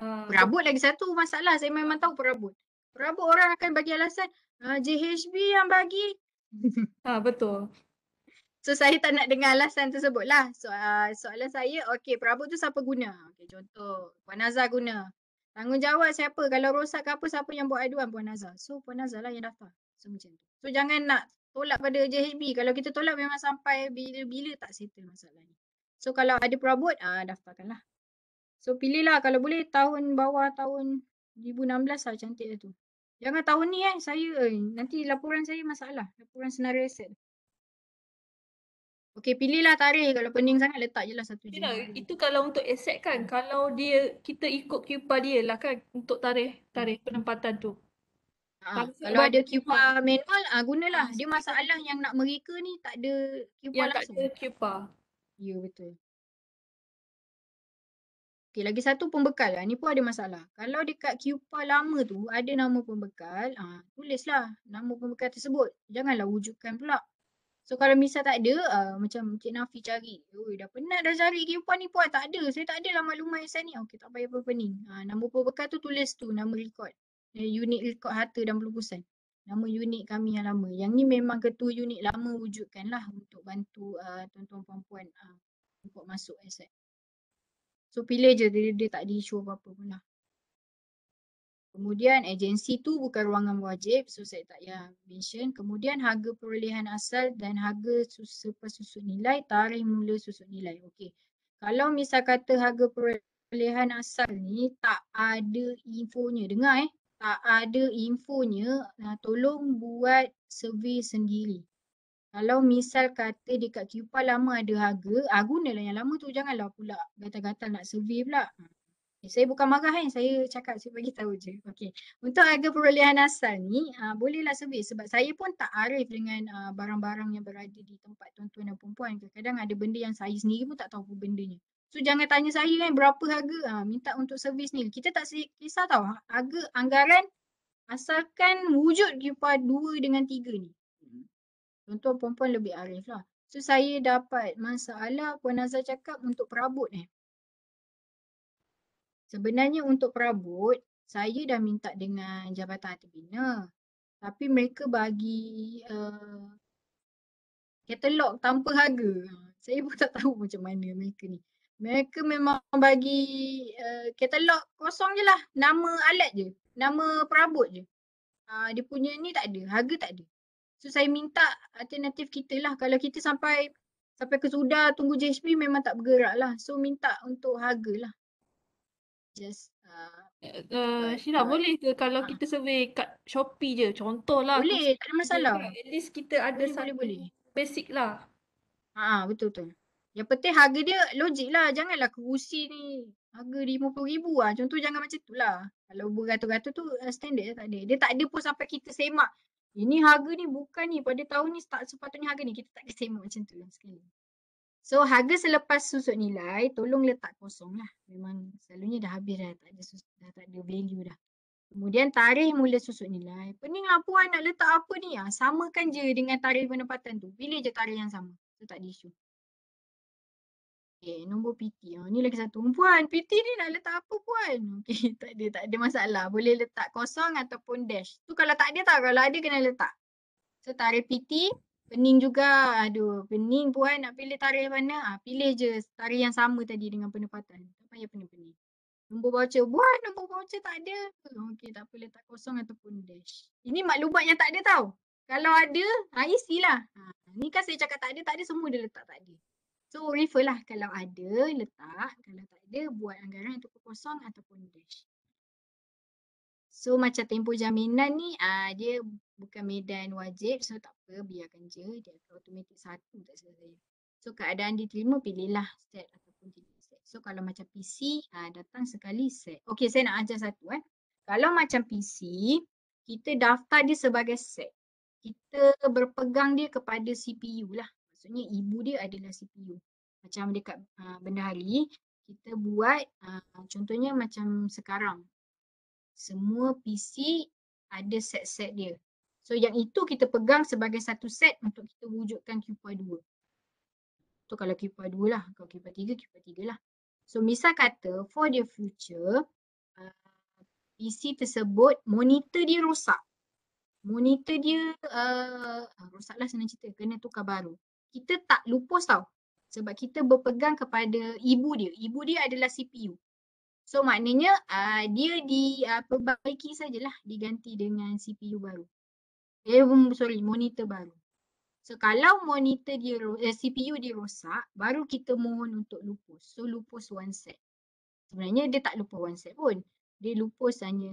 Ha. Perabot lagi satu masalah. Saya memang tahu perabot. Perabot orang akan bagi alasan. Uh, ah, JHB yang bagi. Ha, betul. So saya tak nak dengar alasan tersebut lah. So, uh, soalan saya, okay perabot tu siapa guna? Okay, contoh Puan Nazar guna. Tanggungjawab siapa? Kalau rosak ke apa, siapa yang buat aduan Puan Nazar? So Puan Nazar lah yang daftar. So macam tu. So jangan nak tolak pada JHB. Kalau kita tolak memang sampai bila-bila tak settle masalah ni. So kalau ada perabot, ah uh, daftarkanlah. So pilih lah kalau boleh tahun bawah tahun 2016 lah cantik lah tu. Jangan tahun ni eh saya eh, nanti laporan saya masalah. Laporan senario asset. Okay, pilihlah tarikh kalau pening sangat letak je lah satu jam. Yeah, itu kalau untuk aset kan, kalau dia kita ikut kupa dia lah kan untuk tarikh tarikh penempatan tu. Ha, kalau ada kupa manual, ha, gunalah. Ah, dia masalah yang nak mereka ni tak ada kupa yeah, langsung. tak ada kupa. Ya, betul. Okay, lagi satu pembekal lah. Ni pun ada masalah. Kalau dekat kupa lama tu ada nama pembekal, ha, tulislah nama pembekal tersebut. Janganlah wujudkan pula So kalau misal tak ada, uh, macam Cik Nafi cari. Ui dah penat dah cari kehidupan ni puan tak ada. Saya tak ada lah maklumat saya ni. Okey tak payah pening. Ha, uh, nombor perbekal tu tulis tu nama record, Uh, unit record harta dan pelukusan, Nama unit kami yang lama. Yang ni memang ketua unit lama wujudkan lah untuk bantu uh, tuan-tuan perempuan uh, untuk masuk aset. So pilih je dia, dia tak ada isu apa-apa pun lah. Kemudian agensi tu bukan ruangan wajib so saya tak payah mention. Kemudian harga perolehan asal dan harga selepas susut nilai, tarikh mula susut nilai. Okey. Kalau misal kata harga perolehan asal ni tak ada infonya. Dengar eh. Tak ada infonya, nah, tolong buat survey sendiri. Kalau misal kata dekat QPA lama ada harga, ah, gunalah yang lama tu janganlah pula gatal-gatal nak survey pula. Saya bukan marah kan, saya cakap saya bagi tahu je. Okey. Untuk harga perolehan asal ni, uh, bolehlah servis sebab saya pun tak arif dengan uh, barang-barang yang berada di tempat tuan-tuan dan perempuan. Kadang-kadang ada benda yang saya sendiri pun tak tahu apa ni. So jangan tanya saya kan berapa harga ha, minta untuk servis ni. Kita tak kisah tau ha, harga anggaran asalkan wujud kipas dua dengan tiga ni. Contoh hmm. perempuan lebih arif lah. So saya dapat masalah Puan Azhar cakap untuk perabot ni. Eh. Sebenarnya untuk perabot, saya dah minta dengan Jabatan Harta Bina. Tapi mereka bagi uh, katalog tanpa harga. Saya pun tak tahu macam mana mereka ni. Mereka memang bagi uh, katalog kosong je lah. Nama alat je. Nama perabot je. Uh, dia punya ni tak ada. Harga tak ada. So saya minta alternatif kita lah. Kalau kita sampai sampai kesudah tunggu JHB memang tak bergerak lah. So minta untuk harga lah just uh, uh, Syirah uh, boleh ke kalau uh, kita survey kat Shopee je contoh lah boleh tak ada masalah at least kita ada boleh, satu boleh, basic lah ha uh, betul-betul yang penting harga dia logik lah janganlah kerusi ni harga RM50,000 lah contoh jangan macam tu lah kalau beratus-ratus tu uh, standard lah tak dia tak ada pun sampai kita semak ini harga ni bukan ni pada tahun ni tak sepatutnya harga ni kita tak kesemak macam tu lah sekali So harga selepas susut nilai tolong letak kosong lah. Memang selalunya dah habis dah tak ada, susut, dah tak ada value dah. Kemudian tarikh mula susut nilai. Pening lah puan nak letak apa ni ah Samakan je dengan tarikh penempatan tu. Pilih je tarikh yang sama. Itu tak ada isu. Okay, eh, nombor PT. Oh, ah, ni lagi satu. Puan, PT ni nak letak apa puan? Okay, tak ada, tak ada masalah. Boleh letak kosong ataupun dash. Tu kalau tak ada tak? Kalau ada kena letak. So tarikh PT, pening juga. Aduh, pening puan nak pilih tarikh mana? Ah, pilih je tarikh yang sama tadi dengan penempatan. Tak payah pening-pening. Nombor voucher. Buat nombor voucher tak ada. Okey, tak boleh tak kosong ataupun dash. Ini maklumat yang tak ada tau. Kalau ada, ha, isi lah. Ha, ni kan saya cakap tak ada, tak ada semua dia letak tadi. So, refer lah kalau ada, letak. Kalau tak ada, buat anggaran ataupun kosong ataupun dash. So macam tempoh jaminan ni uh, dia bukan medan wajib so tak apa biarkan je dia akan automatik satu tak selesai. So keadaan diterima pilihlah set ataupun tidak set. So kalau macam PC uh, ah, datang sekali set. Okay saya nak ajar satu eh. Kalau macam PC kita daftar dia sebagai set. Kita berpegang dia kepada CPU lah. Maksudnya ibu dia adalah CPU. Macam dekat uh, benda hari kita buat uh, contohnya macam sekarang semua PC ada set-set dia. So yang itu kita pegang sebagai satu set untuk kita wujudkan QPY 2. Itu kalau QPY 2 lah. Kalau QPY 3, QPY 3 lah. So misal kata for the future uh, PC tersebut monitor dia rosak. Monitor dia uh, ah, rosaklah senang cerita. Kena tukar baru. Kita tak lupus tau. Sebab kita berpegang kepada ibu dia. Ibu dia adalah CPU. So maknanya uh, dia diperbaiki ah, uh, sajalah diganti dengan CPU baru. Eh sorry monitor baru. So kalau monitor dia eh, CPU dia rosak baru kita mohon untuk lupus. So lupus one set. Sebenarnya dia tak lupus one set pun. Dia lupus hanya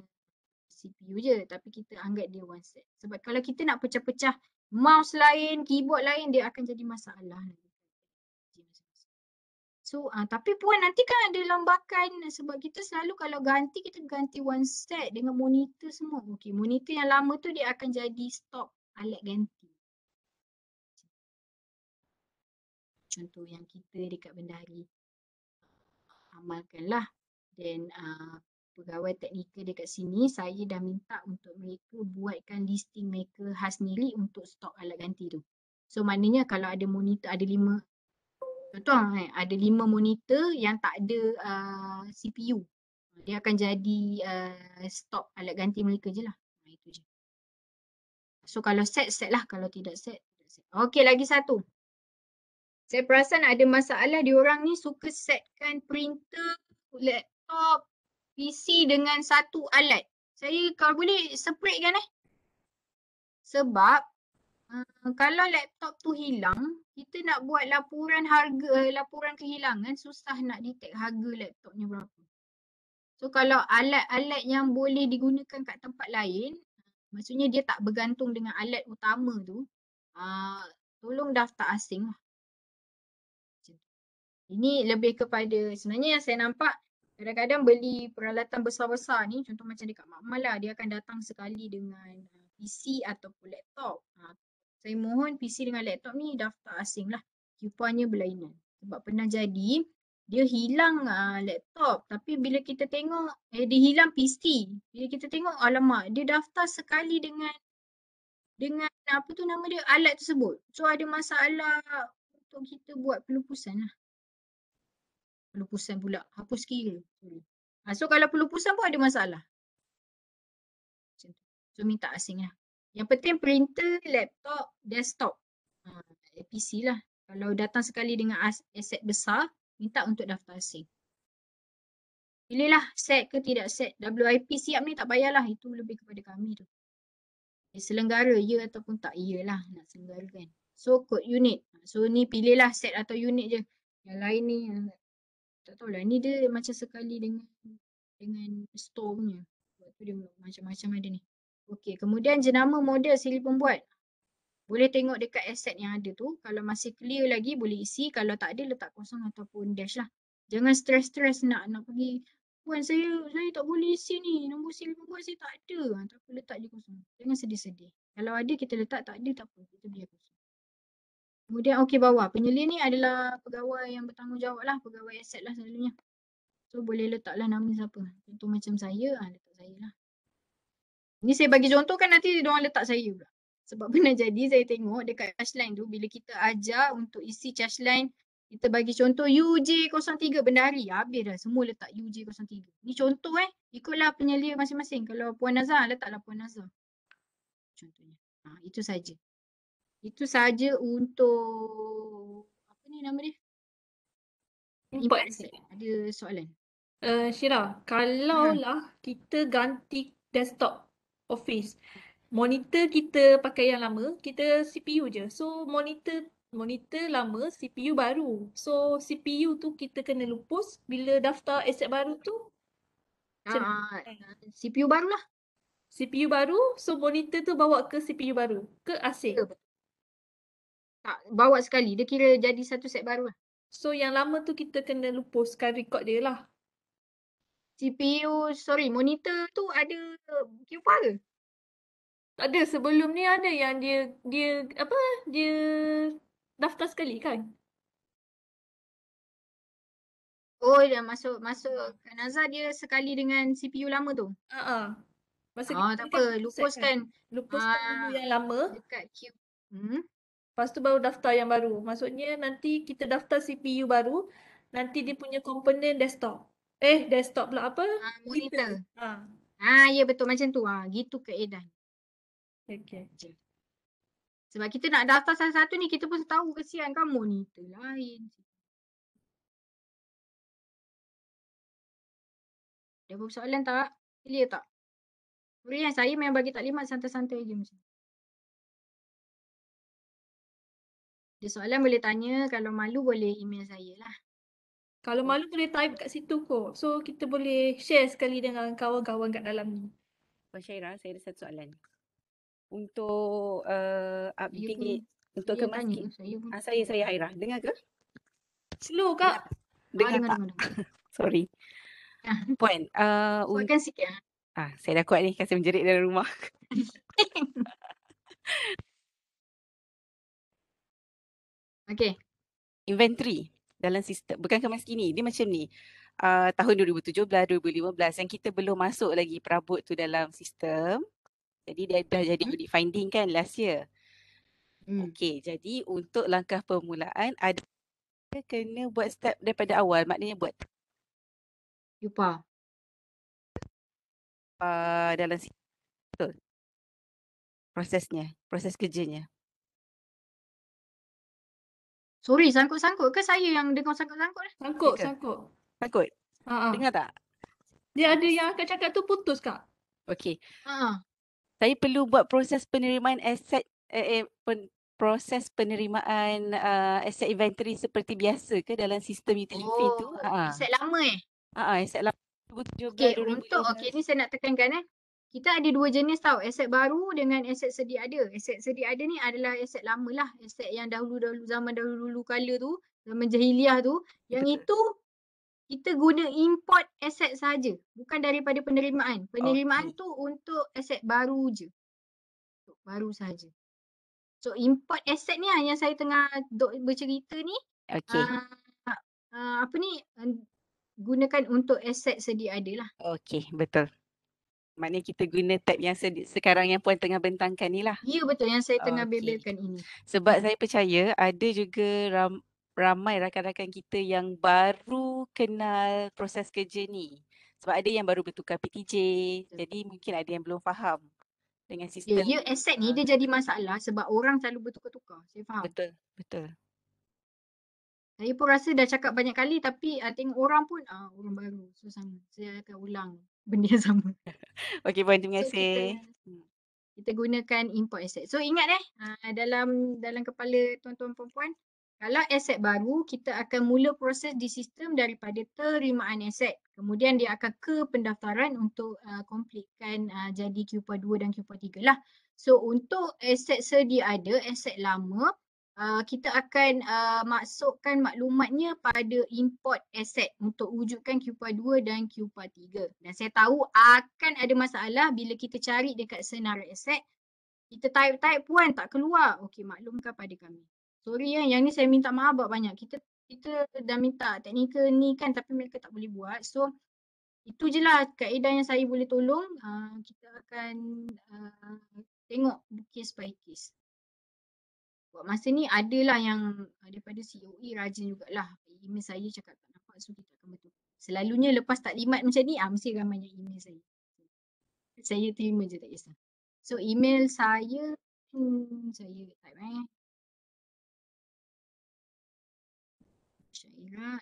CPU je tapi kita anggap dia one set. Sebab kalau kita nak pecah-pecah mouse lain, keyboard lain dia akan jadi masalah. Lagi. So uh, tapi puan nanti kan ada lambakan eh, sebab kita selalu kalau ganti kita ganti one set dengan monitor semua. Okey, monitor yang lama tu dia akan jadi stop alat ganti. Contoh yang kita dekat bendahari amalkanlah dan uh, ah, pegawai teknikal dekat sini saya dah minta untuk mereka buatkan listing mereka khas milik untuk stok alat ganti tu. So maknanya kalau ada monitor ada lima Contoh eh, ada lima monitor yang tak ada uh, CPU. Dia akan jadi uh, stop alat ganti mereka je lah. Ha, itu je. So kalau set, set lah. Kalau tidak set, tidak set. Okay lagi satu. Saya perasan ada masalah orang ni suka setkan printer, laptop, PC dengan satu alat. Saya kalau boleh separate kan eh. Sebab Ah, kalau laptop tu hilang, kita nak buat laporan harga, eh, laporan kehilangan susah nak detect harga laptopnya berapa. So kalau alat-alat yang boleh digunakan kat tempat lain, maksudnya dia tak bergantung dengan alat utama tu, uh, tolong daftar asing lah. Ini lebih kepada sebenarnya yang saya nampak kadang-kadang beli peralatan besar-besar ni contoh macam dekat makmal lah dia akan datang sekali dengan ah, PC ataupun laptop. Ha, saya mohon PC dengan laptop ni daftar asing lah. Kipuannya berlainan. Sebab pernah jadi dia hilang uh, laptop tapi bila kita tengok eh dia hilang PC. Bila kita tengok alamak dia daftar sekali dengan dengan apa tu nama dia alat tersebut. So ada masalah untuk kita buat pelupusan lah. Pelupusan pula. Hapus kira. Ha, so kalau pelupusan pun ada masalah. So minta asing lah. Yang penting printer, laptop, desktop. Uh, ha, PC lah. Kalau datang sekali dengan aset besar, minta untuk daftar asing. Pilihlah set ke tidak set. WIP siap ni tak payahlah. Itu lebih kepada kami tu. Eh, selenggara ya ataupun tak ya lah nak selenggara kan. So code unit. Ha, so ni pilihlah set atau unit je. Yang lain ni ha, tak tahulah. Ni dia macam sekali dengan dengan store punya. Sebab tu dia macam-macam ada ni. Okey, kemudian jenama model sili pembuat. Boleh tengok dekat aset yang ada tu. Kalau masih clear lagi boleh isi. Kalau tak ada letak kosong ataupun dash lah. Jangan stress-stress nak nak pergi. Puan saya, saya tak boleh isi ni. Nombor sili pembuat saya tak ada. Ha, tak apa letak je kosong. Jangan sedih-sedih. Kalau ada kita letak tak ada tak apa. Kita biar kosong. Kemudian okey bawah. Penyelia ni adalah pegawai yang bertanggungjawab lah. Pegawai aset lah selalunya. So boleh letaklah nama siapa. Contoh macam saya, ha, letak saya lah. Ni saya bagi contoh kan nanti dia orang letak saya pula. Sebab pernah jadi saya tengok dekat charge line tu bila kita ajar untuk isi charge line kita bagi contoh UJ03 bendahari habis dah semua letak UJ03. Ni contoh eh ikutlah penyelia masing-masing. Kalau Puan Nazar letaklah Puan Nazar. Contohnya. Ha, itu saja. Itu saja untuk apa ni nama dia? Import Ada soalan? Uh, Syirah, kalaulah ha. kita ganti desktop office monitor kita pakai yang lama kita CPU je so monitor monitor lama CPU baru so CPU tu kita kena lupus bila daftar aset baru tu ah, CPU baru lah CPU baru so monitor tu bawa ke CPU baru ke asyik tak bawa sekali dia kira jadi satu set baru lah So yang lama tu kita kena lupuskan rekod dia lah CPU, sorry, monitor tu ada QPA ke? Tak ada. Sebelum ni ada yang dia, dia apa, dia daftar sekali kan? Oh, dia masuk, masuk Kanaza dia sekali dengan CPU lama tu? Haa. Uh-uh. Masa ah, tak apa. Kan? Lupuskan. Lupuskan uh, dulu yang lama. Dekat Q. Hmm? Lepas tu baru daftar yang baru. Maksudnya nanti kita daftar CPU baru. Nanti dia punya komponen desktop. Eh desktop pula apa? Ha, monitor. Ha. ha. ya betul macam tu. Ha gitu keedahan. Okey. Sebab kita nak daftar salah satu ni kita pun tahu kesian kan monitor lain. Ada apa soalan tak? Clear tak? Boleh yang saya memang bagi taklimat santai-santai je macam Ada soalan boleh tanya. Kalau malu boleh email saya lah. Kalau oh. malu boleh type kat situ ko, So kita boleh share sekali dengan kawan-kawan kat dalam ni. Puan oh, Syairah, saya ada satu soalan. Untuk uh, update pun, untuk ke masjid. Ah, saya, saya, saya Haira, dengar ke? Slow kak. Dengar, dengar tak? Ah, dengar. Sorry. Puan. Uh, eh, un- Suatkan sikit. Ah. ah, saya dah kuat ni, kasi menjerit dalam rumah. okay. Inventory dalam sistem bukan ke masa kini dia macam ni uh, tahun 2017 2015 yang kita belum masuk lagi perabot tu dalam sistem jadi dia dah jadi audit hmm. finding kan last year hmm. okey jadi untuk langkah permulaan ada kena buat step daripada awal maknanya buat lupa uh, ah, dalam sistem betul prosesnya proses kerjanya Sorry, sangkut-sangkut ke saya yang dengar sangkut-sangkut? Sangkut, sangkut. Sangkut? sangkut. sangkut sangkut Dengar tak? Dia ada yang akan cakap tu putus kak. Okey. uh Saya perlu buat proses penerimaan aset, eh, eh, pen, proses penerimaan uh, aset inventory seperti biasa ke dalam sistem utility oh, tu? uh Aset lama eh? Uh-huh, aset lama. Okay, untuk, okay ni saya nak tekankan eh kita ada dua jenis tau aset baru dengan aset sedia ada. Aset sedia ada ni adalah aset lama lah. Aset yang dahulu-dahulu zaman dahulu-dahulu kala tu zaman jahiliah tu yang itu kita guna import aset saja bukan daripada penerimaan. Penerimaan okay. tu untuk aset baru je. Baru saja. So import aset ni lah yang saya tengah dok bercerita ni. Okay. Uh, ah, uh, ah, apa ni gunakan untuk aset sedia ada lah. Okay betul maknanya kita guna tab yang sedi- sekarang yang puan tengah bentangkan ni lah. Ya betul yang saya tengah okay. bebelkan ini. Sebab hmm. saya percaya ada juga ram- ramai rakan-rakan kita yang baru kenal proses kerja ni. Sebab ada yang baru bertukar PTJ. Jadi mungkin ada yang belum faham dengan ya, sistem. Ya, yeah, aset ni dia ah. jadi masalah sebab orang selalu bertukar-tukar. Saya faham. Betul, betul. Saya pun rasa dah cakap banyak kali tapi uh, tengok orang pun uh, orang baru. So sama. Saya akan ulang benda yang sama. Okay, Puan, terima kasih. So, kita, hmm, kita gunakan import asset. So ingat eh ah, dalam dalam kepala tuan-tuan puan kalau aset baru kita akan mula proses di sistem daripada terimaan aset. Kemudian dia akan ke pendaftaran untuk uh, ah, completekan uh, ah, jadi Q2 dan Q3 lah. So untuk aset sedia ada, aset lama uh, kita akan uh, masukkan maklumatnya pada import asset untuk wujudkan QPA 2 dan QPA 3. Dan saya tahu akan ada masalah bila kita cari dekat senarai asset. Kita type-type puan tak keluar. Okey, maklumkan pada kami. Sorry ya, yang ni saya minta maaf buat banyak. Kita kita dah minta teknikal ni kan tapi mereka tak boleh buat. So itu je lah kaedah yang saya boleh tolong. Uh, kita akan uh, tengok case by case buat masa ni ada lah yang ah, daripada COE e rajin jugalah email saya cakap tak nampak so kita akan betul selalunya lepas tak taklimat macam ni ah, mesti ramai yang email saya saya terima je tak kisah so email saya hmm, saya type eh Syairah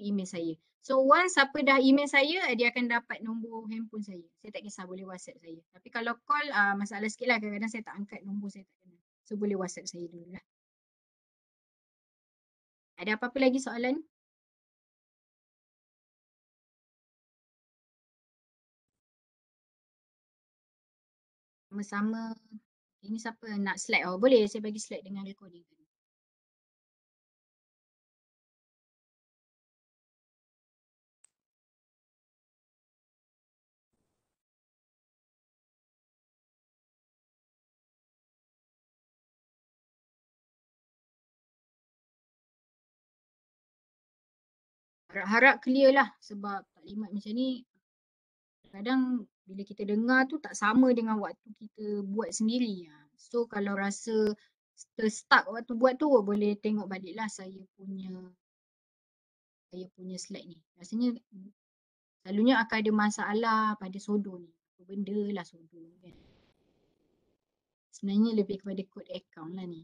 email saya So once siapa dah email saya, eh, dia akan dapat nombor handphone saya. Saya tak kisah boleh WhatsApp saya. Tapi kalau call, uh, masalah sikit lah. Kadang-kadang saya tak angkat nombor saya tak kenal. So boleh WhatsApp saya dulu lah. Ada apa-apa lagi soalan? Sama-sama. Ini siapa nak slide? Oh, boleh saya bagi slide dengan recording. harap-harap clear lah sebab taklimat macam ni kadang bila kita dengar tu tak sama dengan waktu kita buat sendiri ha, so kalau rasa terstuck waktu buat tu oh boleh tengok balik lah saya punya saya punya slide ni rasanya selalunya akan ada masalah pada sodo ni benda lah sodo kan sebenarnya lebih kepada code account lah ni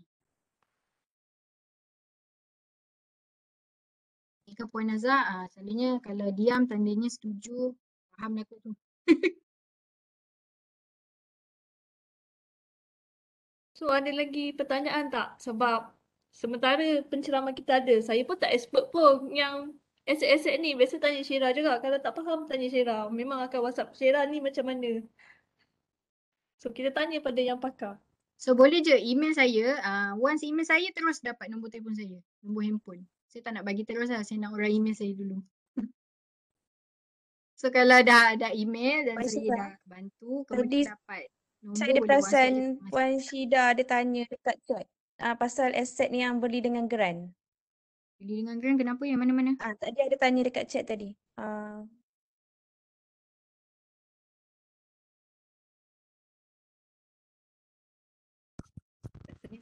ke Puan Azhar, uh, ah, selalunya kalau diam tandanya setuju faham aku tu. so ada lagi pertanyaan tak? Sebab sementara pencerama kita ada, saya pun tak expert pun yang aset-aset ni biasa tanya Syirah juga. Kalau tak faham tanya Syirah. Memang akan WhatsApp Syirah ni macam mana. So kita tanya pada yang pakar. So boleh je email saya. Uh, once email saya terus dapat nombor telefon saya. Nombor handphone saya tak nak bagi terus lah. Saya nak orang email saya dulu. so kalau dah ada email dan Puan saya Shida. dah bantu, kemudian Tadi dapat nombor. Saya ada perasan Puan Syida ada tanya dekat chat uh, pasal aset ni yang beli dengan geran. Beli dengan geran kenapa yang mana-mana? Ah, tadi ada tanya dekat chat tadi. Uh.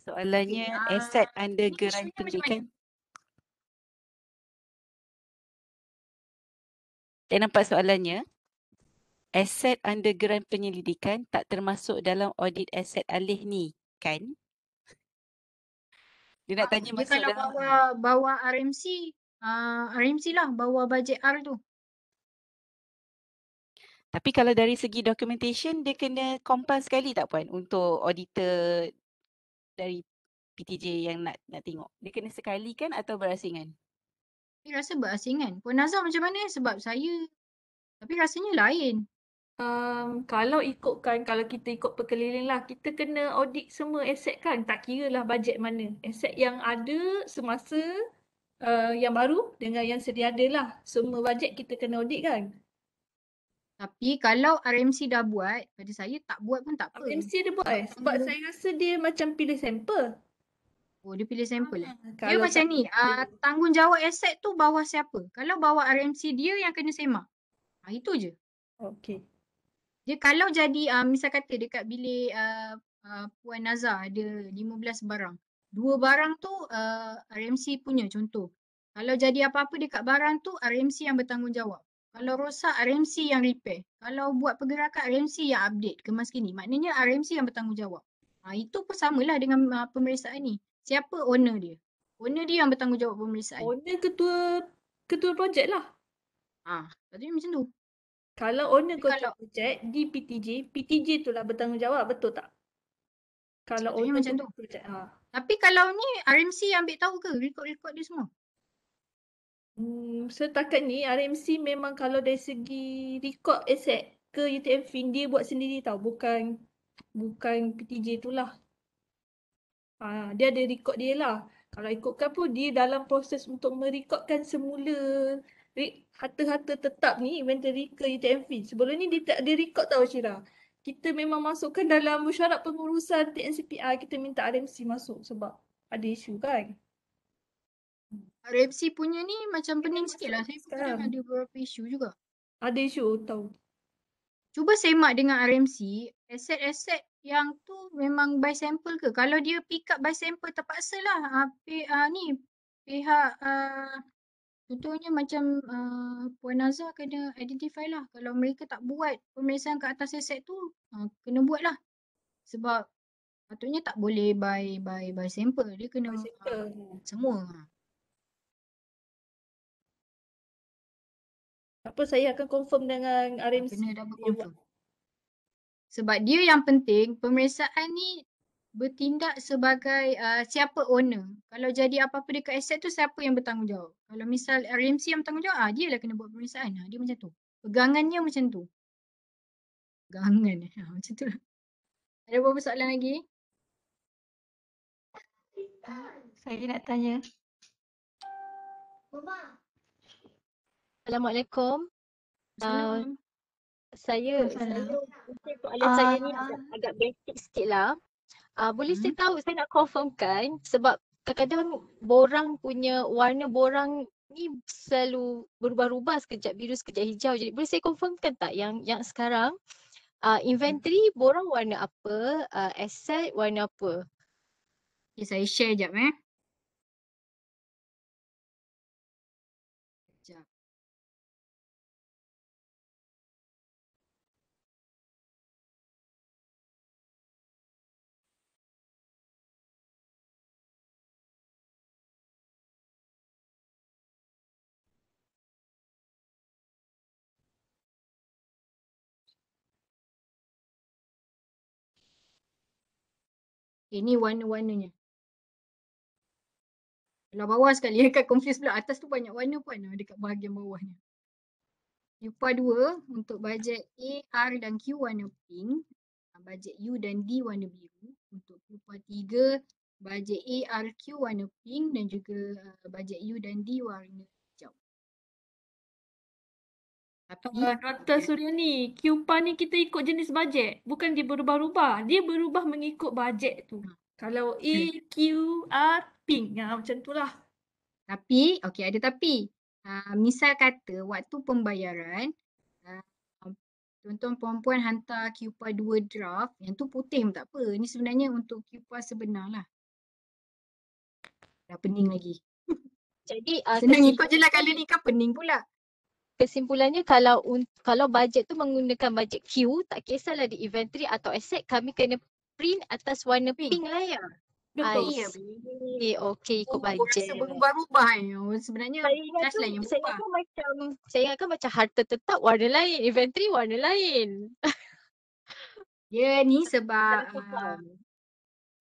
Soalannya okay, uh, ah, aset under geran tu kan? Yang nampak soalannya, aset underground penyelidikan tak termasuk dalam audit aset alih ni kan? Dia nak ah, tanya masalah. masuk dia dalam. Bawa, bawa RMC, uh, ah, RMC lah bawa bajet R tu. Tapi kalau dari segi documentation dia kena compile sekali tak puan untuk auditor dari PTJ yang nak nak tengok. Dia kena sekali kan atau berasingan? Tapi rasa berasingan. Puan Nazar macam mana sebab saya tapi rasanya lain. Um, kalau ikutkan, kalau kita ikut perkeliling lah, kita kena audit semua aset kan. Tak kira lah bajet mana. Aset yang ada semasa uh, yang baru dengan yang sedia ada lah. Semua bajet kita kena audit kan. Tapi kalau RMC dah buat, pada saya tak buat pun tak apa. RMC dia buat eh? Sebab hmm. saya rasa dia macam pilih sampel. Oh dia pilih sample lah. Dia kalau macam ni uh, tanggungjawab aset tu bawa siapa? Kalau bawa RMC dia yang kena semak. Ha, itu je. Okay. Dia kalau jadi uh, misal kata dekat bilik uh, uh, Puan Nazar ada 15 barang. Dua barang tu uh, RMC punya contoh. Kalau jadi apa-apa dekat barang tu RMC yang bertanggungjawab. Kalau rosak RMC yang repair. Kalau buat pergerakan RMC yang update kemas kini. Maknanya RMC yang bertanggungjawab. Ha, itu pun samalah dengan uh, pemeriksaan ni. Siapa owner dia? Owner dia yang bertanggungjawab pemeriksaan. Owner ketua ketua projek lah. Ah, tapi macam tu. Kalau owner ketua kalau... projek di PTJ, PTJ tu lah bertanggungjawab betul tak? Kalau Sebenarnya owner macam tu. Projek, ha. Tapi kalau ni RMC yang ambil tahu ke rekod-rekod dia semua? Hmm, setakat ni RMC memang kalau dari segi rekod aset ke UTM Fin dia buat sendiri tau bukan bukan PTJ tu lah Ha, dia ada rekod dia lah. Kalau ikutkan pun dia dalam proses untuk merekodkan semula harta-harta tetap ni inventory ke UTMV. E Sebelum ni dia tak ada rekod tau Syira. Kita memang masukkan dalam syarat pengurusan TNCPR kita minta RMC masuk sebab ada isu kan. RMC punya ni macam pening sikit lah. Saya sekarang ada beberapa isu juga. Ada isu tau. Cuba semak dengan RMC. Aset-aset yang tu memang by sample ke? Kalau dia pick up by sample terpaksa lah uh, pi, uh, ni pihak ah, contohnya macam uh, Puan Nazar kena identify lah kalau mereka tak buat pemeriksaan ke atas aset tu uh, kena buat lah sebab patutnya tak boleh by by by sample dia kena sample. Ya. semua apa saya akan confirm dengan RMC. Kena double confirm. Sebab dia yang penting, pemeriksaan ni bertindak sebagai uh, siapa owner. Kalau jadi apa-apa dekat aset tu siapa yang bertanggungjawab. Kalau misal RMC yang bertanggungjawab, ah, dia lah kena buat pemeriksaan. Ah, dia macam tu. Pegangannya macam tu. Pegangan. Ah, macam tu lah. Ada beberapa soalan lagi? Saya nak tanya. Mama. Assalamualaikum. Assalamualaikum. Uh, saya soalan uh, saya ni ah. agak basic sikit lah. Uh, boleh hmm. saya mm-hmm. tahu, saya nak confirmkan sebab kadang-kadang borang punya warna borang ni selalu berubah-ubah sekejap biru sekejap hijau. Jadi boleh saya confirmkan tak yang yang sekarang uh, inventory borang warna apa, uh, asset warna apa? Okay, ya, saya share sekejap eh. Eh ni warna-warnanya. Kalau bawah sekali akan confuse pula. Atas tu banyak warna pun ada dekat bahagian bawah ni. Upa 2 untuk bajet A, R dan Q warna pink. Ah, bajet U dan D warna biru. Untuk U Upa 3 bajet A, R, Q warna pink dan juga ah, bajet U dan D warna apa? Uh, Dr. Surya ni, kiupan ni kita ikut jenis bajet. Bukan dia berubah-ubah. Dia berubah mengikut bajet tu. Hmm. Kalau E, hmm. Q, R, pink. Ya, macam tu lah. Tapi, okey ada tapi. Uh, misal kata waktu pembayaran, ha, Tuan-tuan puan hantar QPA 2 draft. Yang tu putih pun tak apa. Ini sebenarnya untuk QPA sebenar lah. Dah pening lagi. Jadi uh, Senang ikut je lah kali ni kan pening pula kesimpulannya kalau kalau bajet tu menggunakan bajet Q tak kisahlah di inventory atau aset kami kena print atas warna pink, pink lah ya. Betul. Ya, Okey, ikut bajet. Berubah-ubah eh. sebenarnya. Saya ingat macam, saya ingatkan macam harta tetap warna lain, inventory warna lain. Ya yeah, ni sebab uh, ah,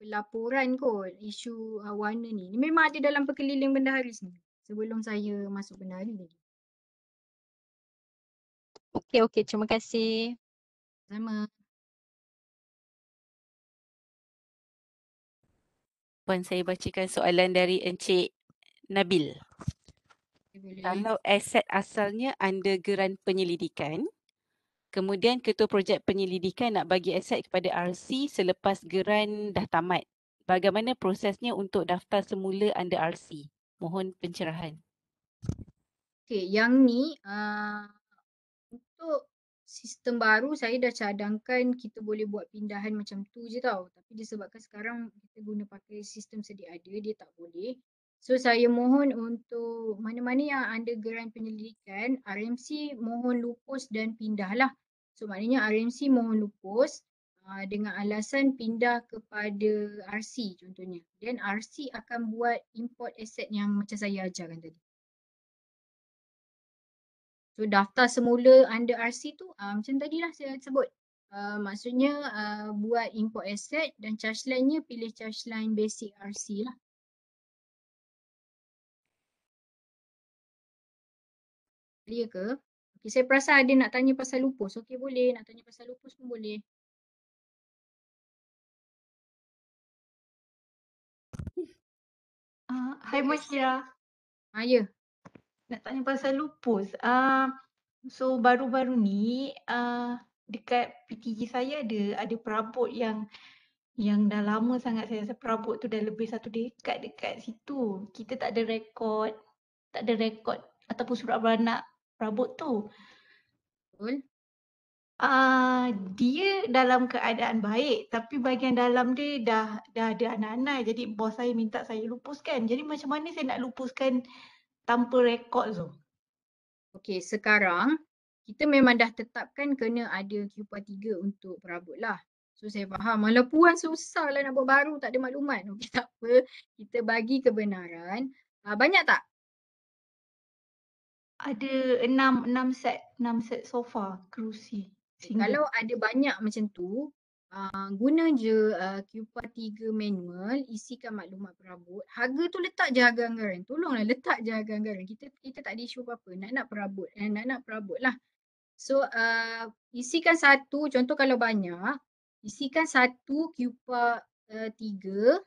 laporan kot isu uh, warna ni. Ni memang ada dalam perkeliling benda hari ni. Sebelum saya masuk benda hari ni. Okey, okey. Terima kasih. Sama. Puan saya bacakan soalan dari Encik Nabil. Kalau aset asalnya under geran penyelidikan, kemudian ketua projek penyelidikan nak bagi aset kepada RC selepas geran dah tamat. Bagaimana prosesnya untuk daftar semula under RC? Mohon pencerahan. Okay, yang ni uh, untuk sistem baru saya dah cadangkan kita boleh buat pindahan macam tu je tau tapi disebabkan sekarang kita guna pakai sistem sedia ada dia tak boleh so saya mohon untuk mana-mana yang undergrad penyelidikan RMC mohon lupus dan pindahlah so maknanya RMC mohon lupus ah, dengan alasan pindah kepada RC contohnya. Then RC akan buat import asset yang macam saya ajarkan tadi. So daftar semula under RC tu uh, macam tadi lah saya sebut. Uh, maksudnya uh, buat import asset dan charge line-nya pilih charge line basic RC lah. Clear ke? Okay, saya perasan ada nak tanya pasal lupus. okay boleh, nak tanya pasal lupus pun boleh. Uh, hai Mosia. Ah, ya nak tanya pasal lupus. Uh, so baru-baru ni uh, dekat PTG saya ada ada perabot yang yang dah lama sangat saya rasa perabot tu dah lebih satu dekat dekat situ. Kita tak ada rekod, tak ada rekod ataupun surat beranak perabot tu. Betul. Uh, dia dalam keadaan baik tapi bahagian dalam dia dah dah ada anak-anak jadi bos saya minta saya lupuskan. Jadi macam mana saya nak lupuskan tanpa rekod tu? Okey sekarang kita memang dah tetapkan kena ada QPA tiga untuk perabot lah. So saya faham. Walaupun susah lah nak buat baru tak ada maklumat. Okey tak apa. Kita bagi kebenaran. Uh, banyak tak? Ada enam, enam set, enam set sofa kerusi. Okay, kalau ada banyak macam tu, Ah, guna je QPA uh, 3 manual, isikan maklumat perabot. Harga tu letak je harga anggaran. Tolonglah letak je harga anggaran. Kita kita tak ada isu apa-apa. Nak-nak perabot. Eh, nak-nak perabot lah. So uh, isikan satu, contoh kalau banyak, isikan satu QPA uh, 3.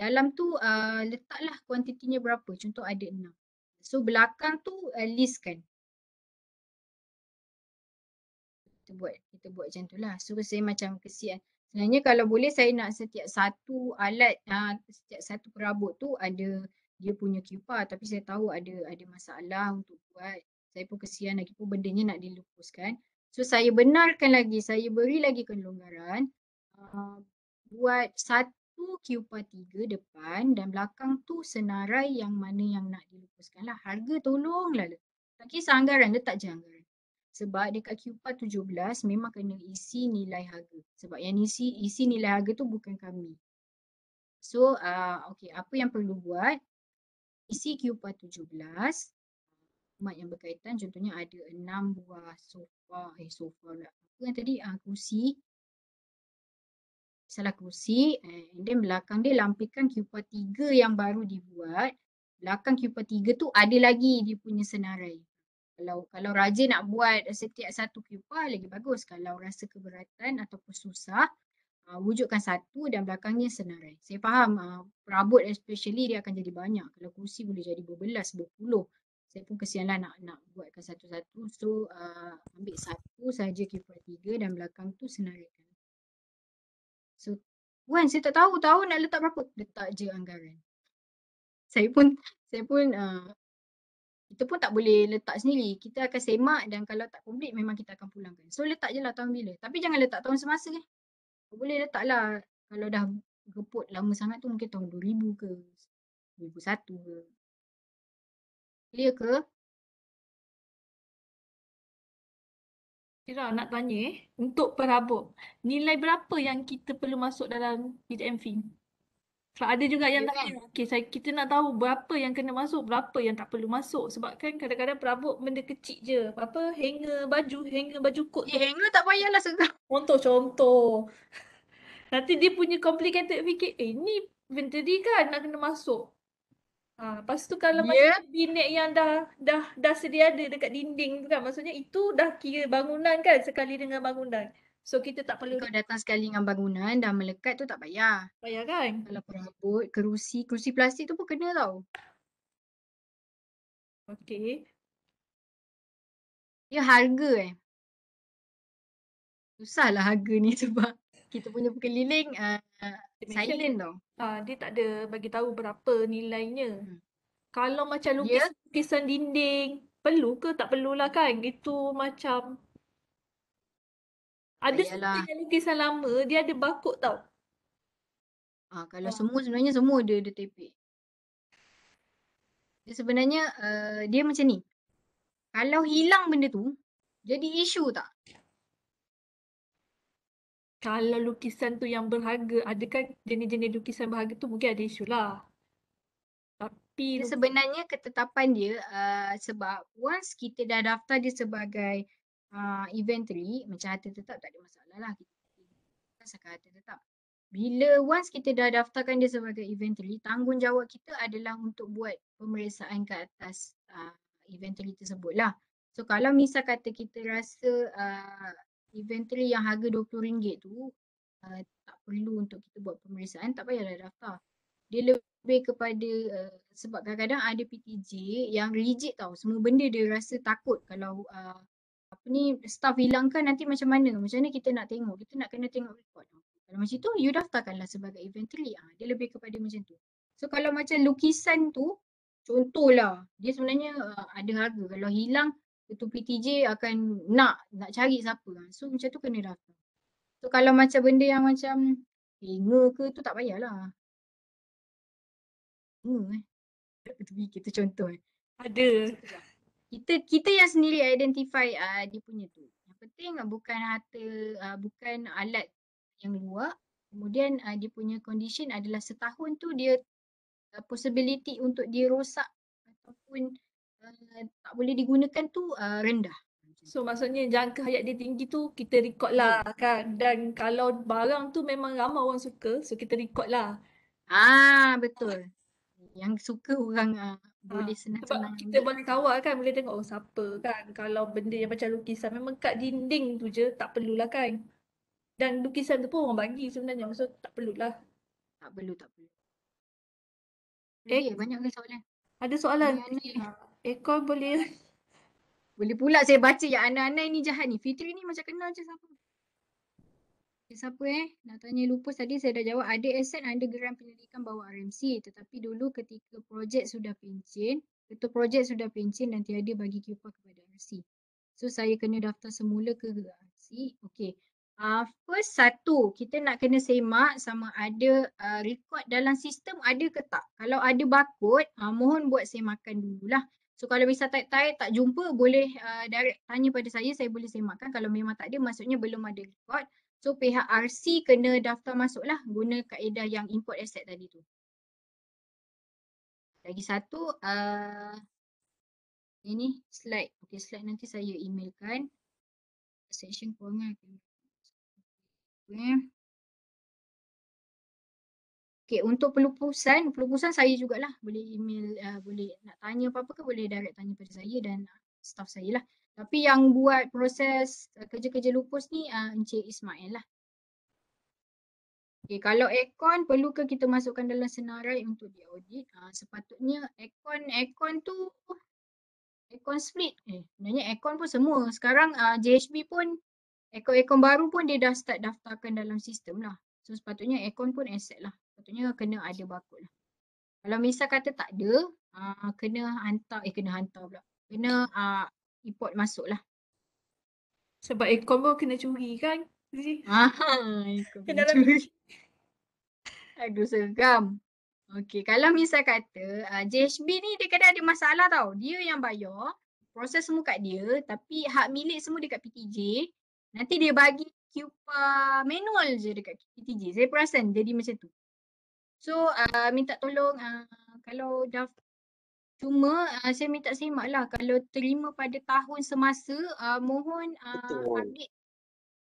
Dalam tu uh, letaklah kuantitinya berapa. Contoh ada enam. So belakang tu uh, eh, listkan. Kita buat kita buat macam tu lah. So saya macam kesian. Sebenarnya kalau boleh saya nak setiap satu alat, uh, setiap satu perabot tu ada dia punya kipar tapi saya tahu ada ada masalah untuk buat. Saya pun kesian lagi pun benda ni nak dilupuskan. So saya benarkan lagi, saya beri lagi kelonggaran. Uh, buat satu kipar tiga depan dan belakang tu senarai yang mana yang nak dilupuskan lah. Harga tolonglah. Lah. Tak kisah anggaran, letak je anggaran sebab dekat QPAT 17 memang kena isi nilai harga sebab yang isi isi nilai harga tu bukan kami so uh, okay apa yang perlu buat isi QPAT 17 mat yang berkaitan contohnya ada enam buah sofa eh sofa lah. apa yang tadi uh, kursi salah kursi and then belakang dia lampirkan QPAT 3 yang baru dibuat belakang QPAT 3 tu ada lagi dia punya senarai kalau kalau rajin nak buat setiap satu kipah lagi bagus kalau rasa keberatan ataupun susah uh, wujudkan satu dan belakangnya senarai saya faham uh, perabot especially dia akan jadi banyak kalau kursi boleh jadi berbelas berpuluh saya pun kesianlah nak nak buatkan satu-satu so uh, ambil satu saja kipah tiga dan belakang tu senaraikan so Wan saya tak tahu tahu nak letak berapa letak je anggaran saya pun saya pun uh, kita pun tak boleh letak sendiri. Kita akan semak dan kalau tak komplit memang kita akan pulangkan. So letak je lah tahun bila. Tapi jangan letak tahun semasa ni. Eh. Boleh letak lah kalau dah geput lama sangat tu mungkin tahun 2000 ke 2001 ke. Clear ke? Kira nak tanya eh, untuk perabot, nilai berapa yang kita perlu masuk dalam PDM fee? Sebab ada juga yang tanya, okay, saya, kita nak tahu berapa yang kena masuk, berapa yang tak perlu masuk. Sebab kan kadang-kadang perabot benda kecil je. Apa, hanger baju, hanger baju kot. Eh, hanger tak payahlah sekarang. Contoh, contoh. Nanti dia punya complicated fikir, eh ni ventri kan nak kena masuk. Ha, lepas tu kalau yeah. macam binek yang dah, dah dah sedia ada dekat dinding tu kan, maksudnya itu dah kira bangunan kan sekali dengan bangunan. So kita tak perlu Kalau datang sekali dengan bangunan Dah melekat tu tak payah Payah kan Kalau perabot Kerusi Kerusi plastik tu pun kena tau Okay Ya harga eh Susahlah harga ni sebab kita punya berkeliling hmm. uh, silent tau. Ah, dia tak ada bagi tahu berapa nilainya. Hmm. Kalau macam lukis, yeah. lukisan dinding, perlu ke tak perlulah kan? Itu macam ada satu lukisan lama, dia ada bakuk tau. Ha, kalau ha. semua sebenarnya semua dia ada tepek. Dia sebenarnya uh, dia macam ni. Kalau hilang benda tu, jadi isu tak? Kalau lukisan tu yang berharga, adakah jenis-jenis lukisan berharga tu mungkin ada isu lah. Tapi dia sebenarnya ketetapan dia uh, sebab once kita dah daftar dia sebagai uh, ah, inventory macam harta tetap tak ada masalah lah kita asalkan harta tetap bila once kita dah daftarkan dia sebagai inventory tanggungjawab kita adalah untuk buat pemeriksaan ke atas uh, ah, inventory tersebut lah so kalau misal kata kita rasa uh, ah, inventory yang harga RM20 tu uh, tak perlu untuk kita buat pemeriksaan tak payahlah daftar dia lebih kepada uh, sebab kadang-kadang ada PTJ yang rigid tau semua benda dia rasa takut kalau uh, apa ni staff hilang kan nanti macam mana tu macam mana kita nak tengok kita nak kena tengok report kalau macam tu you daftarkanlah sebagai inventory ah dia lebih kepada macam tu so kalau macam lukisan tu contohlah dia sebenarnya uh, ada harga kalau hilang itu PTJ akan nak nak cari siapa so macam tu kena daftar so kalau macam benda yang macam singa eh, ke tu tak payahlah hmm eh kita contoh eh ada kita kita yang sendiri identify uh, ah, dia punya tu. Yang penting ah, bukan harta, uh, bukan alat yang luar. Kemudian uh, dia punya condition adalah setahun tu dia uh, possibility untuk dia ataupun uh, tak boleh digunakan tu uh, rendah. So maksudnya jangka hayat dia tinggi tu kita record ya. lah kan. Dan kalau barang tu memang ramai orang suka so kita record lah. Ah betul. Yang suka orang uh, boleh senang-senang. Ah, sebab kita boleh kawal kan boleh tengok oh, siapa kan kalau benda yang macam lukisan memang kat dinding tu je tak perlulah kan. Dan lukisan tu pun orang bagi sebenarnya so tak perlulah. Tak perlu tak perlu. Eh, eh banyak ke soalan? Ada soalan ni. Ada. Eh kau boleh. Boleh pula saya baca yang anak-anak ni jahat ni. Fitri ni macam kenal je siapa siapa eh? Nak tanya lupus tadi saya dah jawab ada aset under geran penyelidikan bawah RMC tetapi dulu ketika projek sudah pencin, ketua projek sudah pencin dan tiada bagi kupah kepada RMC. So saya kena daftar semula ke RMC? Okay. Uh, ah, first satu, kita nak kena semak sama ada uh, record dalam sistem ada ke tak. Kalau ada bakut, uh, mohon buat semakan dululah. So kalau misal tak tak jumpa boleh uh, direct tanya pada saya, saya boleh semakan. Kalau memang tak ada maksudnya belum ada record. So pihak RC kena daftar masuklah guna kaedah yang import asset tadi tu. Lagi satu, uh, ini slide. Okay, slide nanti saya emailkan. Section kewangan. Okay, Okay untuk pelupusan, pelupusan saya jugalah boleh email, uh, boleh nak tanya apa-apa ke boleh direct tanya pada saya dan staff saya lah. Tapi yang buat proses eh, kerja-kerja lupus ni uh, Encik Ismail lah. Okay, kalau aircon perlu ke kita masukkan dalam senarai untuk di audit? Ha, ah, sepatutnya aircon aircon tu aircon split. Eh, sebenarnya aircon pun semua. Sekarang uh, ah, JHB pun aircon-aircon baru pun dia dah start daftarkan dalam sistem lah. So sepatutnya aircon pun asset lah. Sepatutnya kena ada bakul lah. Kalau misal kata tak ada, uh, kena hantar, eh kena hantar pula. Kena uh, import masuk lah. Sebab aircon pun kena curi kan? Aha, kena curi. Aduh segam. Okay, kalau misal kata uh, ah, JHB ni dia kadang ada masalah tau. Dia yang bayar, proses semua kat dia tapi hak milik semua dekat PTJ. Nanti dia bagi kupa manual je dekat PTJ. Saya perasan jadi macam tu. So uh, minta tolong uh, kalau daftar Cuma uh, saya minta semak lah kalau terima pada tahun semasa uh, mohon uh, ambil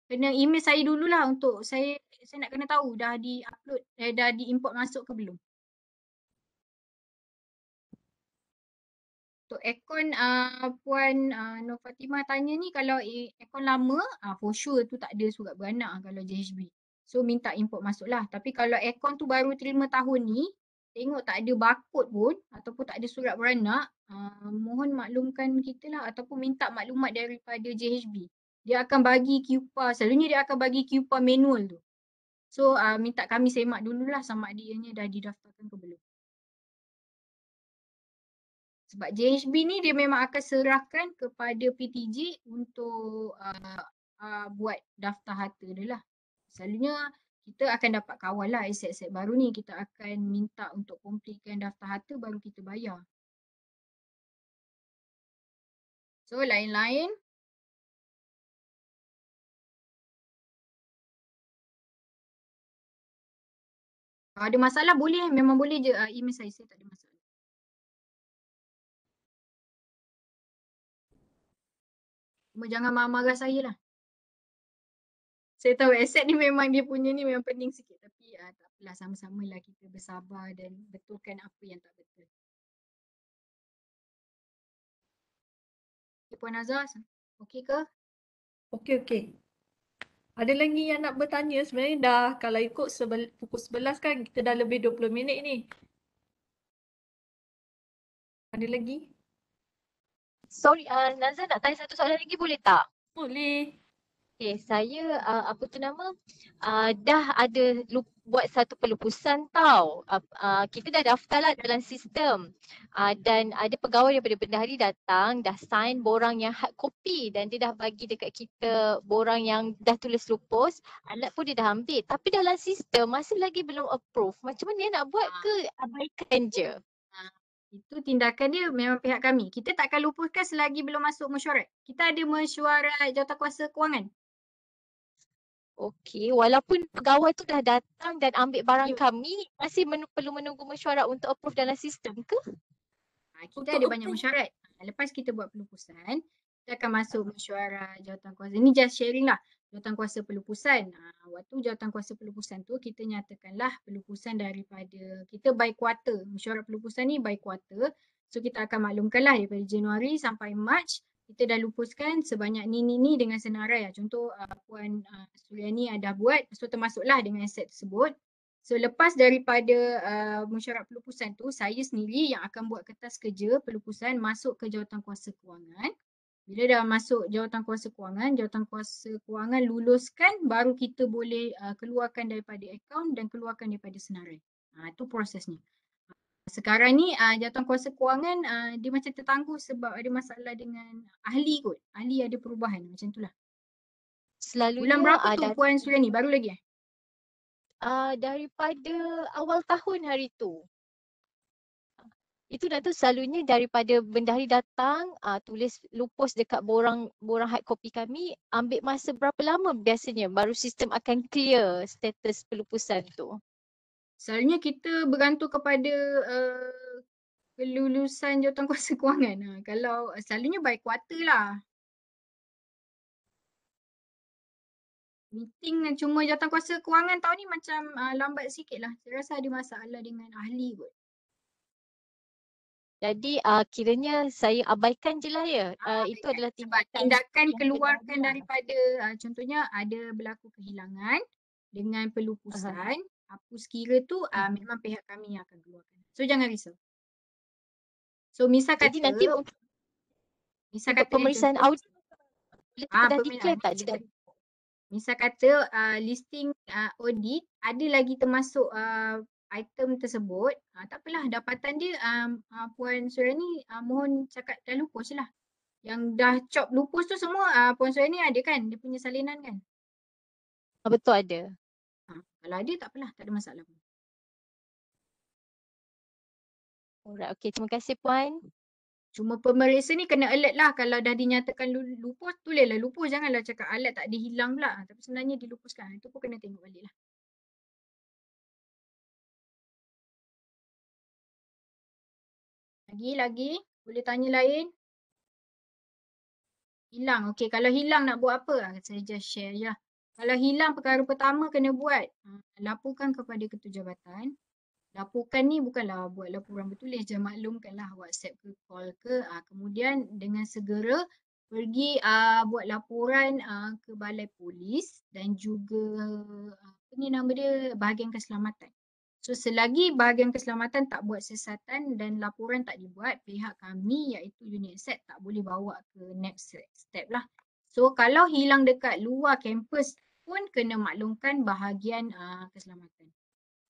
kena email saya dululah untuk saya saya nak kena tahu dah di upload eh, dah di import masuk ke belum. Untuk aircon uh, Puan uh, Nur Fatimah tanya ni kalau aircon lama uh, for sure tu tak ada surat beranak kalau JHB. So minta import masuk lah. Tapi kalau aircon tu baru terima tahun ni tengok tak ada barcod pun ataupun tak ada surat beranak uh, mohon maklumkan kita lah ataupun minta maklumat daripada JHB dia akan bagi QPA selalunya dia akan bagi QPA manual tu so uh, minta kami semak dululah sama ada ianya dah didaftarkan ke belum sebab JHB ni dia memang akan serahkan kepada PTG untuk uh, uh, buat daftar harta dia lah selalunya kita akan dapat kawal lah aset-aset baru ni. Kita akan minta untuk komplitkan daftar harta baru kita bayar. So lain-lain. Kalau ada masalah boleh, memang boleh je uh, email saya. Saya tak ada masalah. jangan marah-marah saya lah saya tahu asset ni memang dia punya ni memang pening sikit tapi uh, tak apalah sama-sama lah kita bersabar dan betulkan apa yang tak betul. Okay, Puan Azaz, okey ke? Okey, okey. Ada lagi yang nak bertanya sebenarnya dah kalau ikut sebel, pukul 11 kan kita dah lebih dua puluh minit ni. Ada lagi? Sorry, uh, Nazan nak tanya satu soalan lagi boleh tak? Boleh. Okay, saya uh, apa tu nama uh, dah ada lup, buat satu pelupusan tau. Uh, uh, kita dah daftar lah dalam sistem uh, dan ada pegawai daripada bendahari datang dah sign borang yang hard copy dan dia dah bagi dekat kita borang yang dah tulis lupus. Anak pun dia dah ambil tapi dalam sistem masih lagi belum approve. Macam mana dia nak buat ke abaikan je? Itu tindakan dia memang pihak kami. Kita takkan lupuskan selagi belum masuk mesyuarat. Kita ada mesyuarat jawatankuasa kewangan. Okey, walaupun pegawai tu dah datang dan ambil barang yeah. kami, masih men- perlu menunggu mesyuarat untuk approve dalam sistem ke? Ha, kita untuk ada open. banyak mesyuarat. Ah, lepas kita buat pelupusan, kita akan masuk mesyuarat jawatan kuasa. Ini just sharing lah. Jawatan kuasa pelupusan. Ha, waktu jawatan kuasa pelupusan tu, kita nyatakanlah pelupusan daripada kita by quarter. Mesyuarat pelupusan ni by quarter. So kita akan maklumkanlah daripada Januari sampai March kita dah lupuskan sebanyak ni ni ni dengan senarai lah. Contoh uh, Puan uh, Suryani ada buat so termasuklah dengan set tersebut. So lepas daripada uh, mesyuarat pelupusan tu saya sendiri yang akan buat kertas kerja pelupusan masuk ke jawatan kuasa kewangan. Bila dah masuk jawatan kuasa kewangan, jawatan kuasa kewangan luluskan baru kita boleh uh, keluarkan daripada akaun dan keluarkan daripada senarai. Ha, itu prosesnya sekarang ni uh, ah, jawatan kuasa kewangan uh, dia macam tertangguh sebab ada masalah dengan ahli kot. Ahli ada perubahan macam tu lah. Selalu bulan berapa ah, tu puan Suryani? Baru lagi eh? Uh, daripada awal tahun hari tu. Itu dah tu selalunya daripada benda hari datang uh, tulis lupus dekat borang borang hard copy kami ambil masa berapa lama biasanya baru sistem akan clear status pelupusan tu. Selalunya kita bergantung kepada uh, kelulusan jawatan kuasa kewangan. Ha, kalau eh, selalunya by quarter lah. Meeting cuma jawatan kuasa kewangan tahun ni macam uh, lambat sikit lah. Saya rasa ada masalah dengan ahli pun. Jadi uh, kiranya saya abaikan je lah ya. Uh, ah, itu ya. adalah tindakan. Sebab tindakan keluarkan daripada uh, contohnya ada berlaku kehilangan dengan pelupusan. Uh-huh apa sekira tu uh, memang pihak kami yang akan keluarkan. So jangan risau. So misa kata Jadi nanti misal kata pemeriksaan itu, audit boleh ah, dah declare tak jika misal kata uh, listing uh, audit ada lagi termasuk uh, item tersebut uh, tak apalah dapatan dia uh, uh, puan Suria ni uh, mohon cakap dan lupus lah. Yang dah chop lupus tu semua uh, puan Suria ni ada kan dia punya salinan kan? Betul ada. Ha, kalau ada tak apalah, tak ada masalah pun. Alright, okay. Terima kasih Puan. Cuma pemeriksa ni kena alert lah kalau dah dinyatakan lupa, tulislah lupus Janganlah cakap alert tak dihilang pula. Ha, tapi sebenarnya dilupuskan. Ha, itu pun kena tengok balik lah. Lagi, lagi. Boleh tanya lain? Hilang. okey. kalau hilang nak buat apa? Ah, saya just share je. Ya. Kalau hilang perkara pertama kena buat hmm, laporkan kepada ketua jabatan. Laporkan ni bukanlah buat laporan bertulis je maklumkanlah WhatsApp ke call ke ah, kemudian dengan segera pergi ah, buat laporan ah, ke balai polis dan juga apa ni nama dia bahagian keselamatan. So selagi bahagian keselamatan tak buat siasatan dan laporan tak dibuat pihak kami iaitu unit set tak boleh bawa ke next step lah. So kalau hilang dekat luar kampus pun kena maklumkan bahagian uh, keselamatan.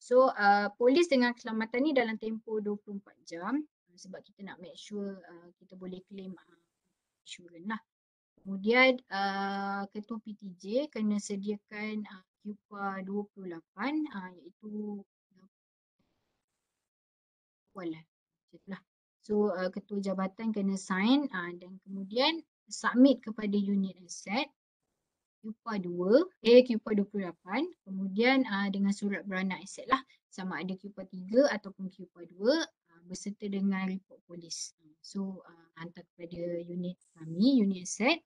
So uh, polis dengan keselamatan ni dalam tempoh 24 jam ah, sebab kita nak make sure uh, kita boleh claim uh, insurans lah. Kemudian uh, ketua PTJ kena sediakan uh, QPA 28 uh, iaitu kuala. Itulah. Lah. So uh, ketua jabatan kena sign uh, dan kemudian submit kepada unit asset Kupa 2, A kupa 28 kemudian uh, dengan surat beranak aset lah sama ada kupa 3 ataupun kupa 2 uh, berserta dengan report polis. So uh, hantar kepada unit kami, unit aset.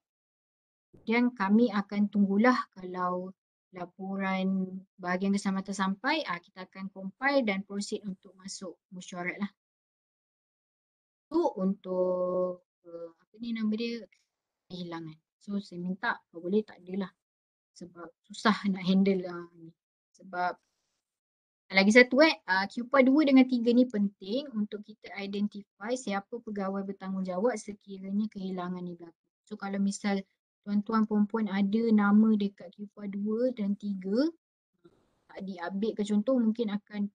Kemudian kami akan tunggulah kalau laporan bahagian keselamatan sampai uh, kita akan compile dan proceed untuk masuk mesyuarat lah. Tu untuk uh, apa ni nama dia? Kehilangan. So saya minta kalau boleh tak adalah sebab susah nak handle lah ni. Sebab lagi satu eh, uh, QPA 2 dengan 3 ni penting untuk kita identify siapa pegawai bertanggungjawab sekiranya kehilangan ni berlaku. So kalau misal tuan-tuan perempuan ada nama dekat QPA 2 dan 3 tak diupdate ke contoh mungkin akan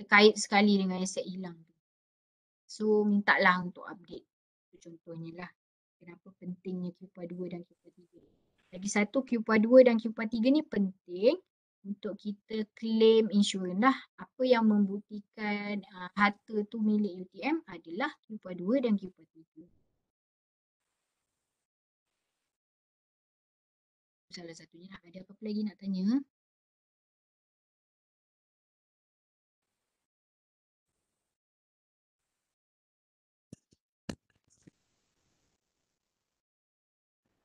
terkait sekali dengan aset hilang tu. So minta lah untuk update contohnya lah kenapa pentingnya kupa 2 dan kupa 3. Lagi satu kupa 2 dan kupa 3 ni penting untuk kita claim insurans lah. Apa yang membuktikan uh, harta tu milik UTM adalah kupa 2 dan kupa 3. Salah satunya ada apa lagi nak tanya?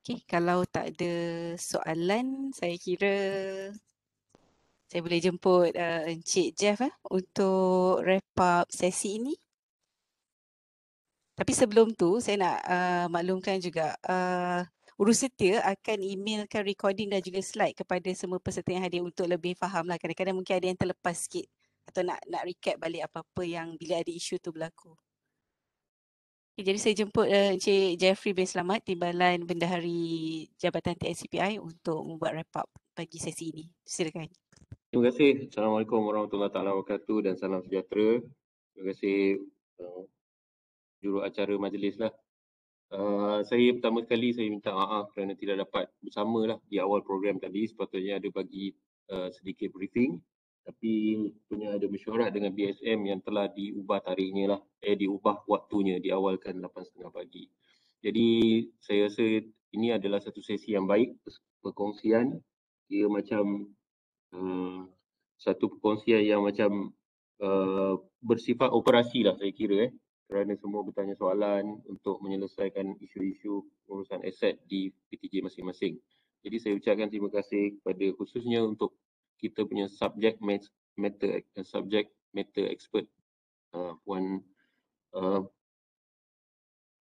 Okay, kalau tak ada soalan, saya kira saya boleh jemput uh, Encik Jeff eh, untuk wrap up sesi ini. Tapi sebelum tu, saya nak uh, maklumkan juga uh, eh, Urus Setia akan emailkan recording dan juga slide kepada semua peserta yang hadir untuk lebih faham lah. Kadang-kadang mungkin ada yang terlepas sikit atau nak nak recap balik apa-apa yang bila ada isu tu berlaku. Okay, eh, jadi saya jemput uh, Encik Jeffrey bin Selamat, Timbalan Bendahari Jabatan TNCPI untuk membuat wrap up bagi sesi ini. Silakan. Terima kasih. Assalamualaikum warahmatullahi taala wabarakatuh dan salam sejahtera. Terima kasih uh, juru acara majlis lah. Uh, saya pertama kali saya minta maaf kerana tidak dapat bersama lah di awal program tadi. Sepatutnya ada bagi uh, sedikit briefing tapi punya ada mesyuarat dengan BSM yang telah diubah tarikhnya lah eh diubah waktunya diawalkan 8.30 pagi jadi saya rasa ini adalah satu sesi yang baik perkongsian ia macam uh, satu perkongsian yang macam uh, bersifat operasi lah saya kira eh kerana semua bertanya soalan untuk menyelesaikan isu-isu urusan aset di PTJ masing-masing. Jadi saya ucapkan terima kasih kepada khususnya untuk kita punya subject matter eh, subject matter expert uh, puan uh,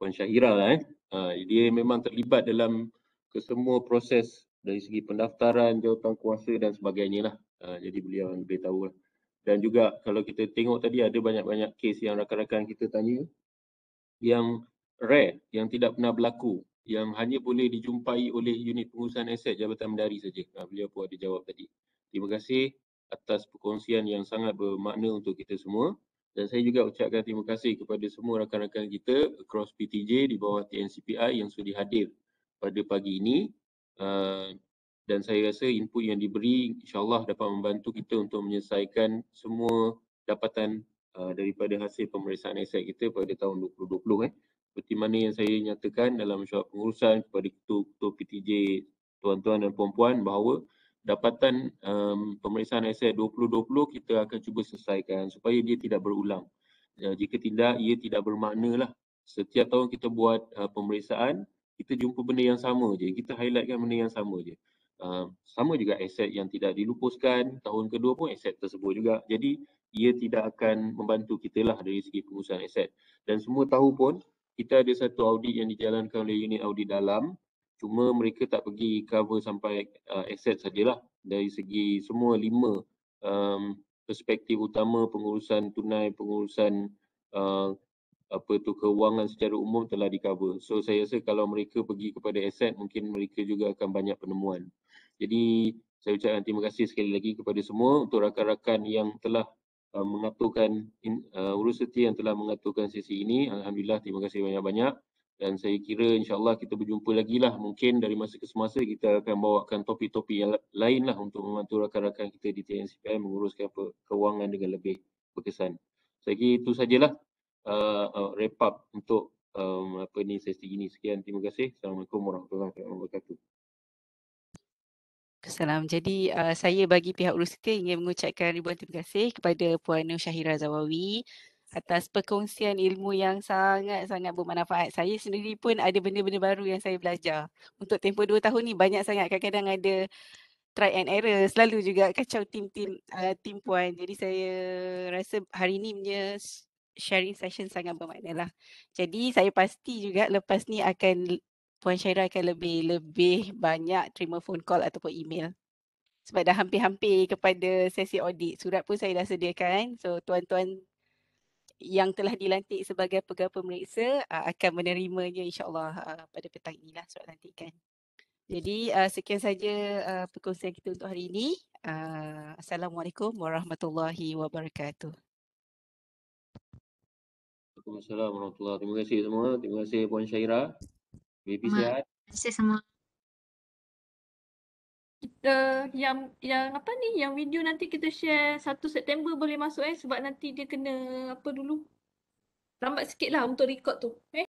puan Syahira lah, eh uh, dia memang terlibat dalam kesemua proses dari segi pendaftaran jawatan kuasa dan sebagainya lah uh, jadi beliau lebih tahu lah dan juga kalau kita tengok tadi ada banyak-banyak kes yang rakan-rakan kita tanya yang rare yang tidak pernah berlaku yang hanya boleh dijumpai oleh unit pengurusan aset Jabatan Mendari saja. Beliau pun ada jawab tadi. Terima kasih atas perkongsian yang sangat bermakna untuk kita semua. Dan saya juga ucapkan terima kasih kepada semua rakan-rakan kita across PTJ di bawah TNCPI yang sudah hadir pada pagi ini. Ah, dan saya rasa input yang diberi insya Allah dapat membantu kita untuk menyelesaikan semua dapatan ah, daripada hasil pemeriksaan aset kita pada tahun 2020. Eh. Seperti mana yang saya nyatakan dalam mesyuarat pengurusan kepada ketua-ketua PTJ tuan-tuan dan puan-puan bahawa dapatan um, pemeriksaan aset 2020 kita akan cuba selesaikan supaya dia tidak berulang. Uh, jika tidak, ia tidak bermakna lah. Setiap tahun kita buat uh, pemeriksaan, kita jumpa benda yang sama je. Kita highlightkan benda yang sama je. Uh, sama juga aset yang tidak dilupuskan, tahun kedua pun aset tersebut juga. Jadi, ia tidak akan membantu kita lah dari segi pengurusan aset. Dan semua tahu pun, kita ada satu audit yang dijalankan oleh unit audit dalam cuma mereka tak pergi cover sampai uh, aset sajalah dari segi semua lima um, perspektif utama pengurusan tunai pengurusan uh, apa tu kewangan secara umum telah di cover so saya rasa kalau mereka pergi kepada aset mungkin mereka juga akan banyak penemuan jadi saya ucapkan terima kasih sekali lagi kepada semua untuk rakan-rakan yang telah uh, mengaturkan uh, universiti yang telah mengaturkan sesi ini alhamdulillah terima kasih banyak-banyak dan saya kira insya Allah kita berjumpa lagi lah mungkin dari masa ke semasa kita akan bawakan topik-topik yang lain lah untuk membantu rakan-rakan kita di TNCPM menguruskan ke- dengan lebih berkesan. Saya kira itu sajalah uh, uh, wrap up untuk um, apa ni sesi ini. Sekian, terima kasih. Assalamualaikum warahmatullahi wabarakatuh. Assalamualaikum. Jadi uh, saya bagi pihak universiti ingin mengucapkan ribuan terima kasih kepada Puan Nur Syahira Zawawi atas perkongsian ilmu yang sangat-sangat bermanfaat. Saya sendiri pun ada benda-benda baru yang saya belajar. Untuk tempoh dua tahun ni banyak sangat kadang-kadang ada try and error. Selalu juga kacau tim-tim uh, tim puan. Jadi saya rasa hari ni punya sharing session sangat bermakna lah. Jadi saya pasti juga lepas ni akan Puan Syairah akan lebih lebih banyak terima phone call ataupun email. Sebab dah hampir-hampir kepada sesi audit. Surat pun saya dah sediakan. So tuan-tuan yang telah dilantik sebagai pegawai pemeriksa uh, akan menerimanya insyaAllah uh, pada petang inilah surat lantikan. Jadi uh, sekian saja uh, perkongsian kita untuk hari ini. Uh, Assalamualaikum warahmatullahi wabarakatuh. Assalamualaikum warahmatullahi wabarakatuh. Terima kasih semua. Terima kasih Puan Syairah. Terima kasih semua kita yang yang apa ni yang video nanti kita share 1 September boleh masuk eh sebab nanti dia kena apa dulu lambat sikit lah untuk record tu eh